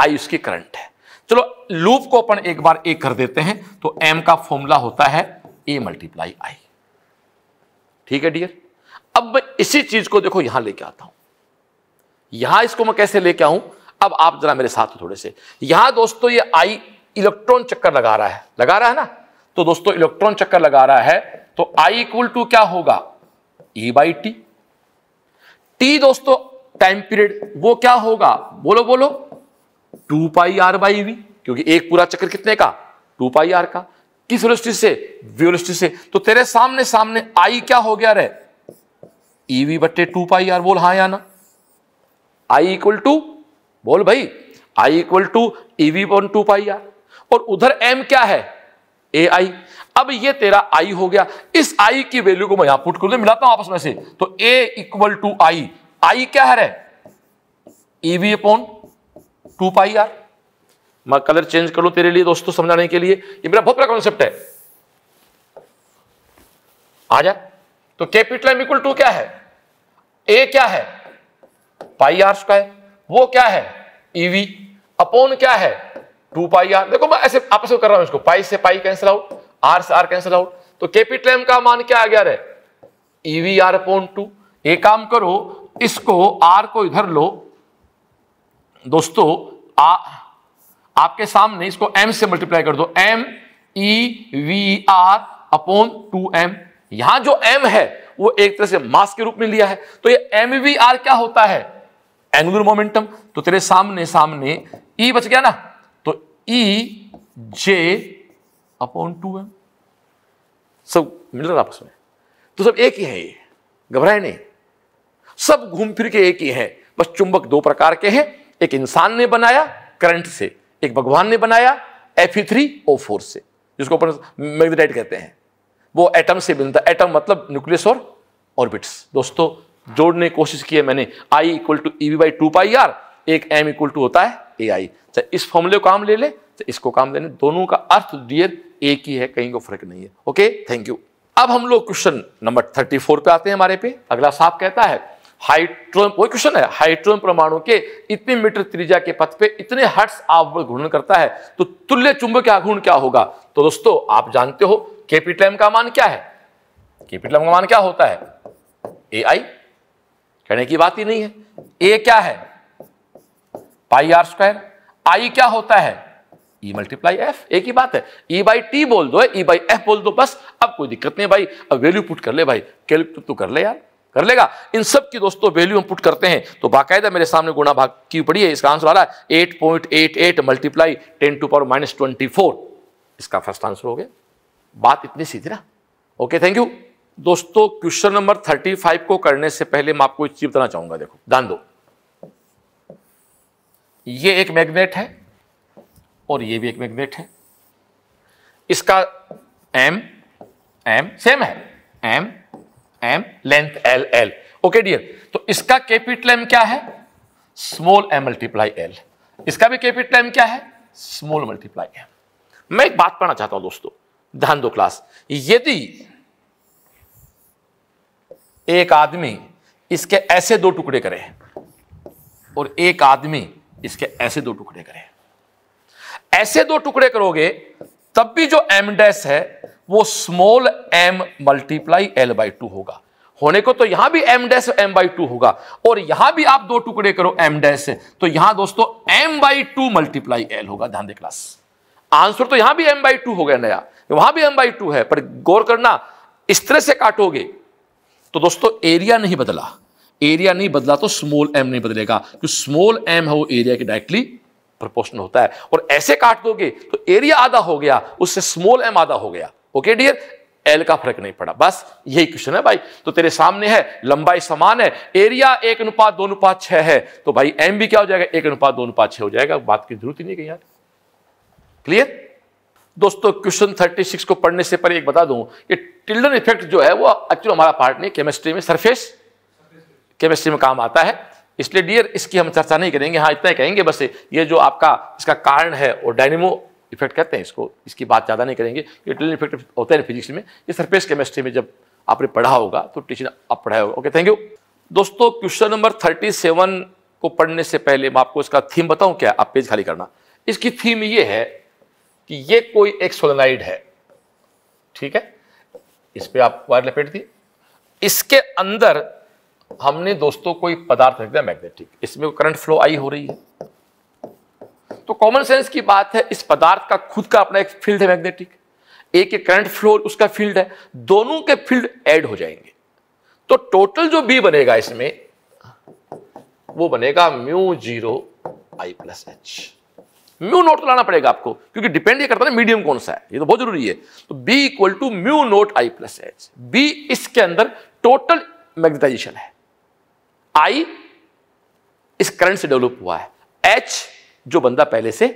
आई उसकी करंट है चलो लूप को अपन एक बार ए कर देते हैं तो एम का फॉर्मूला होता है ए मल्टीप्लाई आई ठीक है डियर अब मैं इसी चीज को देखो यहां लेके आता हूं यहां इसको मैं कैसे लेके आऊं अब आप जरा मेरे साथ थोड़े से यहां दोस्तों ये आई इलेक्ट्रॉन चक्कर लगा रहा है लगा रहा है ना तो दोस्तों इलेक्ट्रॉन चक्कर लगा रहा है तो आई इक्वल टू क्या होगा ई बाई टी टी दोस्तों टाइम पीरियड वो क्या होगा बोलो बोलो two pi R by V क्योंकि एक पूरा चक्कर कितने का टू पाई आर का किस वेलोसिटी से वेलोसिटी से तो तेरे सामने सामने आई क्या हो गया रे ईवी e बट्टे टू पाई आर बोल हा या ना आई इक्वल टू बोल भाई I equal to EV one two pi R और उधर एम क्या है ए आई अब ये तेरा आई हो गया इस आई की वैल्यू को मैं यहां पुट कर दू मिलाता हूं आपस में से तो ए इक्वल टू आई आई क्या है रे EV upon two pi R मैं कलर चेंज कर लू तेरे लिए दोस्तों समझाने के लिए ये मेरा बहुत बड़ा कॉन्सेप्ट है आ जा तो कैपिटल एम इक्वल टू क्या है ए क्या है पाई आर स्क्वायर वो क्या है ईवी e अपोन क्या है टू पाई आर देखो मैं ऐसे आपस में कर रहा हूं इसको पाई से पाई कैंसिल आउट आर से आर कैंसिल आउट तो कैपिटल एम का मान क्या आ गया रे ईवी आर अपोन टू एक काम करो इसको आर को इधर लो दोस्तों आ, आपके सामने इसको एम से मल्टीप्लाई कर दो M E V R upon two M यहां जो एम है वो एक तरह से मास के रूप में लिया है तो ये एम वी आर क्या होता है एंगुलर मोमेंटम तो तेरे सामने सामने ई e बच गया ना तो E J upon two M सब मिल रहा आपस में तो सब एक ही है ये घबराए नहीं सब घूम फिर के एक ही है बस चुंबक दो प्रकार के हैं एक इंसान ने बनाया करंट से एक भगवान ने बनाया एफ थ्री ओ फोर से जिसको अपन मैग्नेटाइट कहते हैं वो एटम से बनता एटम मतलब न्यूक्लियस और ऑर्बिट्स दोस्तों जोड़ने की कोशिश की है मैंने I equal to E V by two pi R एक एम इक्वल टू होता है ए आई चाहे इस फॉर्मूले को काम ले ले तो इसको काम लेने दोनों का अर्थ डियर एक ही है कहीं को फर्क नहीं है ओके थैंक यू अब हम लोग क्वेश्चन नंबर थर्टी फोर पे आते हैं हमारे पे अगला साहब कहता है हाइड्रोन वही क्वेश्चन है हाइड्रोन परमाणु के इतने मीटर त्रिज्या के पथ पे इतने हर्ट्स आवर्त घूर्णन करता है तो तुल्य चुंबक आघूर्ण क्या होगा तो दोस्तों आप जानते हो केपिटल एम का मान क्या है केपिटल एम का मान क्या होता है ए आई कहने की बात ही नहीं है ए क्या है पाई आर स्क्वायर आई क्या होता है ई मल्टीप्लाई एफ एक ही बात है ई बाई टी बोल दो ई बाई एफ बोल दो बस अब कोई दिक्कत नहीं भाई अब वैल्यू पुट कर ले भाई कैलकुलेट तो कर ले यार कर लेगा इन सब की दोस्तों वैल्यू हम पुट करते हैं तो बाकायदा मेरे सामने गुणा भाग की पड़ी है इसका आंसर आ रहा है eight point eight eight multiply ten to power minus twenty four इसका फर्स्ट आंसर हो गया बात इतनी सीधी ना ओके थैंक यू दोस्तों क्वेश्चन नंबर थर्टी फाइव को करने से पहले मैं आपको एक चीज बताना चाहूंगा देखो ध्यान दो ये एक मैग्नेट है और ये भी एक मैग्नेट है इसका एम एम सेम है M M length L L okay dear तो इसका कैपिटल एम क्या है स्मॉल एम मल्टीप्लाई एल इसका भी कैपिटल एम क्या है स्मॉल मल्टीप्लाई एम मैं एक बात पढ़ना चाहता हूं दोस्तों ध्यान दो क्लास यदि एक आदमी इसके ऐसे दो टुकड़े करे और एक आदमी इसके ऐसे दो टुकड़े करे ऐसे दो टुकड़े करोगे तब भी जो एम डैश है वो small M multiply L by two होगा होने को तो यहां भी M dash M by two होगा और यहां भी आप दो टुकड़े करो एम डैश तो यहां दोस्तों M by two multiply L होगा ध्यान दे क्लास आंसर तो यहां भी एम बाई टू हो गया नया वहां भी एम बाई टू है पर गौर करना इस तरह से काटोगे तो दोस्तों एरिया नहीं बदला एरिया नहीं बदला तो स्मॉल एम नहीं बदलेगा क्योंकि स्मॉल एम है वो एरिया के डायरेक्टली प्रोपोर्शनल होता है और ऐसे काट दोगे तो एरिया आधा हो गया उससे स्मॉल एम आधा हो गया ओके डियर एल का फर्क नहीं पड़ा बस यही क्वेश्चन है भाई तो तेरे सामने है लंबाई समान है एरिया एक अनुपात दो अनुपात छह है तो भाई एम भी क्या हो जाएगा एक अनुपात दो अनुपात छह हो जाएगा बात की जरूरत ही नहीं है यार क्लियर दोस्तों क्वेश्चन 36 को पढ़ने से पहले एक बता दूं कि टिल्डन इफेक्ट जो है वो एक्चुअली हमारा पार्ट नहीं केमिस्ट्री में सरफेस केमिस्ट्री में काम आता है इसलिए डियर इसकी हम चर्चा नहीं करेंगे हाँ इतना कहेंगे बस ये जो आपका इसका कारण है वो डायनेमो इफेक्ट कहते हैं इसको इसकी बात ज़्यादा नहीं करेंगे ये टिल्डन इफेक्ट होता है फिजिक्स में ये सरफेस केमिस्ट्री में जब आपने पढ़ा होगा तो टीचर आप पढ़ाया होगा ओके थैंक यू दोस्तों क्वेश्चन नंबर थर्टी सेवन को पढ़ने से पहले मैं आपको इसका थीम बताऊं क्या आप पेज खाली करना इसकी थीम ये है कि ये कोई एक सोलेनाइड है ठीक है इस पर आप वायर लपेट दिए इसके अंदर हमने दोस्तों कोई पदार्थ रख दिया मैग्नेटिक इसमें करंट फ्लो आई हो रही है तो कॉमन सेंस की बात है इस पदार्थ का खुद का अपना एक फील्ड है मैग्नेटिक एक एक करंट फ्लो उसका फील्ड है दोनों के फील्ड ऐड हो जाएंगे तो टोटल जो बी बनेगा इसमें वो बनेगा mu zero I plus H mu naught तो लाना पड़ेगा आपको क्योंकि डिपेंड ये करता है मीडियम कौन सा है ये तो बहुत जरूरी है तो B equal to mu note I plus H B इसके अंदर टोटल मैग्नेटाइजेशन है आई इस करंट से डेवलप हुआ है एच जो बंदा पहले से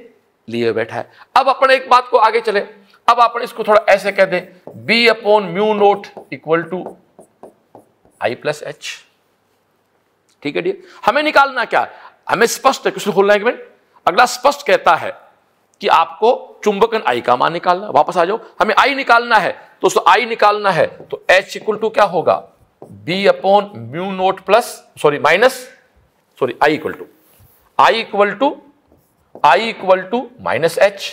लिए बैठा है अब अपन एक बात को आगे चले अब अपन इसको थोड़ा ऐसे कह दें B upon mu naught equal to I plus H ठीक है डी हमें निकालना क्या हमें स्पष्ट है किसको तो खोलना है अगला स्पष्ट कहता है कि आपको चुंबकन आई का मान निकालना वापस आ जाओ हमें आई निकालना है तो उसको आई निकालना है तो एच इक्वल टू क्या होगा B upon mu naught plus sorry minus sorry I equal to I equal to I equal to minus H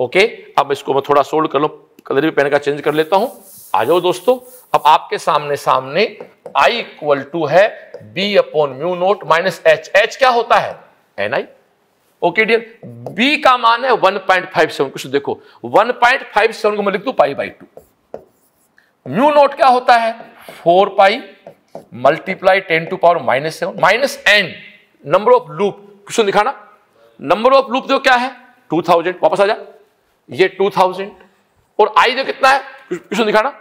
okay अब इसको मैं थोड़ा सोल्ड कर लो कलर भी पेन का चेंज कर लेता हूं आ जाओ दोस्तों अब आपके सामने सामने आई इक्वल टू है B upon mu naught minus H H क्या होता है N I okay dear B का मान है 1.57 कुछ देखो 1.57 को मैं लिख दू pi by two mu note क्या होता है four pi multiply ten to power minus seven minus N number of loop कुछ दिखाना नंबर ऑफ लूप जो क्या है टू थाउजेंड वापस आ जा ये टू थाउजेंड और आई जो कितना है कुछ दिखाना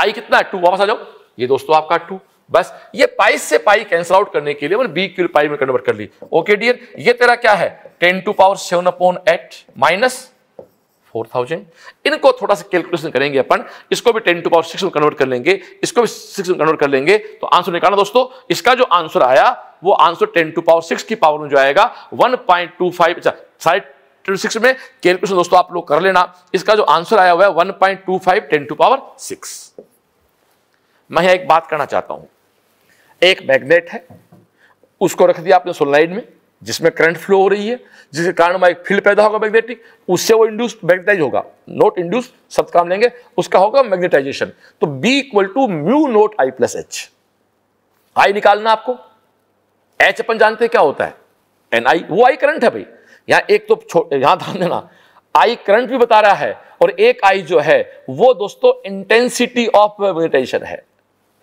आई कितना है टू वापस आ जाओ ये दोस्तों आपका टू बस ये पाई से पाई कैंसिल आउट करने के लिए बी क्यू पाई में कन्वर्ट कर ली ओके डियर ये तेरा क्या है ten to power seven upon eight minus four thousand इनको थोड़ा सा कैलकुलेशन करेंगे अपन इसको भी टेन टू पावर सिक्स में कन्वर्ट कर लेंगे इसको भी सिक्स में कन्वर्ट कर लेंगे तो आंसर निकालना दोस्तों इसका जो आंसर आया वो answer ten to power six की पावर में जो आएगा वन पॉइंट टू फाइव अच्छा साढ़े सिक्स में कैलकुलेशन दोस्तों आप लोग कर लेना इसका जो आंसर आया हुआ है one point two five ten to power six मैं एक बात करना चाहता हूं एक मैग्नेट है उसको रख दिया आपने सोलनाइड में जिसमें करंट फ्लो हो रही है जिसके कारण एक फील्ड पैदा होगा मैग्नेटिक उससे वो इंड्यूस मैग्नेटाइज होगा नोट इंड्यूस शब्द काम लेंगे उसका होगा मैग्नेटाइजेशन तो B equal to mu note I plus H I निकालना आपको एच अपन जानते क्या होता है एन आई वो आई करंट है भाई यहां एक तो यहां ध्यान देना आई करंट भी बता रहा है और एक आई जो है वो दोस्तों इंटेंसिटी ऑफ मैग्नेटाइजेशन है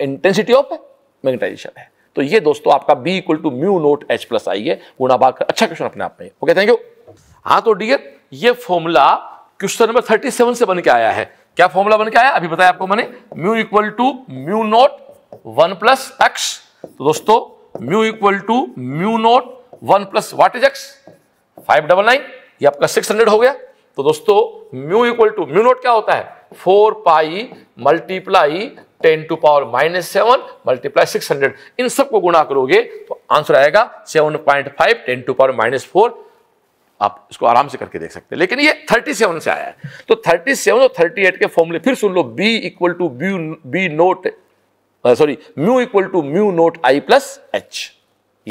इंटेंसिटी ऑफ मैग्नेटाइजेशन है तो ये दोस्तों आपका B equal to mu naught H plus I है गुणाभाग का अच्छा क्वेश्चन अपने आप में ओके थैंक यू हाँ तो डियर ये formula question number thirty seven से बन के आया है क्या फॉर्मूला बन के आया अभी बताया आपको मैंने mu equal to mu nought one plus x तो दोस्तों mu equal to mu nought one plus what is x five double nine ये आपका सिक्स हंड्रेड हो गया तो दोस्तों mu equal to mu note क्या होता है four pi multiply ten to power minus seven multiply six hundred इन सबको गुणा करोगे तो आंसर आएगा seven point five ten to power minus four आप इसको आराम से करके देख सकते हैं लेकिन ये थर्टी सेवन से आया है तो थर्टी सेवन और थर्टी एट के फॉर्मूले फिर सुन लो बी इक्वल टू ब्यू B nought sorry mu equal to mu note I plus H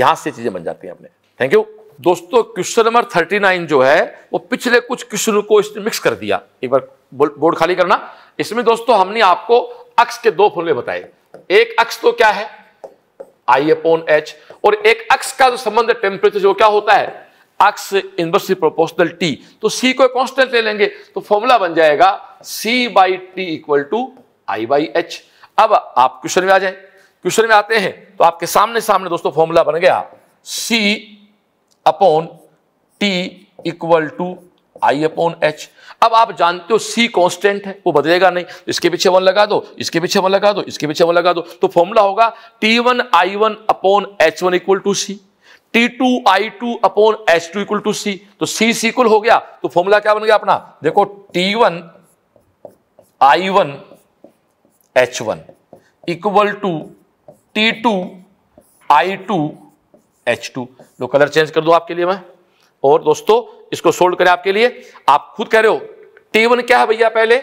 यहां से चीजें बन जाती हैं अपने थैंक यू दोस्तों क्वेश्चन नंबर थर्टी नाइन जो है वो पिछले कुछ क्वेश्चन को इसने मिक्स कर दिया एक बार बोर्ड खाली करना इसमें दोस्तों हमने आपको अक्ष के दो फॉर्मूले बताए एक अक्ष तो क्या है आई अपॉन एच और एक अक्ष का जो संबंध है टेम्परेचर जो क्या होता है अक्ष इनवर्सली प्रोपोर्शनल टी तो सी को कॉन्स्टेंट ले लेंगे तो फॉर्मूला बन जाएगा C by T equal to I by H अब आप क्वेश्चन में आ जाए क्वेश्चन में आते हैं तो आपके सामने सामने दोस्तों फॉर्मूला बन गया C upon T equal to I upon H अब आप जानते हो सी कॉन्स्टेंट है वो बदलेगा नहीं इसके पीछे वन लगा दो इसके पीछे वन लगा दो इसके पीछे वन लगा दो तो फॉर्मूला होगा T one I one upon H one equal to C T two I two upon H two equal to C तो सी सी इक्वल हो गया तो फॉर्मूला क्या बन गया अपना देखो T one I one H one equal to T two I two H two लो कलर चेंज कर दो आपके लिए मैं और दोस्तों इसको सोल्व करें आपके लिए आप खुद कह रहे हो टी वन क्या है भैया पहले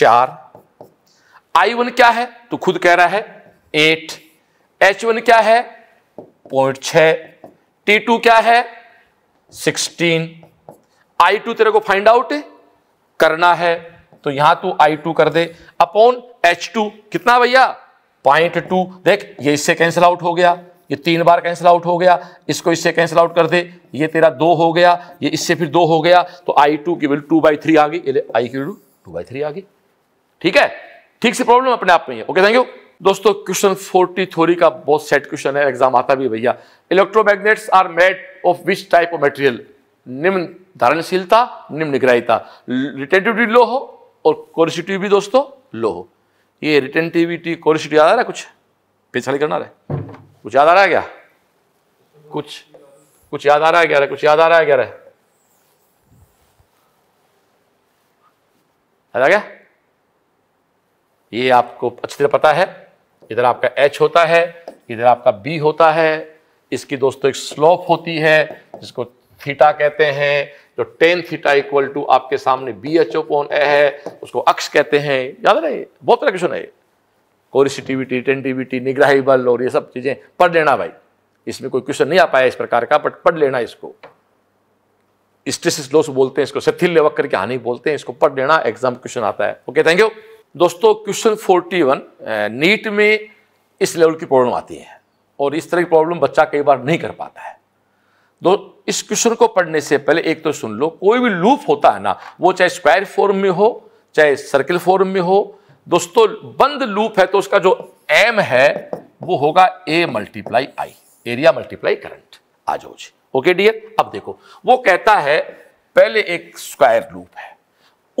चार आई वन क्या है तो खुद कह रहा है एट एच वन क्या है पॉइंट छ टी टू क्या है सिक्सटीन आई टू तेरे को फाइंड आउट करना है तो यहां तू आई टू कर दे अपॉन एच टू कितना भैया पॉइंट टू देख ये इससे कैंसिल आउट हो गया ये तीन बार कैंसिल आउट हो गया इसको इससे कैंसिल आउट कर दे ये तेरा दो हो गया ये इससे फिर दो हो गया तो आई टू की वैल्यू टू बाई थ्री आ गई आई की वैल्यू टू बाई थ्री आ गई ठीक है ठीक से प्रॉब्लम अपने आप में ओके थैंक यू दोस्तों क्वेश्चन फोर्टी थ्योरी का बहुत सेट क्वेश्चन है एग्जाम आता भी भैया electromagnets are made of which type of material निम्न धारणशीलता निम्न निगराहिता रिटेंटिविटी लो हो और कोरिसिटी भी दोस्तों लो हो ये रिटेंटिविटी कोरिसिटी आ रहा है कुछ पेछाली करना रहा है कुछ याद आ रहा है क्या कुछ कुछ याद आ रहा है क्या कुछ याद आ रहा है क्या याद आ गया ये आपको अच्छी तरह पता है इधर आपका एच होता है इधर आपका बी होता है इसकी दोस्तों एक स्लोप होती है जिसको थीटा कहते हैं जो टेन थीटा इक्वल टू आपके सामने बी एच ओ ए है उसको अक्ष कहते हैं याद रहे बहुत तरह क्वेश्चन है कोरिसिटिविटी टेंटिविटी निग्राही बल और ये सब चीज़ें पढ़ लेना भाई इसमें कोई क्वेश्चन नहीं आ पाया इस प्रकार का बट पढ़ लेना इसको स्ट्रेसिस लोस बोलते हैं इसको सेथिल्य वक्र की हानि बोलते हैं इसको पढ़ लेना एग्जाम क्वेश्चन आता है ओके थैंक यू दोस्तों क्वेश्चन फोर्टी वन नीट में इस लेवल की प्रॉब्लम आती है और इस तरह की प्रॉब्लम बच्चा कई बार नहीं कर पाता है दो इस क्वेश्चन को पढ़ने से पहले एक तो सुन लो कोई भी लूप होता है ना वो चाहे स्क्वायर फॉर्म में हो चाहे सर्किल फॉर्म में हो दोस्तों बंद लूप है तो उसका जो एम है वो होगा A multiply I area multiply current आ जाओ जी ओके डियर अब देखो वो कहता है पहले एक स्क्वायर लूप है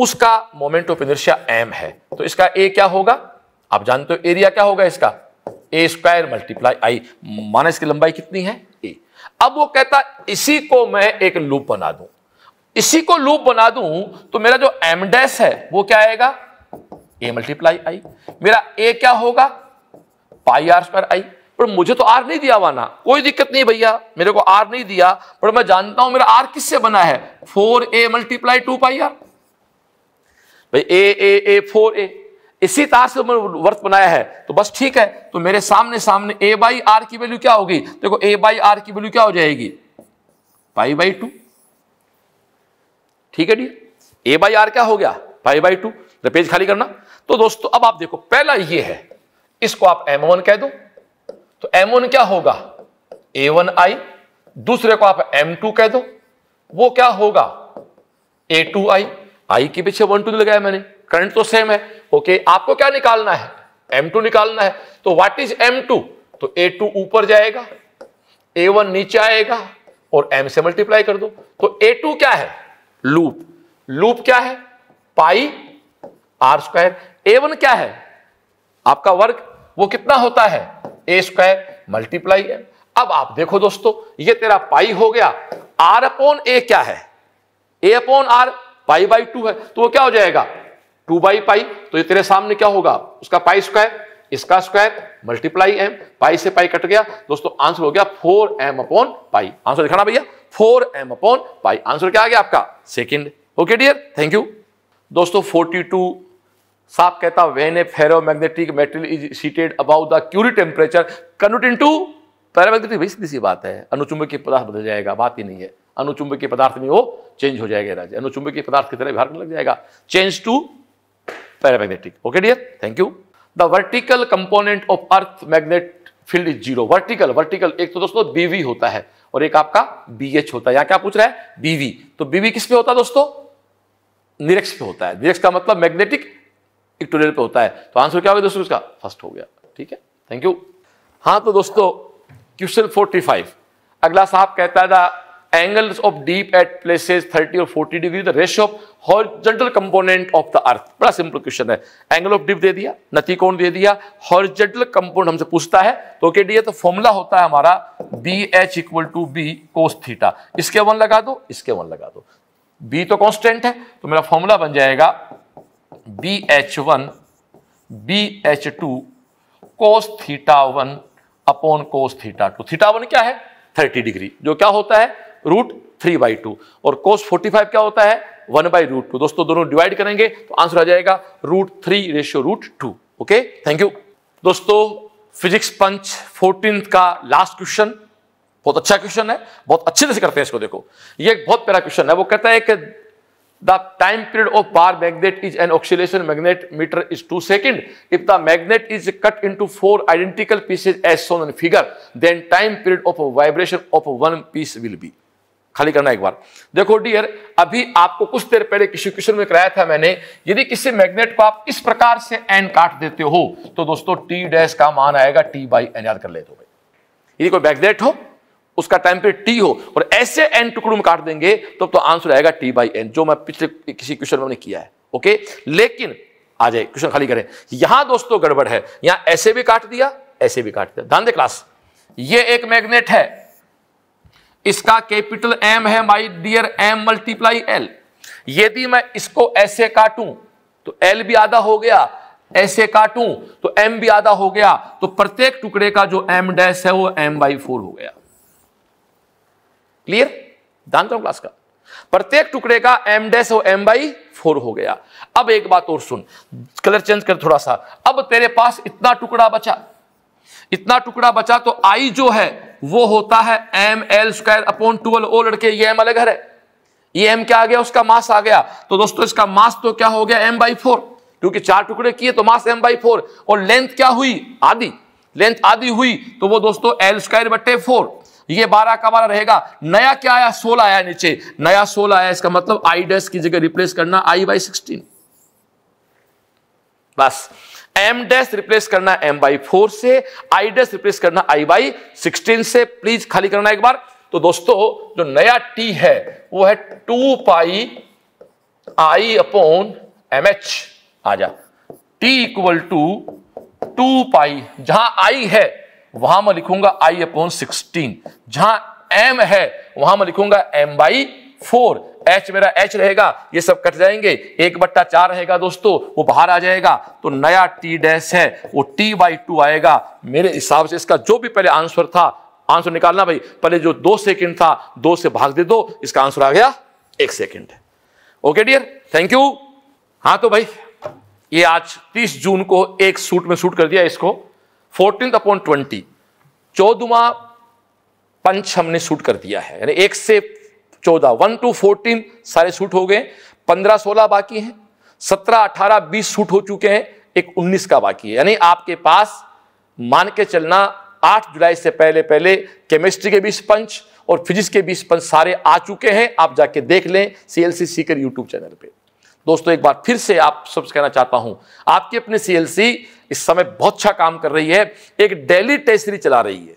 उसका मोमेंट ऑफ इनर्शिया एम है तो इसका ए क्या होगा आप जानते हो एरिया क्या होगा इसका ए स्क्वायर मल्टीप्लाई आई माना इसकी लंबाई कितनी है ए अब वो कहता इसी को मैं एक लूप बना दूं इसी को लूप बना दूं तो मेरा जो एम डैश है वो क्या आएगा ए मल्टीप्लाई आई मेरा ए क्या होगा पाई आर स्क्वायर आई पर मुझे तो आर नहीं दिया वाना कोई दिक्कत नहीं भैया मेरे को आर नहीं दिया पर मैं जानता हूं मेरा आर किससे बना है four A multiply two pi R भाई ए ए ए फोर ए इसी तार से मैंने बनाया है तो बस ठीक है तो मेरे सामने सामने ए बाई आर की वैल्यू क्या होगी देखो ए बाई आर की वैल्यू क्या हो जाएगी पाई बाई टू ठीक है डी ए बाई आर क्या हो गया पाई बाई टू पेज खाली करना तो दोस्तों अब आप देखो पहला ये है इसको आप M1 कह दो तो M1 क्या होगा A1I दूसरे को आप M2 कह दो वो क्या होगा A2I I के पीछे वन टू तो लगाया मैंने करंट तो सेम है ओके आपको क्या निकालना है M2 निकालना है तो व्हाट इज M2 तो A2 ऊपर जाएगा A1 नीचे आएगा और M से मल्टीप्लाई कर दो तो A2 क्या है लूप लूप क्या है pi R square A one क्या है आपका वर्ग वो कितना होता है ए स्क्वायर मल्टीप्लाई एम अब आप देखो दोस्तों ये तेरा पाई हो गया आर अपोन ए क्या है A upon R pi by two है तो वो क्या हो जाएगा टू बाई पाई तो ये तेरे सामने क्या होगा उसका पाई स्क्वायर इसका स्क्वायर मल्टीप्लाई एम पाई से पाई कट गया दोस्तों आंसर हो गया four M upon pi answer दिखाना भैया four M upon pi answer क्या आ गया आपका second okay dear thank you दोस्तों फोर्टी टू साफ कहता when a ferromagnetic material is seated about the Curie temperature convert into paramagnetic भी सीधी सी बात है अनुचुंबकीय पदार्थ बदल जाएगा बात ही नहीं है अनुचुंबकीय पदार्थ में वो चेंज हो जाएगा राज अनुचुंबकीय पदार्थ की तरह व्यवहार करने लग जाएगा change to paramagnetic okay dear thank you the vertical component of earth magnet field is zero vertical vertical एक तो दोस्तों बीवी होता है और एक आपका बीएच होता है यहां क्या पूछ रहा है बीवी तो बीवी किस पे होता है दोस्तों निरक्ष पे होता है निरक्ष का मतलब मैग्नेटिक इक्टोरियल पे होता है तो आंसर क्या होगा दोस्तों इसका फर्स्ट हो गया ठीक है थैंक यू हाँ तो दोस्तों क्वेश्चन फोर्टी फाइव अगला साहब कहता है angles of dip at places 30 और 40 degree the ratio of horizontal component of the earth बड़ा सिंपल क्वेश्चन है एंगल ऑफ डीप दे दिया नतीकोण दे दिया हॉरिजॉन्टल कंपोनेंट हमसे पूछता है तो ओके डी तो फॉर्मूला होता है हमारा B H equal to B cos theta इसके वन लगा दो इसके वन लगा दो बी तो कॉन्स्टेंट है तो मेरा फॉर्मूला बन जाएगा B H one B H two cos theta one upon cos theta two theta one क्या है थर्टी डिग्री जो क्या होता है रूट थ्री बाई टू और कोस फोर्टी फाइव क्या होता है वन बाई रूट टू दोस्तों दोनों डिवाइड करेंगे तो आंसर आ जाएगा root three ratio root two okay thank you दोस्तों फिजिक्स पंच फोर्टीन का लास्ट क्वेश्चन बहुत अच्छा क्वेश्चन है बहुत अच्छे से करते हैं इसको देखो ये एक बहुत प्यारा क्वेश्चन है वो कहता है कि the time period of bar magnet is an oscillation magnet meter is 2 second. If the magnet is cut into 4 identical pieces as shown in figure, then time period of a vibration of one piece will be. खाली करना एक बार देखो dear अभी आपको कुछ देर पहले किसी question में कराया था मैंने यदि किसी मैग्नेट को आप इस प्रकार से एन काट देते हो तो दोस्तों टी डैश का मान आएगा टी बाई एन याद कर लेते हो भाई यदि कोई मैग्नेट हो उसका टाइम पीरियड टी हो और ऐसे एन टुकड़ों में काट देंगे तो, तो आंसर आएगा टी बाई एन जो मैं पिछले किसी क्वेश्चन में किया है ओके लेकिन आ जाए क्वेश्चन खाली करें यहां दोस्तों गड़बड़ है यहां ऐसे भी काट दिया ऐसे भी काट दिया ध्यान दे क्लास ये एक मैग्नेट है इसका कैपिटल एम है my dear M multiply L यदि मैं इसको ऐसे काटूं तो एल भी आधा हो गया ऐसे काटूं तो एम भी आधा हो गया तो प्रत्येक टुकड़े का जो एम डैश है वो एम बाई फोर हो गया क्लियर ध्यान करो क्लास का प्रत्येक टुकड़े का एम डैश और एम बाई फोर हो गया अब एक बात और सुन कलर चेंज कर थोड़ा सा अब तेरे पास इतना टुकड़ा बचा इतना टुकड़ा बचा तो आई जो है वो होता है M L square upon twelve ओ लड़के ये एम अलग है ये एम क्या आ गया उसका मास आ गया तो दोस्तों इसका मास तो क्या हो गया एम बाई फोर क्योंकि चार टुकड़े किए तो मास एम बाई फोर और लेंथ क्या हुई आधी लेंथ आधी हुई तो वो दोस्तों एल स्क्वायर बटे फोर ये बारह का बारह रहेगा नया क्या आया सोलह आया नीचे नया सोलह आया इसका मतलब आई डेस की जगह रिप्लेस करना आई बाई सिक्सटीन बस एम डेस रिप्लेस करना एम बाई फोर से आई डेस रिप्लेस करना आई बाई सिक्सटीन से प्लीज खाली करना एक बार तो दोस्तों जो नया टी है वो है two pi I upon M H आ जा T equal to two pi जहां आई है वहां मैं लिखूंगा आई अपॉन सिक्सटीन जहां एम है वहां मैं लिखूंगा एम बाई फोर एच मेरा एच रहेगा ये सब कट जाएंगे एक बट्टा चार रहेगा दोस्तों वो बाहर आ जाएगा तो नया टी डैश है वो टी बाई टू आएगा मेरे हिसाब से इसका जो भी पहले आंसर था आंसर निकालना भाई पहले जो दो सेकंड था दो से भाग दे दो इसका आंसर आ गया एक second okay dear thank you हाँ तो भाई ये आज तीस जून को एक सूट में सूट कर दिया इसको फोर्टीन अपॉन ट्वेंटी चौदवा पंच हमने शूट कर दिया है यानी एक से चौदह वन टू फोर्टीन सारे शूट हो गए पंद्रह सोलह बाकी हैं सत्रह अठारह बीस शूट हो चुके हैं एक उन्नीस का बाकी है यानी आपके पास मान के चलना आठ जुलाई से पहले पहले केमिस्ट्री के बीस पंच और फिजिक्स के बीस पंच सारे आ चुके हैं आप जाके देख लें C L C Sikar YouTube channel पर दोस्तों एक बार फिर से आप सबसे कहना चाहता हूं आपके अपने सी एल सी इस समय बहुत अच्छा काम कर रही है एक डेली टेस्ट सीरीज चला रही है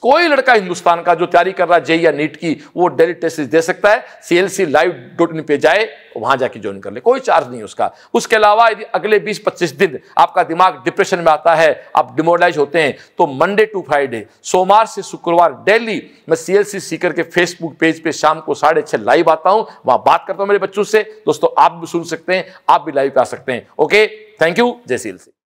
कोई लड़का हिंदुस्तान का जो तैयारी कर रहा है जे या नीट की वो डेली टेस्ट सीरीज दे सकता है सीएलसी लाइव डॉट इन पे जाए वहां जाके ज्वाइन कर ले कोई चार्ज नहीं उसका उसके अलावा यदि अगले 20-25 दिन आपका दिमाग डिप्रेशन में आता है आप डिमोडलाइज होते हैं तो मंडे टू फ्राइडे सोमवार से शुक्रवार डेली मैं सीएलसी सीकर के फेसबुक पेज पे शाम को साढ़े छह लाइव आता हूं वहां बात करता हूं मेरे बच्चों से दोस्तों आप भी सुन सकते हैं आप भी लाइव पे आ सकते हैं ओके थैंक यू जय सीएलसी